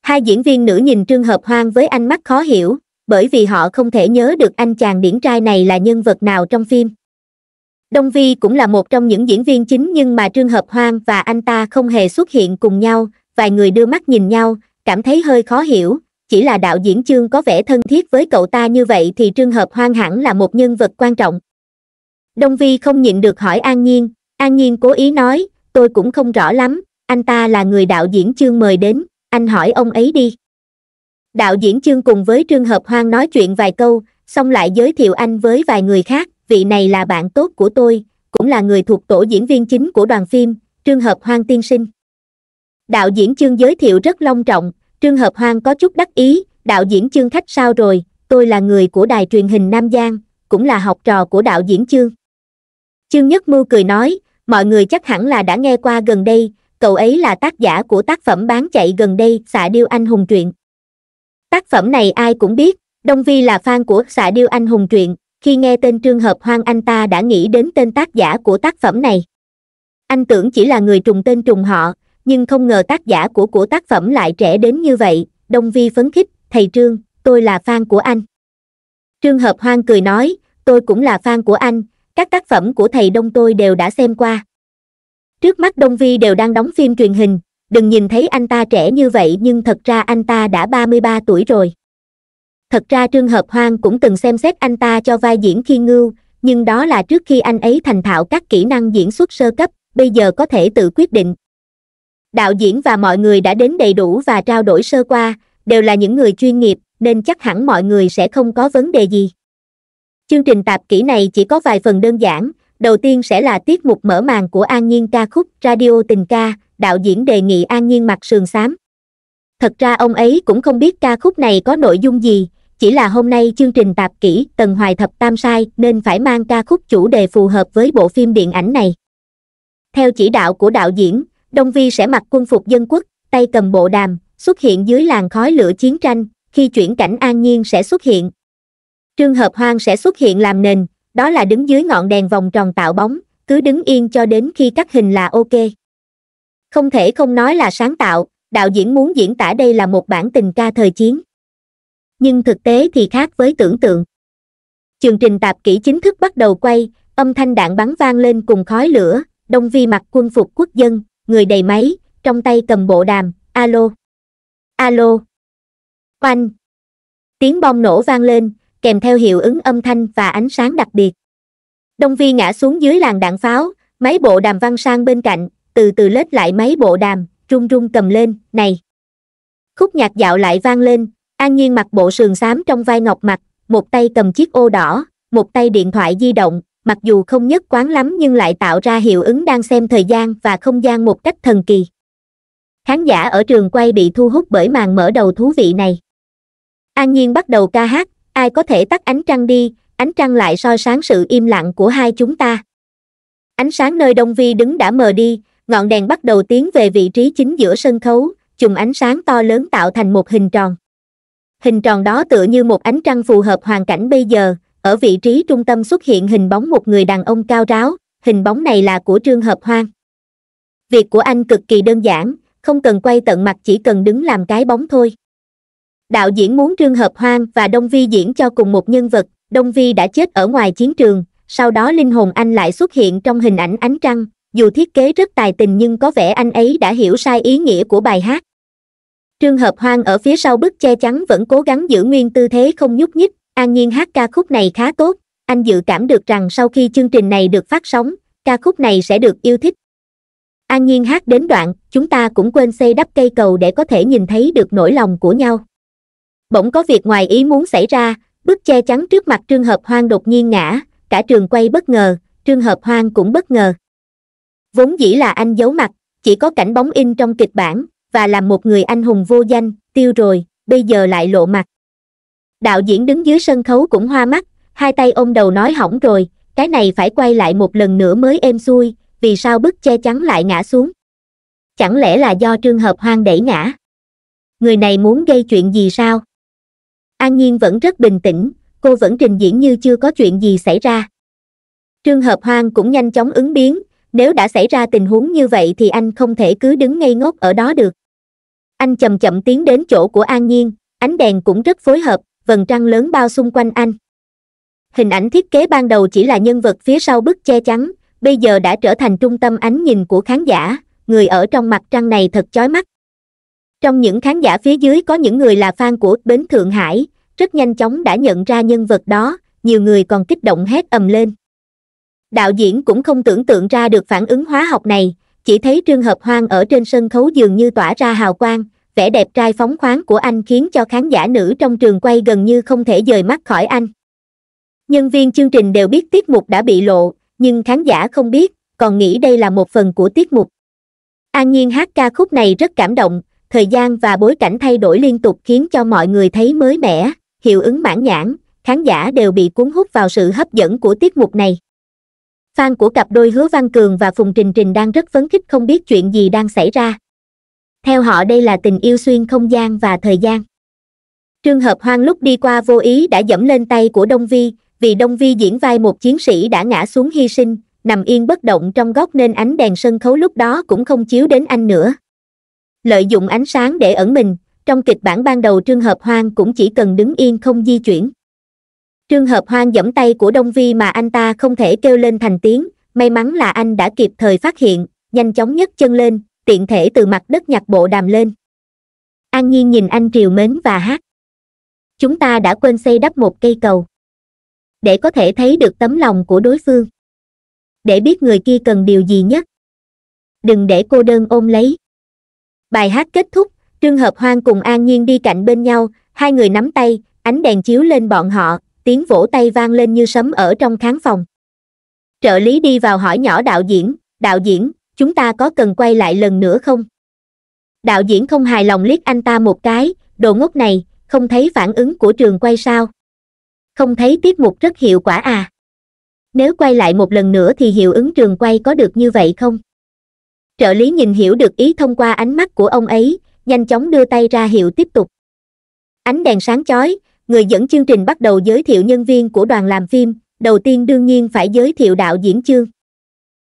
Speaker 1: Hai diễn viên nữ nhìn Trương Hợp Hoang với ánh mắt khó hiểu, bởi vì họ không thể nhớ được anh chàng điển trai này là nhân vật nào trong phim. Đông Vi cũng là một trong những diễn viên chính nhưng mà Trương Hợp Hoang và anh ta không hề xuất hiện cùng nhau, vài người đưa mắt nhìn nhau, cảm thấy hơi khó hiểu, chỉ là đạo diễn trương có vẻ thân thiết với cậu ta như vậy thì Trương Hợp Hoang hẳn là một nhân vật quan trọng. Đông Vi không nhịn được hỏi An Nhiên, An Nhiên cố ý nói, tôi cũng không rõ lắm anh ta là người đạo diễn chương mời đến anh hỏi ông ấy đi đạo diễn chương cùng với trương hợp hoang nói chuyện vài câu xong lại giới thiệu anh với vài người khác vị này là bạn tốt của tôi cũng là người thuộc tổ diễn viên chính của đoàn phim trương hợp hoang tiên sinh đạo diễn chương giới thiệu rất long trọng trương hợp hoang có chút đắc ý đạo diễn chương khách sao rồi tôi là người của đài truyền hình nam giang cũng là học trò của đạo diễn chương chương nhất mưu cười nói mọi người chắc hẳn là đã nghe qua gần đây cậu ấy là tác giả của tác phẩm bán chạy gần đây xạ điêu anh hùng truyện tác phẩm này ai cũng biết đông vi là fan của xạ điêu anh hùng truyện khi nghe tên trương hợp hoang anh ta đã nghĩ đến tên tác giả của tác phẩm này anh tưởng chỉ là người trùng tên trùng họ nhưng không ngờ tác giả của của tác phẩm lại trẻ đến như vậy đông vi phấn khích thầy trương tôi là fan của anh trương hợp hoang cười nói tôi cũng là fan của anh các tác phẩm của thầy đông tôi đều đã xem qua trước mắt đông vi đều đang đóng phim truyền hình đừng nhìn thấy anh ta trẻ như vậy nhưng thật ra anh ta đã ba mươi ba tuổi rồi thật ra trương hợp hoang cũng từng xem xét anh ta cho vai diễn khi ngưu nhưng đó là trước khi anh ấy thành thạo các kỹ năng diễn xuất sơ cấp bây giờ có thể tự quyết định đạo diễn và mọi người đã đến đầy đủ và trao đổi sơ qua đều là những người chuyên nghiệp nên chắc hẳn mọi người sẽ không có vấn đề gì chương trình tạp kỹ này chỉ có vài phần đơn giản đầu tiên sẽ là tiết mục mở màn của an nhiên ca khúc radio tình ca đạo diễn đề nghị an nhiên mặc sườn xám thật ra ông ấy cũng không biết ca khúc này có nội dung gì chỉ là hôm nay chương trình tạp kỹ tần hoài thập tam sai nên phải mang ca khúc chủ đề phù hợp với bộ phim điện ảnh này theo chỉ đạo của đạo diễn đông vi sẽ mặc quân phục dân quốc tay cầm bộ đàm xuất hiện dưới làn khói lửa chiến tranh khi chuyển cảnh an nhiên sẽ xuất hiện Trường hợp hoang sẽ xuất hiện làm nền, đó là đứng dưới ngọn đèn vòng tròn tạo bóng, cứ đứng yên cho đến khi cắt hình là ok. Không thể không nói là sáng tạo, đạo diễn muốn diễn tả đây là một bản tình ca thời chiến. Nhưng thực tế thì khác với tưởng tượng. Chương trình tạp kỹ chính thức bắt đầu quay, âm thanh đạn bắn vang lên cùng khói lửa, Đông Vi mặc quân phục quốc dân, người đầy máy, trong tay cầm bộ đàm, alo. Alo. Oanh. Tiếng bom nổ vang lên, kèm theo hiệu ứng âm thanh và ánh sáng đặc biệt đông vi ngã xuống dưới làng đạn pháo máy bộ đàm văng sang bên cạnh từ từ lết lại máy bộ đàm rung rung cầm lên này khúc nhạc dạo lại vang lên an nhiên mặc bộ sườn xám trong vai ngọc mặt một tay cầm chiếc ô đỏ một tay điện thoại di động mặc dù không nhất quán lắm nhưng lại tạo ra hiệu ứng đang xem thời gian và không gian một cách thần kỳ khán giả ở trường quay bị thu hút bởi màn mở đầu thú vị này an nhiên bắt đầu ca hát ai có thể tắt ánh trăng đi, ánh trăng lại soi sáng sự im lặng của hai chúng ta. Ánh sáng nơi Đông Vi đứng đã mờ đi, ngọn đèn bắt đầu tiến về vị trí chính giữa sân khấu, chùm ánh sáng to lớn tạo thành một hình tròn. Hình tròn đó tựa như một ánh trăng phù hợp hoàn cảnh bây giờ, ở vị trí trung tâm xuất hiện hình bóng một người đàn ông cao ráo, hình bóng này là của Trương Hợp Hoang. Việc của anh cực kỳ đơn giản, không cần quay tận mặt chỉ cần đứng làm cái bóng thôi đạo diễn muốn Trương Hợp Hoang và Đông Vi diễn cho cùng một nhân vật, Đông Vi đã chết ở ngoài chiến trường, sau đó linh hồn anh lại xuất hiện trong hình ảnh ánh trăng, dù thiết kế rất tài tình nhưng có vẻ anh ấy đã hiểu sai ý nghĩa của bài hát. Trương Hợp Hoang ở phía sau bức che chắn vẫn cố gắng giữ nguyên tư thế không nhúc nhích, An Nhiên hát ca khúc này khá tốt, anh dự cảm được rằng sau khi chương trình này được phát sóng, ca khúc này sẽ được yêu thích. An Nhiên hát đến đoạn, chúng ta cũng quên xây đắp cây cầu để có thể nhìn thấy được nỗi lòng của nhau bỗng có việc ngoài ý muốn xảy ra bức che chắn trước mặt trương hợp hoang đột nhiên ngã cả trường quay bất ngờ trương hợp hoang cũng bất ngờ vốn dĩ là anh giấu mặt chỉ có cảnh bóng in trong kịch bản và làm một người anh hùng vô danh tiêu rồi bây giờ lại lộ mặt đạo diễn đứng dưới sân khấu cũng hoa mắt hai tay ôm đầu nói hỏng rồi cái này phải quay lại một lần nữa mới êm xuôi vì sao bức che chắn lại ngã xuống chẳng lẽ là do trường hợp hoang đẩy ngã người này muốn gây chuyện gì sao An Nhiên vẫn rất bình tĩnh, cô vẫn trình diễn như chưa có chuyện gì xảy ra. Trương Hợp Hoang cũng nhanh chóng ứng biến, nếu đã xảy ra tình huống như vậy thì anh không thể cứ đứng ngây ngốc ở đó được. Anh chậm chậm tiến đến chỗ của An Nhiên, ánh đèn cũng rất phối hợp, vầng trăng lớn bao xung quanh anh. Hình ảnh thiết kế ban đầu chỉ là nhân vật phía sau bức che chắn, bây giờ đã trở thành trung tâm ánh nhìn của khán giả, người ở trong mặt trăng này thật chói mắt. Trong những khán giả phía dưới có những người là fan của Bến Thượng Hải, rất nhanh chóng đã nhận ra nhân vật đó nhiều người còn kích động hét ầm lên đạo diễn cũng không tưởng tượng ra được phản ứng hóa học này chỉ thấy trương hợp hoang ở trên sân khấu dường như tỏa ra hào quang vẻ đẹp trai phóng khoáng của anh khiến cho khán giả nữ trong trường quay gần như không thể rời mắt khỏi anh nhân viên chương trình đều biết tiết mục đã bị lộ nhưng khán giả không biết còn nghĩ đây là một phần của tiết mục an nhiên hát ca khúc này rất cảm động thời gian và bối cảnh thay đổi liên tục khiến cho mọi người thấy mới mẻ hiệu ứng mãn nhãn khán giả đều bị cuốn hút vào sự hấp dẫn của tiết mục này fan của cặp đôi hứa văn cường và phùng trình trình đang rất phấn khích không biết chuyện gì đang xảy ra theo họ đây là tình yêu xuyên không gian và thời gian trương hợp hoang lúc đi qua vô ý đã dẫm lên tay của đông vi vì đông vi diễn vai một chiến sĩ đã ngã xuống hy sinh nằm yên bất động trong góc nên ánh đèn sân khấu lúc đó cũng không chiếu đến anh nữa lợi dụng ánh sáng để ẩn mình trong kịch bản ban đầu trường Hợp Hoang cũng chỉ cần đứng yên không di chuyển. trường Hợp Hoang giẫm tay của Đông Vi mà anh ta không thể kêu lên thành tiếng, may mắn là anh đã kịp thời phát hiện, nhanh chóng nhấc chân lên, tiện thể từ mặt đất nhặt bộ đàm lên. An Nhiên nhìn anh triều mến và hát. Chúng ta đã quên xây đắp một cây cầu. Để có thể thấy được tấm lòng của đối phương. Để biết người kia cần điều gì nhất. Đừng để cô đơn ôm lấy. Bài hát kết thúc, Trương Hợp Hoang cùng An Nhiên đi cạnh bên nhau, hai người nắm tay, ánh đèn chiếu lên bọn họ, tiếng vỗ tay vang lên như sấm ở trong khán phòng. Trợ lý đi vào hỏi nhỏ đạo diễn, đạo diễn, chúng ta có cần quay lại lần nữa không? Đạo diễn không hài lòng liếc anh ta một cái, đồ ngốc này, không thấy phản ứng của trường quay sao? Không thấy tiết mục rất hiệu quả à? Nếu quay lại một lần nữa thì hiệu ứng trường quay có được như vậy không? Trợ lý nhìn hiểu được ý thông qua ánh mắt của ông ấy, nhanh chóng đưa tay ra hiệu tiếp tục ánh đèn sáng chói người dẫn chương trình bắt đầu giới thiệu nhân viên của đoàn làm phim đầu tiên đương nhiên phải giới thiệu đạo diễn chương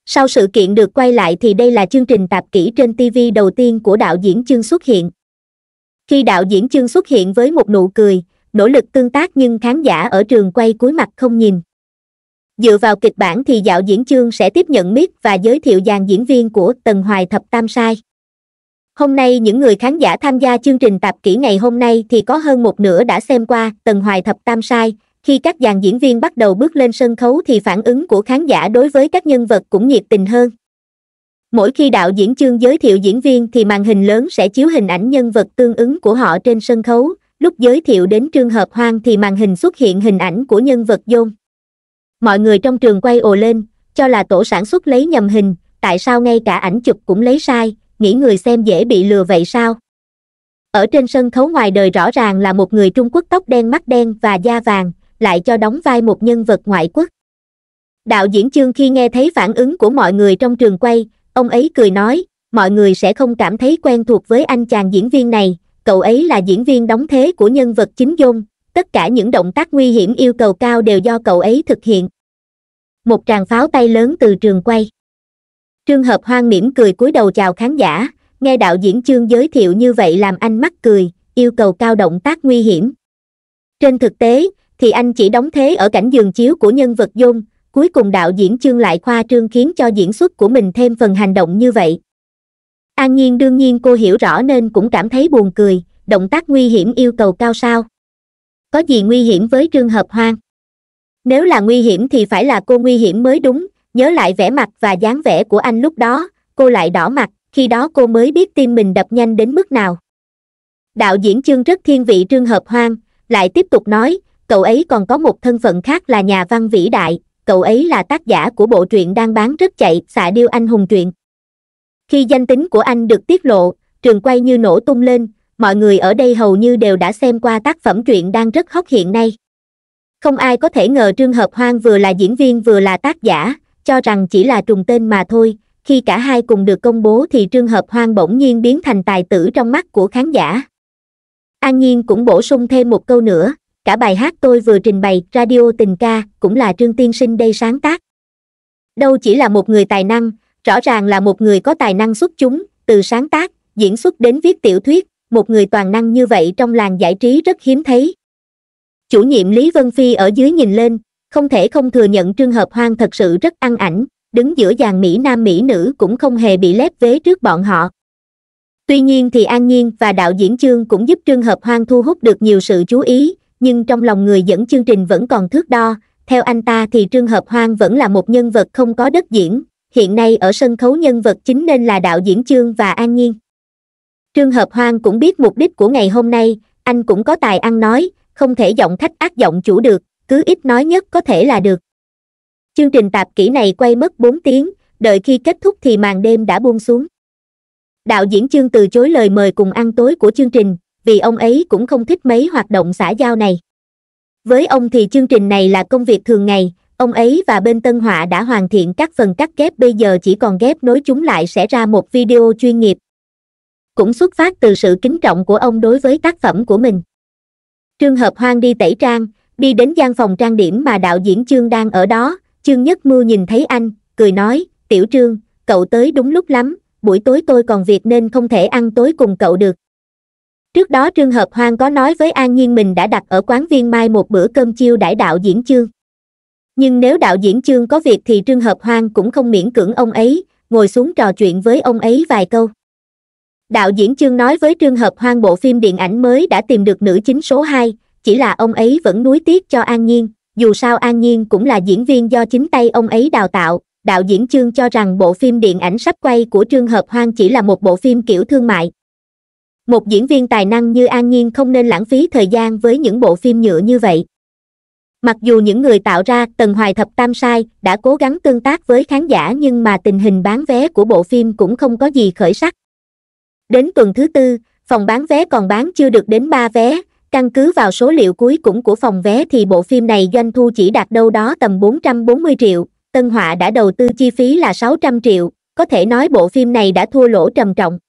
Speaker 1: sau sự kiện được quay lại thì đây là chương trình tạp kỹ trên tv đầu tiên của đạo diễn chương xuất hiện khi đạo diễn chương xuất hiện với một nụ cười nỗ lực tương tác nhưng khán giả ở trường quay cuối mặt không nhìn dựa vào kịch bản thì đạo diễn chương sẽ tiếp nhận miết và giới thiệu dàn diễn viên của tần hoài thập tam sai hôm nay những người khán giả tham gia chương trình tạp kỹ ngày hôm nay thì có hơn một nửa đã xem qua tần hoài thập tam sai khi các dàn diễn viên bắt đầu bước lên sân khấu thì phản ứng của khán giả đối với các nhân vật cũng nhiệt tình hơn mỗi khi đạo diễn chương giới thiệu diễn viên thì màn hình lớn sẽ chiếu hình ảnh nhân vật tương ứng của họ trên sân khấu lúc giới thiệu đến trường hợp hoang thì màn hình xuất hiện hình ảnh của nhân vật dôn mọi người trong trường quay ồ lên cho là tổ sản xuất lấy nhầm hình tại sao ngay cả ảnh chụp cũng lấy sai nghĩ người xem dễ bị lừa vậy sao ở trên sân khấu ngoài đời rõ ràng là một người trung quốc tóc đen mắt đen và da vàng lại cho đóng vai một nhân vật ngoại quốc đạo diễn chương khi nghe thấy phản ứng của mọi người trong trường quay ông ấy cười nói mọi người sẽ không cảm thấy quen thuộc với anh chàng diễn viên này cậu ấy là diễn viên đóng thế của nhân vật chính dung tất cả những động tác nguy hiểm yêu cầu cao đều do cậu ấy thực hiện một tràng pháo tay lớn từ trường quay trương hợp hoang mỉm cười cúi đầu chào khán giả nghe đạo diễn trương giới thiệu như vậy làm anh mắc cười yêu cầu cao động tác nguy hiểm trên thực tế thì anh chỉ đóng thế ở cảnh giường chiếu của nhân vật dung cuối cùng đạo diễn trương lại khoa trương khiến cho diễn xuất của mình thêm phần hành động như vậy an nhiên đương nhiên cô hiểu rõ nên cũng cảm thấy buồn cười động tác nguy hiểm yêu cầu cao sao có gì nguy hiểm với trương hợp hoang nếu là nguy hiểm thì phải là cô nguy hiểm mới đúng nhớ lại vẻ mặt và dáng vẻ của anh lúc đó cô lại đỏ mặt khi đó cô mới biết tim mình đập nhanh đến mức nào đạo diễn chương rất thiên vị trương hợp hoang lại tiếp tục nói cậu ấy còn có một thân phận khác là nhà văn vĩ đại cậu ấy là tác giả của bộ truyện đang bán rất chạy xạ điêu anh hùng truyện khi danh tính của anh được tiết lộ trường quay như nổ tung lên mọi người ở đây hầu như đều đã xem qua tác phẩm truyện đang rất hot hiện nay không ai có thể ngờ trương hợp hoang vừa là diễn viên vừa là tác giả cho rằng chỉ là trùng tên mà thôi khi cả hai cùng được công bố thì trường hợp hoang bỗng nhiên biến thành tài tử trong mắt của khán giả an nhiên cũng bổ sung thêm một câu nữa cả bài hát tôi vừa trình bày radio tình ca cũng là trương tiên sinh đây sáng tác đâu chỉ là một người tài năng rõ ràng là một người có tài năng xuất chúng từ sáng tác diễn xuất đến viết tiểu thuyết một người toàn năng như vậy trong làng giải trí rất hiếm thấy chủ nhiệm lý vân phi ở dưới nhìn lên không thể không thừa nhận trường hợp hoang thật sự rất ăn ảnh đứng giữa dàn mỹ nam mỹ nữ cũng không hề bị lép vế trước bọn họ tuy nhiên thì an nhiên và đạo diễn chương cũng giúp trường hợp hoang thu hút được nhiều sự chú ý nhưng trong lòng người dẫn chương trình vẫn còn thước đo theo anh ta thì trường hợp hoang vẫn là một nhân vật không có đất diễn hiện nay ở sân khấu nhân vật chính nên là đạo diễn chương và an nhiên trương hợp hoang cũng biết mục đích của ngày hôm nay anh cũng có tài ăn nói không thể giọng khách ác giọng chủ được cứ ít nói nhất có thể là được chương trình tạp kỹ này quay mất 4 tiếng đợi khi kết thúc thì màn đêm đã buông xuống đạo diễn chương từ chối lời mời cùng ăn tối của chương trình vì ông ấy cũng không thích mấy hoạt động xã giao này với ông thì chương trình này là công việc thường ngày ông ấy và bên tân họa đã hoàn thiện các phần cắt ghép bây giờ chỉ còn ghép nối chúng lại sẽ ra một video chuyên nghiệp cũng xuất phát từ sự kính trọng của ông đối với tác phẩm của mình trường hợp hoang đi tẩy trang đi đến gian phòng trang điểm mà đạo diễn trương đang ở đó trương nhất mưu nhìn thấy anh cười nói tiểu trương cậu tới đúng lúc lắm buổi tối tôi còn việc nên không thể ăn tối cùng cậu được trước đó trương hợp hoang có nói với an nhiên mình đã đặt ở quán viên mai một bữa cơm chiêu đãi đạo diễn trương nhưng nếu đạo diễn trương có việc thì trương hợp hoang cũng không miễn cưỡng ông ấy ngồi xuống trò chuyện với ông ấy vài câu đạo diễn trương nói với trương hợp hoang bộ phim điện ảnh mới đã tìm được nữ chính số hai chỉ là ông ấy vẫn nuối tiếc cho An Nhiên, dù sao An Nhiên cũng là diễn viên do chính tay ông ấy đào tạo, đạo diễn Trương cho rằng bộ phim điện ảnh sắp quay của Trương Hợp Hoang chỉ là một bộ phim kiểu thương mại. Một diễn viên tài năng như An Nhiên không nên lãng phí thời gian với những bộ phim nhựa như vậy. Mặc dù những người tạo ra Tần Hoài Thập Tam Sai đã cố gắng tương tác với khán giả nhưng mà tình hình bán vé của bộ phim cũng không có gì khởi sắc. Đến tuần thứ tư, phòng bán vé còn bán chưa được đến 3 vé, Căn cứ vào số liệu cuối cùng của phòng vé thì bộ phim này doanh thu chỉ đạt đâu đó tầm 440 triệu, Tân Họa đã đầu tư chi phí là 600 triệu, có thể nói bộ phim này đã thua lỗ trầm trọng.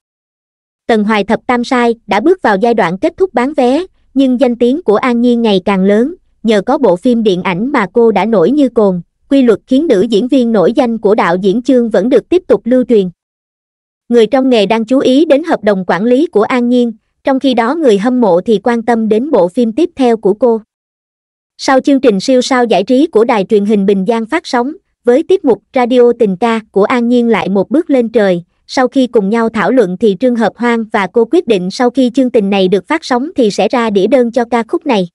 Speaker 1: Tần Hoài Thập Tam Sai đã bước vào giai đoạn kết thúc bán vé, nhưng danh tiếng của An Nhiên ngày càng lớn, nhờ có bộ phim điện ảnh mà cô đã nổi như cồn, quy luật khiến nữ diễn viên nổi danh của đạo diễn chương vẫn được tiếp tục lưu truyền. Người trong nghề đang chú ý đến hợp đồng quản lý của An Nhiên, trong khi đó người hâm mộ thì quan tâm đến bộ phim tiếp theo của cô sau chương trình siêu sao giải trí của đài truyền hình bình giang phát sóng với tiết mục radio tình ca của an nhiên lại một bước lên trời sau khi cùng nhau thảo luận thì trương hợp hoang và cô quyết định sau khi chương trình này được phát sóng thì sẽ ra đĩa đơn cho ca khúc này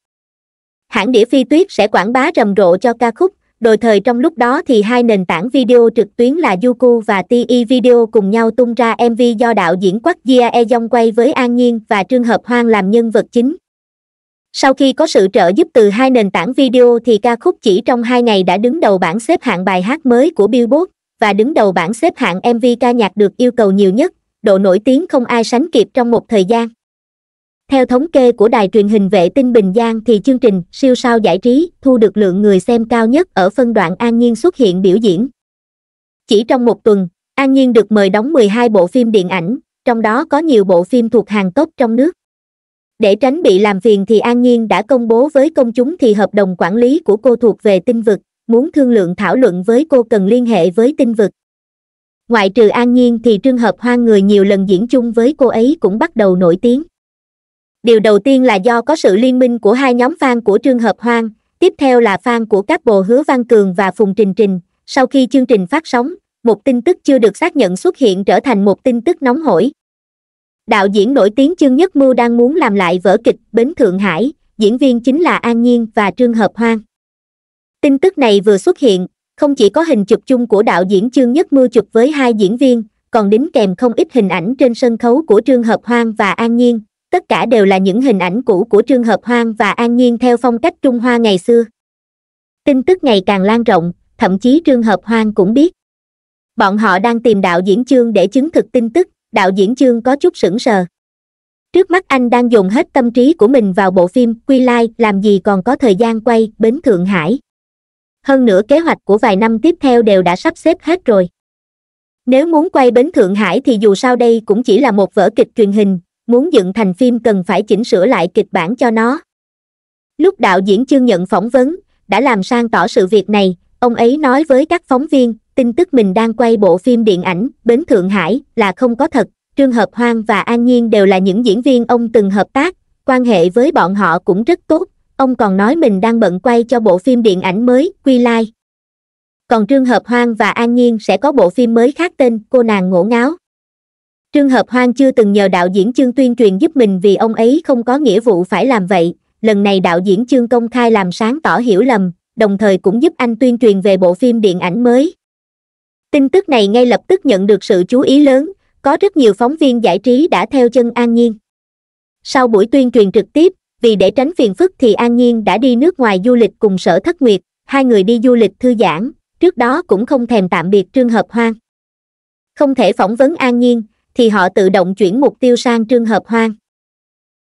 Speaker 1: hãng đĩa phi tuyết sẽ quảng bá rầm rộ cho ca khúc Đồng thời trong lúc đó thì hai nền tảng video trực tuyến là Youku và TE Video cùng nhau tung ra MV do đạo diễn Quắc Gia E Dông quay với An Nhiên và Trương Hợp Hoang làm nhân vật chính. Sau khi có sự trợ giúp từ hai nền tảng video thì ca khúc chỉ trong hai ngày đã đứng đầu bảng xếp hạng bài hát mới của Billboard và đứng đầu bảng xếp hạng MV ca nhạc được yêu cầu nhiều nhất, độ nổi tiếng không ai sánh kịp trong một thời gian. Theo thống kê của đài truyền hình vệ tinh Bình Giang thì chương trình siêu sao giải trí thu được lượng người xem cao nhất ở phân đoạn An Nhiên xuất hiện biểu diễn. Chỉ trong một tuần, An Nhiên được mời đóng 12 bộ phim điện ảnh, trong đó có nhiều bộ phim thuộc hàng tốt trong nước. Để tránh bị làm phiền thì An Nhiên đã công bố với công chúng thì hợp đồng quản lý của cô thuộc về tinh vực, muốn thương lượng thảo luận với cô cần liên hệ với tinh vực. Ngoại trừ An Nhiên thì trường Hợp Hoa người nhiều lần diễn chung với cô ấy cũng bắt đầu nổi tiếng điều đầu tiên là do có sự liên minh của hai nhóm fan của trương hợp hoang tiếp theo là fan của các bồ hứa văn cường và phùng trình trình sau khi chương trình phát sóng một tin tức chưa được xác nhận xuất hiện trở thành một tin tức nóng hổi đạo diễn nổi tiếng trương nhất mưu đang muốn làm lại vở kịch bến thượng hải diễn viên chính là an nhiên và trương hợp hoang tin tức này vừa xuất hiện không chỉ có hình chụp chung của đạo diễn trương nhất mưu chụp với hai diễn viên còn đính kèm không ít hình ảnh trên sân khấu của trương hợp hoang và an nhiên tất cả đều là những hình ảnh cũ của trương hợp hoang và an nhiên theo phong cách trung hoa ngày xưa tin tức ngày càng lan rộng thậm chí trương hợp hoang cũng biết bọn họ đang tìm đạo diễn trương để chứng thực tin tức đạo diễn trương có chút sững sờ trước mắt anh đang dùng hết tâm trí của mình vào bộ phim quy lai làm gì còn có thời gian quay bến thượng hải hơn nữa kế hoạch của vài năm tiếp theo đều đã sắp xếp hết rồi nếu muốn quay bến thượng hải thì dù sao đây cũng chỉ là một vở kịch truyền hình muốn dựng thành phim cần phải chỉnh sửa lại kịch bản cho nó lúc đạo diễn chương nhận phỏng vấn đã làm sang tỏ sự việc này ông ấy nói với các phóng viên tin tức mình đang quay bộ phim điện ảnh bến thượng hải là không có thật trương hợp hoang và an nhiên đều là những diễn viên ông từng hợp tác quan hệ với bọn họ cũng rất tốt ông còn nói mình đang bận quay cho bộ phim điện ảnh mới quy lai còn trương hợp hoang và an nhiên sẽ có bộ phim mới khác tên cô nàng ngổ ngáo trương hợp hoang chưa từng nhờ đạo diễn trương tuyên truyền giúp mình vì ông ấy không có nghĩa vụ phải làm vậy lần này đạo diễn trương công khai làm sáng tỏ hiểu lầm đồng thời cũng giúp anh tuyên truyền về bộ phim điện ảnh mới tin tức này ngay lập tức nhận được sự chú ý lớn có rất nhiều phóng viên giải trí đã theo chân an nhiên sau buổi tuyên truyền trực tiếp vì để tránh phiền phức thì an nhiên đã đi nước ngoài du lịch cùng sở thất nguyệt hai người đi du lịch thư giãn trước đó cũng không thèm tạm biệt trương hợp hoang không thể phỏng vấn an nhiên thì họ tự động chuyển mục tiêu sang trương hợp hoang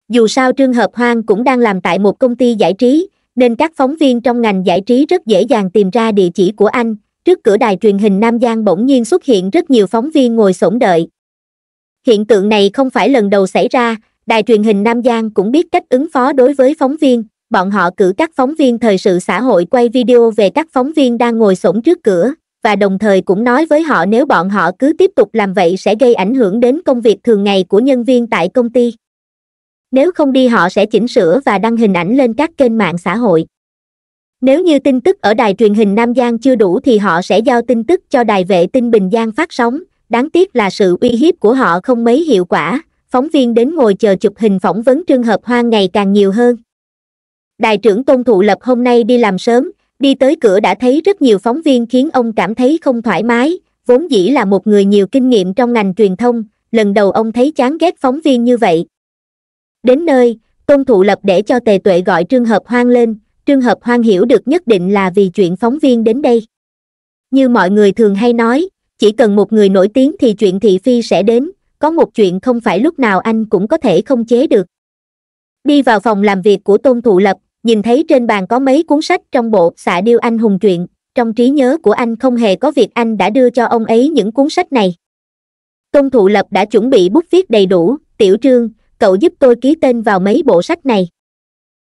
Speaker 1: dù sao trương hợp hoang cũng đang làm tại một công ty giải trí nên các phóng viên trong ngành giải trí rất dễ dàng tìm ra địa chỉ của anh trước cửa đài truyền hình nam giang bỗng nhiên xuất hiện rất nhiều phóng viên ngồi sổn đợi hiện tượng này không phải lần đầu xảy ra đài truyền hình nam giang cũng biết cách ứng phó đối với phóng viên bọn họ cử các phóng viên thời sự xã hội quay video về các phóng viên đang ngồi sổn trước cửa và đồng thời cũng nói với họ nếu bọn họ cứ tiếp tục làm vậy sẽ gây ảnh hưởng đến công việc thường ngày của nhân viên tại công ty nếu không đi họ sẽ chỉnh sửa và đăng hình ảnh lên các kênh mạng xã hội nếu như tin tức ở đài truyền hình nam giang chưa đủ thì họ sẽ giao tin tức cho đài vệ tinh bình giang phát sóng đáng tiếc là sự uy hiếp của họ không mấy hiệu quả phóng viên đến ngồi chờ chụp hình phỏng vấn trường hợp hoang ngày càng nhiều hơn đài trưởng tôn thụ lập hôm nay đi làm sớm đi tới cửa đã thấy rất nhiều phóng viên khiến ông cảm thấy không thoải mái vốn dĩ là một người nhiều kinh nghiệm trong ngành truyền thông lần đầu ông thấy chán ghét phóng viên như vậy đến nơi tôn thụ lập để cho tề tuệ gọi trương hợp hoang lên trương hợp hoang hiểu được nhất định là vì chuyện phóng viên đến đây như mọi người thường hay nói chỉ cần một người nổi tiếng thì chuyện thị phi sẽ đến có một chuyện không phải lúc nào anh cũng có thể không chế được đi vào phòng làm việc của tôn thụ lập nhìn thấy trên bàn có mấy cuốn sách trong bộ xạ điêu anh hùng truyện trong trí nhớ của anh không hề có việc anh đã đưa cho ông ấy những cuốn sách này tôn thụ lập đã chuẩn bị bút viết đầy đủ tiểu trương cậu giúp tôi ký tên vào mấy bộ sách này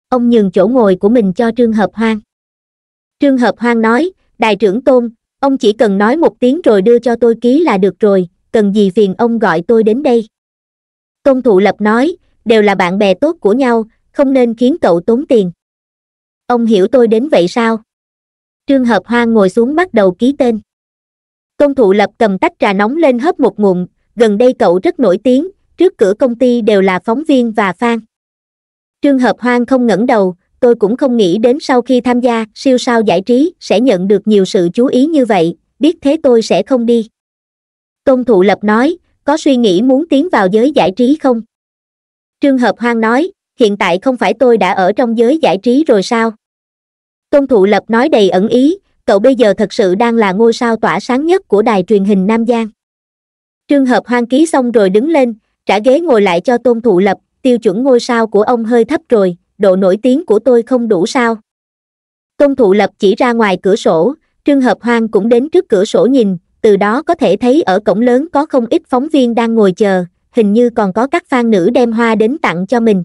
Speaker 1: ông nhường chỗ ngồi của mình cho trương hợp hoang trương hợp hoang nói đại trưởng tôn ông chỉ cần nói một tiếng rồi đưa cho tôi ký là được rồi cần gì phiền ông gọi tôi đến đây tôn thụ lập nói đều là bạn bè tốt của nhau không nên khiến cậu tốn tiền ông hiểu tôi đến vậy sao trương hợp hoa ngồi xuống bắt đầu ký tên công thụ lập cầm tách trà nóng lên hớp một ngụm gần đây cậu rất nổi tiếng trước cửa công ty đều là phóng viên và fan trương hợp hoang không ngẩng đầu tôi cũng không nghĩ đến sau khi tham gia siêu sao giải trí sẽ nhận được nhiều sự chú ý như vậy biết thế tôi sẽ không đi công thụ lập nói có suy nghĩ muốn tiến vào giới giải trí không trương hợp hoang nói hiện tại không phải tôi đã ở trong giới giải trí rồi sao tôn thụ lập nói đầy ẩn ý cậu bây giờ thật sự đang là ngôi sao tỏa sáng nhất của đài truyền hình nam giang trương hợp hoang ký xong rồi đứng lên trả ghế ngồi lại cho tôn thụ lập tiêu chuẩn ngôi sao của ông hơi thấp rồi độ nổi tiếng của tôi không đủ sao tôn thụ lập chỉ ra ngoài cửa sổ trương hợp hoang cũng đến trước cửa sổ nhìn từ đó có thể thấy ở cổng lớn có không ít phóng viên đang ngồi chờ hình như còn có các fan nữ đem hoa đến tặng cho mình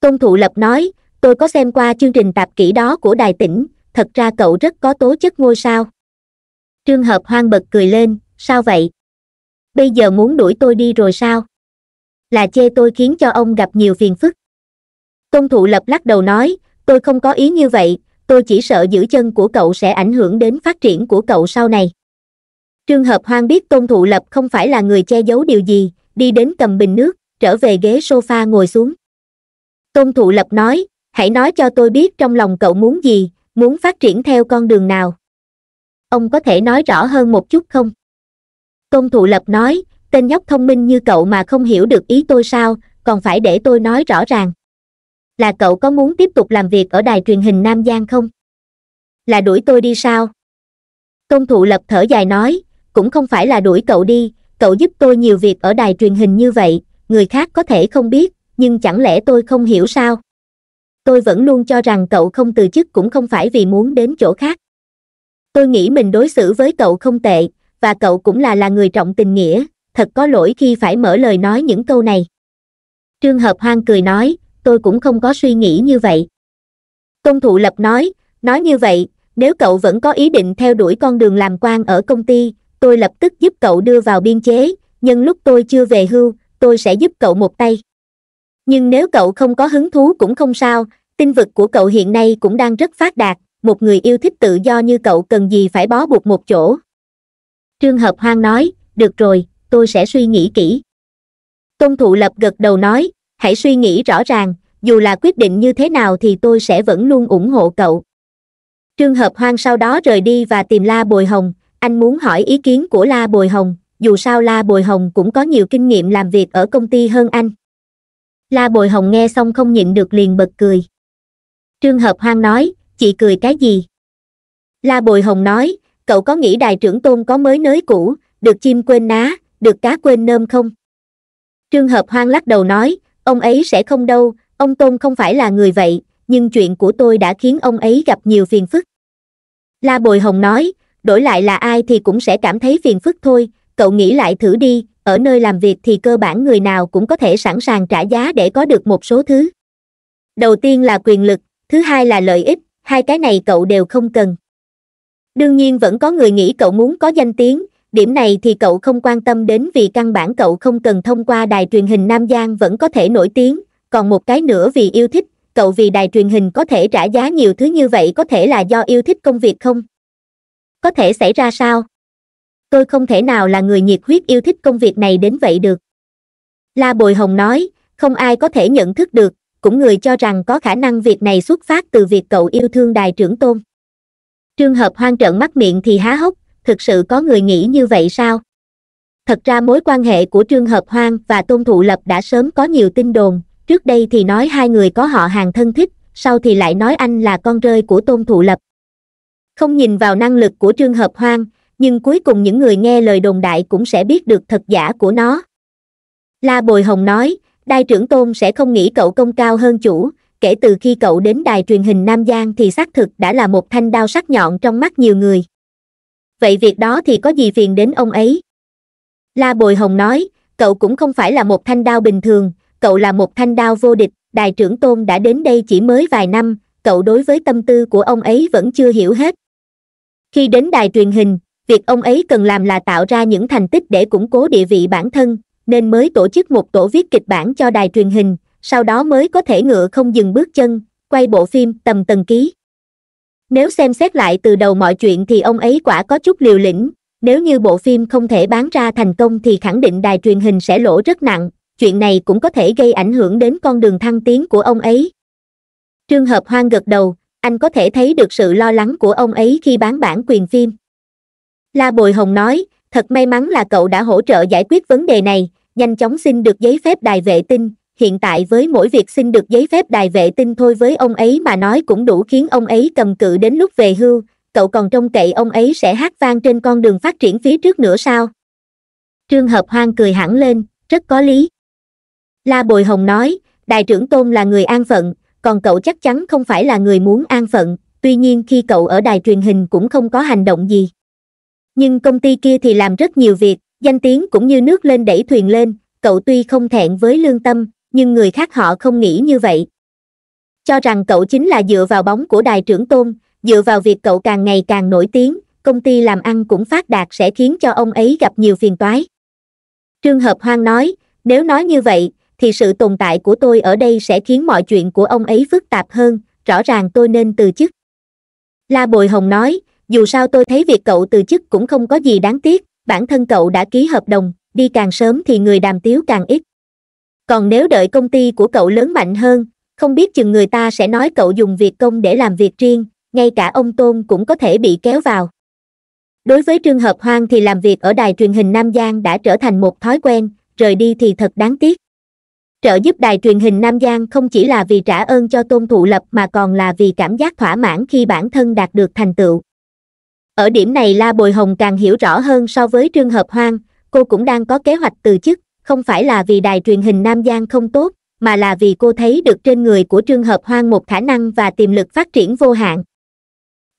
Speaker 1: tôn thụ lập nói tôi có xem qua chương trình tạp kỹ đó của đài tỉnh thật ra cậu rất có tố chất ngôi sao trương hợp hoang bật cười lên sao vậy bây giờ muốn đuổi tôi đi rồi sao là chê tôi khiến cho ông gặp nhiều phiền phức công thụ lập lắc đầu nói tôi không có ý như vậy tôi chỉ sợ giữ chân của cậu sẽ ảnh hưởng đến phát triển của cậu sau này trương hợp hoang biết tôn thụ lập không phải là người che giấu điều gì đi đến cầm bình nước trở về ghế sofa ngồi xuống tôn thụ lập nói hãy nói cho tôi biết trong lòng cậu muốn gì, muốn phát triển theo con đường nào. Ông có thể nói rõ hơn một chút không? Tôn Thụ Lập nói, tên nhóc thông minh như cậu mà không hiểu được ý tôi sao, còn phải để tôi nói rõ ràng. Là cậu có muốn tiếp tục làm việc ở đài truyền hình Nam Giang không? Là đuổi tôi đi sao? Tôn Thụ Lập thở dài nói, cũng không phải là đuổi cậu đi, cậu giúp tôi nhiều việc ở đài truyền hình như vậy, người khác có thể không biết, nhưng chẳng lẽ tôi không hiểu sao? tôi vẫn luôn cho rằng cậu không từ chức cũng không phải vì muốn đến chỗ khác tôi nghĩ mình đối xử với cậu không tệ và cậu cũng là là người trọng tình nghĩa thật có lỗi khi phải mở lời nói những câu này trương hợp hoang cười nói tôi cũng không có suy nghĩ như vậy công thụ lập nói nói như vậy nếu cậu vẫn có ý định theo đuổi con đường làm quan ở công ty tôi lập tức giúp cậu đưa vào biên chế nhưng lúc tôi chưa về hưu tôi sẽ giúp cậu một tay nhưng nếu cậu không có hứng thú cũng không sao tinh vực của cậu hiện nay cũng đang rất phát đạt một người yêu thích tự do như cậu cần gì phải bó buộc một chỗ trương hợp hoang nói được rồi tôi sẽ suy nghĩ kỹ tôn thụ lập gật đầu nói hãy suy nghĩ rõ ràng dù là quyết định như thế nào thì tôi sẽ vẫn luôn ủng hộ cậu trương hợp hoang sau đó rời đi và tìm la bồi hồng anh muốn hỏi ý kiến của la bồi hồng dù sao la bồi hồng cũng có nhiều kinh nghiệm làm việc ở công ty hơn anh La Bồi Hồng nghe xong không nhịn được liền bật cười. Trương Hợp Hoang nói, chị cười cái gì? La Bồi Hồng nói, cậu có nghĩ đại trưởng tôn có mới nới cũ, được chim quên ná, được cá quên nơm không? Trương Hợp Hoang lắc đầu nói, ông ấy sẽ không đâu, ông Tôn không phải là người vậy, nhưng chuyện của tôi đã khiến ông ấy gặp nhiều phiền phức. La Bồi Hồng nói, đổi lại là ai thì cũng sẽ cảm thấy phiền phức thôi, cậu nghĩ lại thử đi, ở nơi làm việc thì cơ bản người nào cũng có thể sẵn sàng trả giá để có được một số thứ đầu tiên là quyền lực thứ hai là lợi ích hai cái này cậu đều không cần đương nhiên vẫn có người nghĩ cậu muốn có danh tiếng điểm này thì cậu không quan tâm đến vì căn bản cậu không cần thông qua đài truyền hình nam giang vẫn có thể nổi tiếng còn một cái nữa vì yêu thích cậu vì đài truyền hình có thể trả giá nhiều thứ như vậy có thể là do yêu thích công việc không có thể xảy ra sao tôi không thể nào là người nhiệt huyết yêu thích công việc này đến vậy được la bồi hồng nói không ai có thể nhận thức được cũng người cho rằng có khả năng việc này xuất phát từ việc cậu yêu thương đài trưởng tôn trường hợp hoang trợn mắt miệng thì há hốc thực sự có người nghĩ như vậy sao thật ra mối quan hệ của trương hợp hoang và tôn thụ lập đã sớm có nhiều tin đồn trước đây thì nói hai người có họ hàng thân thích sau thì lại nói anh là con rơi của tôn thụ lập không nhìn vào năng lực của trương hợp hoang nhưng cuối cùng những người nghe lời đồn đại cũng sẽ biết được thật giả của nó la bồi hồng nói Đại trưởng tôn sẽ không nghĩ cậu công cao hơn chủ kể từ khi cậu đến đài truyền hình nam giang thì xác thực đã là một thanh đao sắc nhọn trong mắt nhiều người vậy việc đó thì có gì phiền đến ông ấy la bồi hồng nói cậu cũng không phải là một thanh đao bình thường cậu là một thanh đao vô địch Đại trưởng tôn đã đến đây chỉ mới vài năm cậu đối với tâm tư của ông ấy vẫn chưa hiểu hết khi đến đài truyền hình việc ông ấy cần làm là tạo ra những thành tích để củng cố địa vị bản thân nên mới tổ chức một tổ viết kịch bản cho đài truyền hình sau đó mới có thể ngựa không dừng bước chân quay bộ phim tầm tầng ký nếu xem xét lại từ đầu mọi chuyện thì ông ấy quả có chút liều lĩnh nếu như bộ phim không thể bán ra thành công thì khẳng định đài truyền hình sẽ lỗ rất nặng chuyện này cũng có thể gây ảnh hưởng đến con đường thăng tiến của ông ấy Trường hợp hoang gật đầu anh có thể thấy được sự lo lắng của ông ấy khi bán bản quyền phim la bồi hồng nói thật may mắn là cậu đã hỗ trợ giải quyết vấn đề này nhanh chóng xin được giấy phép đài vệ tinh hiện tại với mỗi việc xin được giấy phép đài vệ tinh thôi với ông ấy mà nói cũng đủ khiến ông ấy cầm cự đến lúc về hưu cậu còn trông cậy ông ấy sẽ hát vang trên con đường phát triển phía trước nữa sao trương hợp hoang cười hẳn lên rất có lý la bồi hồng nói đài trưởng tôn là người an phận còn cậu chắc chắn không phải là người muốn an phận tuy nhiên khi cậu ở đài truyền hình cũng không có hành động gì nhưng công ty kia thì làm rất nhiều việc danh tiếng cũng như nước lên đẩy thuyền lên cậu tuy không thẹn với lương tâm nhưng người khác họ không nghĩ như vậy cho rằng cậu chính là dựa vào bóng của đài trưởng tôn dựa vào việc cậu càng ngày càng nổi tiếng công ty làm ăn cũng phát đạt sẽ khiến cho ông ấy gặp nhiều phiền toái trương hợp hoang nói nếu nói như vậy thì sự tồn tại của tôi ở đây sẽ khiến mọi chuyện của ông ấy phức tạp hơn rõ ràng tôi nên từ chức la bồi hồng nói dù sao tôi thấy việc cậu từ chức cũng không có gì đáng tiếc bản thân cậu đã ký hợp đồng đi càng sớm thì người đàm tiếu càng ít còn nếu đợi công ty của cậu lớn mạnh hơn không biết chừng người ta sẽ nói cậu dùng việc công để làm việc riêng ngay cả ông tôn cũng có thể bị kéo vào đối với trường hợp hoang thì làm việc ở đài truyền hình nam giang đã trở thành một thói quen rời đi thì thật đáng tiếc trợ giúp đài truyền hình nam giang không chỉ là vì trả ơn cho tôn thụ lập mà còn là vì cảm giác thỏa mãn khi bản thân đạt được thành tựu ở điểm này La Bồi Hồng càng hiểu rõ hơn so với trường Hợp Hoang, cô cũng đang có kế hoạch từ chức, không phải là vì đài truyền hình Nam Giang không tốt, mà là vì cô thấy được trên người của trường Hợp Hoang một khả năng và tiềm lực phát triển vô hạn.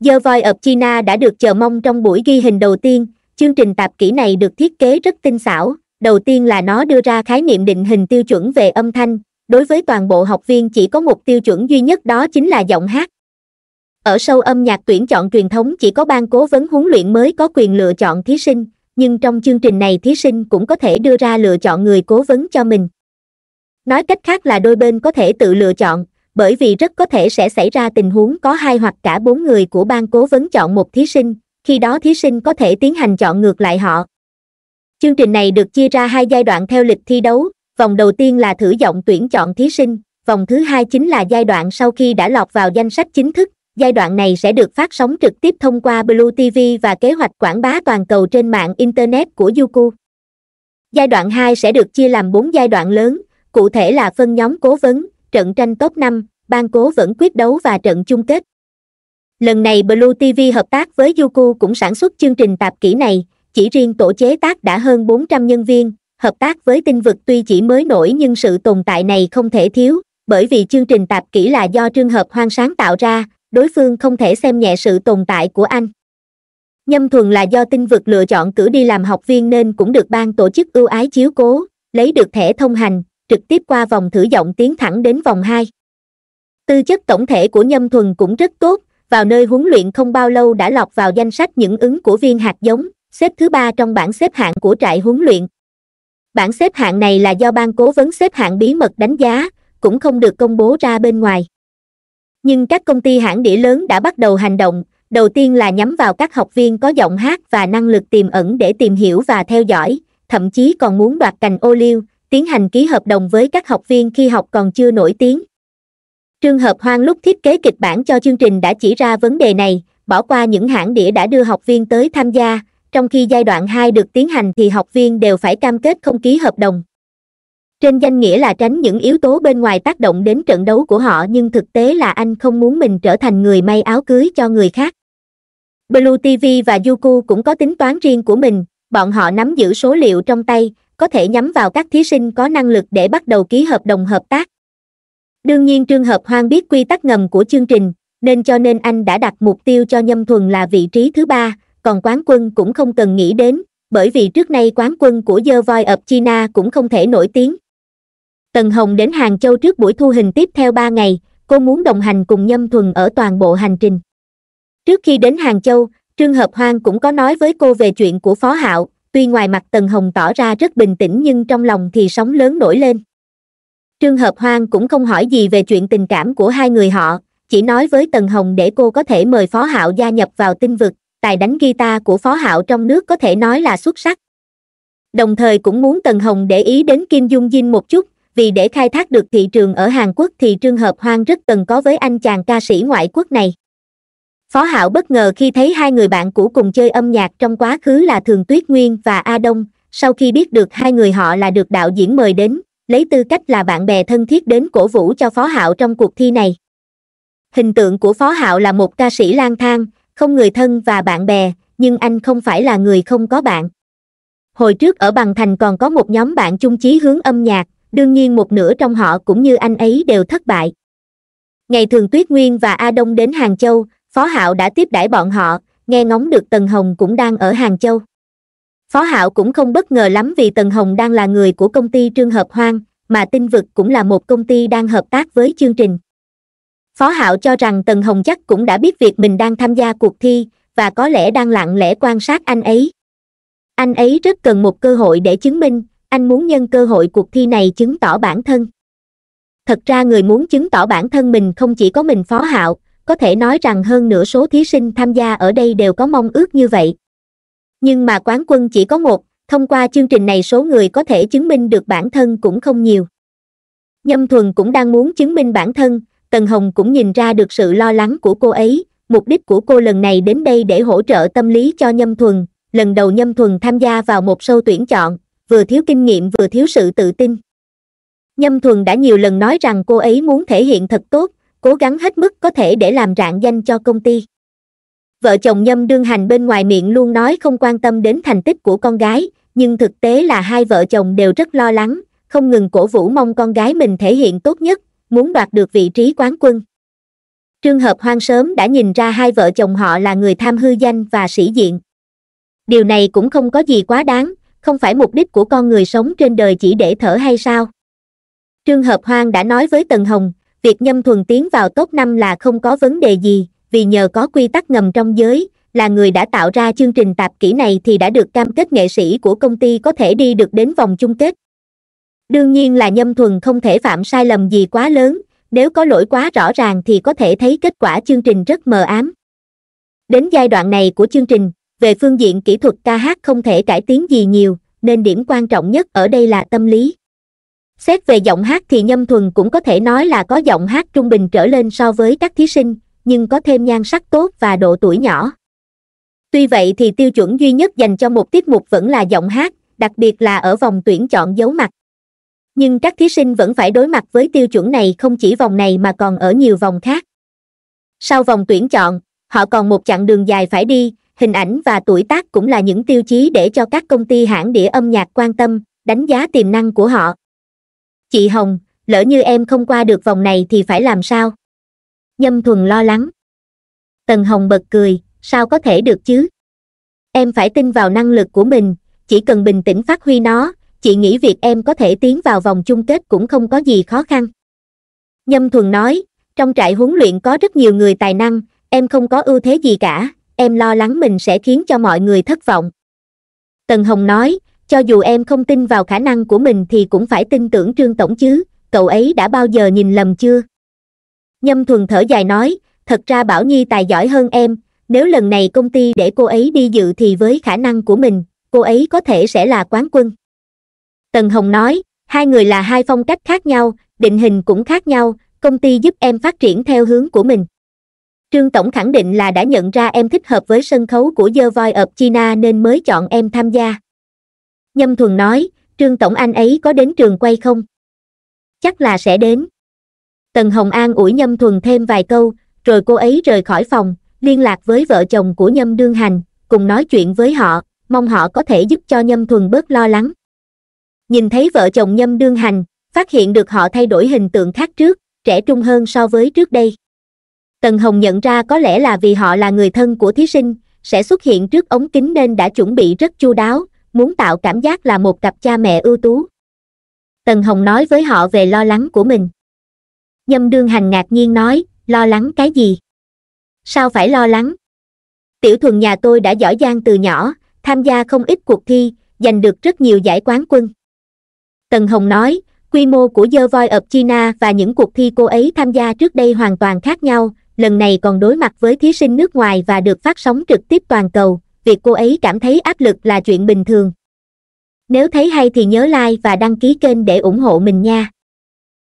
Speaker 1: The Voice of China đã được chờ mong trong buổi ghi hình đầu tiên, chương trình tạp kỹ này được thiết kế rất tinh xảo, đầu tiên là nó đưa ra khái niệm định hình tiêu chuẩn về âm thanh, đối với toàn bộ học viên chỉ có một tiêu chuẩn duy nhất đó chính là giọng hát, ở sâu âm nhạc tuyển chọn truyền thống chỉ có ban cố vấn huấn luyện mới có quyền lựa chọn thí sinh, nhưng trong chương trình này thí sinh cũng có thể đưa ra lựa chọn người cố vấn cho mình. Nói cách khác là đôi bên có thể tự lựa chọn, bởi vì rất có thể sẽ xảy ra tình huống có hai hoặc cả bốn người của ban cố vấn chọn một thí sinh, khi đó thí sinh có thể tiến hành chọn ngược lại họ. Chương trình này được chia ra hai giai đoạn theo lịch thi đấu, vòng đầu tiên là thử giọng tuyển chọn thí sinh, vòng thứ hai chính là giai đoạn sau khi đã lọt vào danh sách chính thức, giai đoạn này sẽ được phát sóng trực tiếp thông qua Blue TV và kế hoạch quảng bá toàn cầu trên mạng Internet của Youku. Giai đoạn 2 sẽ được chia làm 4 giai đoạn lớn, cụ thể là phân nhóm cố vấn, trận tranh top 5, ban cố vẫn quyết đấu và trận chung kết. Lần này Blue TV hợp tác với Youku cũng sản xuất chương trình tạp kỹ này, chỉ riêng tổ chế tác đã hơn 400 nhân viên, hợp tác với tinh vực tuy chỉ mới nổi nhưng sự tồn tại này không thể thiếu, bởi vì chương trình tạp kỹ là do trường hợp hoang sáng tạo ra, đối phương không thể xem nhẹ sự tồn tại của anh nhâm thuần là do tinh vực lựa chọn cử đi làm học viên nên cũng được ban tổ chức ưu ái chiếu cố lấy được thẻ thông hành trực tiếp qua vòng thử giọng tiến thẳng đến vòng hai tư chất tổng thể của nhâm thuần cũng rất tốt vào nơi huấn luyện không bao lâu đã lọt vào danh sách những ứng của viên hạt giống xếp thứ ba trong bảng xếp hạng của trại huấn luyện bảng xếp hạng này là do ban cố vấn xếp hạng bí mật đánh giá cũng không được công bố ra bên ngoài nhưng các công ty hãng đĩa lớn đã bắt đầu hành động đầu tiên là nhắm vào các học viên có giọng hát và năng lực tiềm ẩn để tìm hiểu và theo dõi thậm chí còn muốn đoạt cành ô liu tiến hành ký hợp đồng với các học viên khi học còn chưa nổi tiếng Trường hợp hoang lúc thiết kế kịch bản cho chương trình đã chỉ ra vấn đề này bỏ qua những hãng đĩa đã đưa học viên tới tham gia trong khi giai đoạn hai được tiến hành thì học viên đều phải cam kết không ký hợp đồng trên danh nghĩa là tránh những yếu tố bên ngoài tác động đến trận đấu của họ nhưng thực tế là anh không muốn mình trở thành người may áo cưới cho người khác blue tv và yuku cũng có tính toán riêng của mình bọn họ nắm giữ số liệu trong tay có thể nhắm vào các thí sinh có năng lực để bắt đầu ký hợp đồng hợp tác đương nhiên trường hợp hoang biết quy tắc ngầm của chương trình nên cho nên anh đã đặt mục tiêu cho nhâm thuần là vị trí thứ ba còn quán quân cũng không cần nghĩ đến bởi vì trước nay quán quân của The Voice of China cũng không thể nổi tiếng tần hồng đến hàng châu trước buổi thu hình tiếp theo ba ngày cô muốn đồng hành cùng nhâm thuần ở toàn bộ hành trình trước khi đến hàng châu trương hợp hoang cũng có nói với cô về chuyện của phó hạo tuy ngoài mặt tần hồng tỏ ra rất bình tĩnh nhưng trong lòng thì sóng lớn nổi lên trương hợp hoang cũng không hỏi gì về chuyện tình cảm của hai người họ chỉ nói với tần hồng để cô có thể mời phó hạo gia nhập vào tinh vực tài đánh guitar của phó hạo trong nước có thể nói là xuất sắc đồng thời cũng muốn tần hồng để ý đến kim dung dinh một chút vì để khai thác được thị trường ở Hàn Quốc thì Trương Hợp Hoang rất cần có với anh chàng ca sĩ ngoại quốc này. Phó Hạo bất ngờ khi thấy hai người bạn cũ cùng chơi âm nhạc trong quá khứ là Thường Tuyết Nguyên và A Đông, sau khi biết được hai người họ là được đạo diễn mời đến, lấy tư cách là bạn bè thân thiết đến cổ vũ cho Phó Hạo trong cuộc thi này. Hình tượng của Phó Hạo là một ca sĩ lang thang, không người thân và bạn bè, nhưng anh không phải là người không có bạn. Hồi trước ở Bằng Thành còn có một nhóm bạn chung chí hướng âm nhạc, đương nhiên một nửa trong họ cũng như anh ấy đều thất bại ngày thường tuyết nguyên và a đông đến hàng châu phó hạo đã tiếp đãi bọn họ nghe ngóng được tần hồng cũng đang ở hàng châu phó hạo cũng không bất ngờ lắm vì tần hồng đang là người của công ty trương hợp hoang mà tinh vực cũng là một công ty đang hợp tác với chương trình phó hạo cho rằng tần hồng chắc cũng đã biết việc mình đang tham gia cuộc thi và có lẽ đang lặng lẽ quan sát anh ấy anh ấy rất cần một cơ hội để chứng minh anh muốn nhân cơ hội cuộc thi này chứng tỏ bản thân thật ra người muốn chứng tỏ bản thân mình không chỉ có mình phó hạo có thể nói rằng hơn nửa số thí sinh tham gia ở đây đều có mong ước như vậy nhưng mà quán quân chỉ có một thông qua chương trình này số người có thể chứng minh được bản thân cũng không nhiều nhâm thuần cũng đang muốn chứng minh bản thân tần hồng cũng nhìn ra được sự lo lắng của cô ấy mục đích của cô lần này đến đây để hỗ trợ tâm lý cho nhâm thuần lần đầu nhâm thuần tham gia vào một sâu tuyển chọn vừa thiếu kinh nghiệm vừa thiếu sự tự tin nhâm thuần đã nhiều lần nói rằng cô ấy muốn thể hiện thật tốt cố gắng hết mức có thể để làm rạng danh cho công ty vợ chồng nhâm đương hành bên ngoài miệng luôn nói không quan tâm đến thành tích của con gái nhưng thực tế là hai vợ chồng đều rất lo lắng không ngừng cổ vũ mong con gái mình thể hiện tốt nhất muốn đoạt được vị trí quán quân trương hợp hoang sớm đã nhìn ra hai vợ chồng họ là người tham hư danh và sĩ diện điều này cũng không có gì quá đáng không phải mục đích của con người sống trên đời chỉ để thở hay sao trương hợp hoang đã nói với tần hồng việc nhâm thuần tiến vào top năm là không có vấn đề gì vì nhờ có quy tắc ngầm trong giới là người đã tạo ra chương trình tạp kỹ này thì đã được cam kết nghệ sĩ của công ty có thể đi được đến vòng chung kết đương nhiên là nhâm thuần không thể phạm sai lầm gì quá lớn nếu có lỗi quá rõ ràng thì có thể thấy kết quả chương trình rất mờ ám đến giai đoạn này của chương trình về phương diện kỹ thuật ca hát không thể cải tiến gì nhiều nên điểm quan trọng nhất ở đây là tâm lý xét về giọng hát thì nhâm thuần cũng có thể nói là có giọng hát trung bình trở lên so với các thí sinh nhưng có thêm nhan sắc tốt và độ tuổi nhỏ tuy vậy thì tiêu chuẩn duy nhất dành cho một tiết mục vẫn là giọng hát đặc biệt là ở vòng tuyển chọn giấu mặt nhưng các thí sinh vẫn phải đối mặt với tiêu chuẩn này không chỉ vòng này mà còn ở nhiều vòng khác sau vòng tuyển chọn họ còn một chặng đường dài phải đi hình ảnh và tuổi tác cũng là những tiêu chí để cho các công ty hãng đĩa âm nhạc quan tâm đánh giá tiềm năng của họ chị hồng lỡ như em không qua được vòng này thì phải làm sao nhâm thuần lo lắng tần hồng bật cười sao có thể được chứ em phải tin vào năng lực của mình chỉ cần bình tĩnh phát huy nó chị nghĩ việc em có thể tiến vào vòng chung kết cũng không có gì khó khăn nhâm thuần nói trong trại huấn luyện có rất nhiều người tài năng em không có ưu thế gì cả em lo lắng mình sẽ khiến cho mọi người thất vọng tần hồng nói cho dù em không tin vào khả năng của mình thì cũng phải tin tưởng trương tổng chứ cậu ấy đã bao giờ nhìn lầm chưa nhâm thuần thở dài nói thật ra bảo nhi tài giỏi hơn em nếu lần này công ty để cô ấy đi dự thì với khả năng của mình cô ấy có thể sẽ là quán quân tần hồng nói hai người là hai phong cách khác nhau định hình cũng khác nhau công ty giúp em phát triển theo hướng của mình Trương Tổng khẳng định là đã nhận ra em thích hợp với sân khấu của The Voice of China nên mới chọn em tham gia. Nhâm Thuần nói, Trương Tổng anh ấy có đến trường quay không? Chắc là sẽ đến. Tần Hồng An ủi Nhâm Thuần thêm vài câu, rồi cô ấy rời khỏi phòng, liên lạc với vợ chồng của Nhâm Đương Hành, cùng nói chuyện với họ, mong họ có thể giúp cho Nhâm Thuần bớt lo lắng. Nhìn thấy vợ chồng Nhâm Đương Hành, phát hiện được họ thay đổi hình tượng khác trước, trẻ trung hơn so với trước đây. Tần Hồng nhận ra có lẽ là vì họ là người thân của thí sinh, sẽ xuất hiện trước ống kính nên đã chuẩn bị rất chu đáo, muốn tạo cảm giác là một cặp cha mẹ ưu tú. Tần Hồng nói với họ về lo lắng của mình. Nhâm đương hành ngạc nhiên nói, lo lắng cái gì? Sao phải lo lắng? Tiểu thuần nhà tôi đã giỏi giang từ nhỏ, tham gia không ít cuộc thi, giành được rất nhiều giải quán quân. Tần Hồng nói, quy mô của The Voice of China và những cuộc thi cô ấy tham gia trước đây hoàn toàn khác nhau, lần này còn đối mặt với thí sinh nước ngoài và được phát sóng trực tiếp toàn cầu việc cô ấy cảm thấy áp lực là chuyện bình thường nếu thấy hay thì nhớ like và đăng ký kênh để ủng hộ mình nha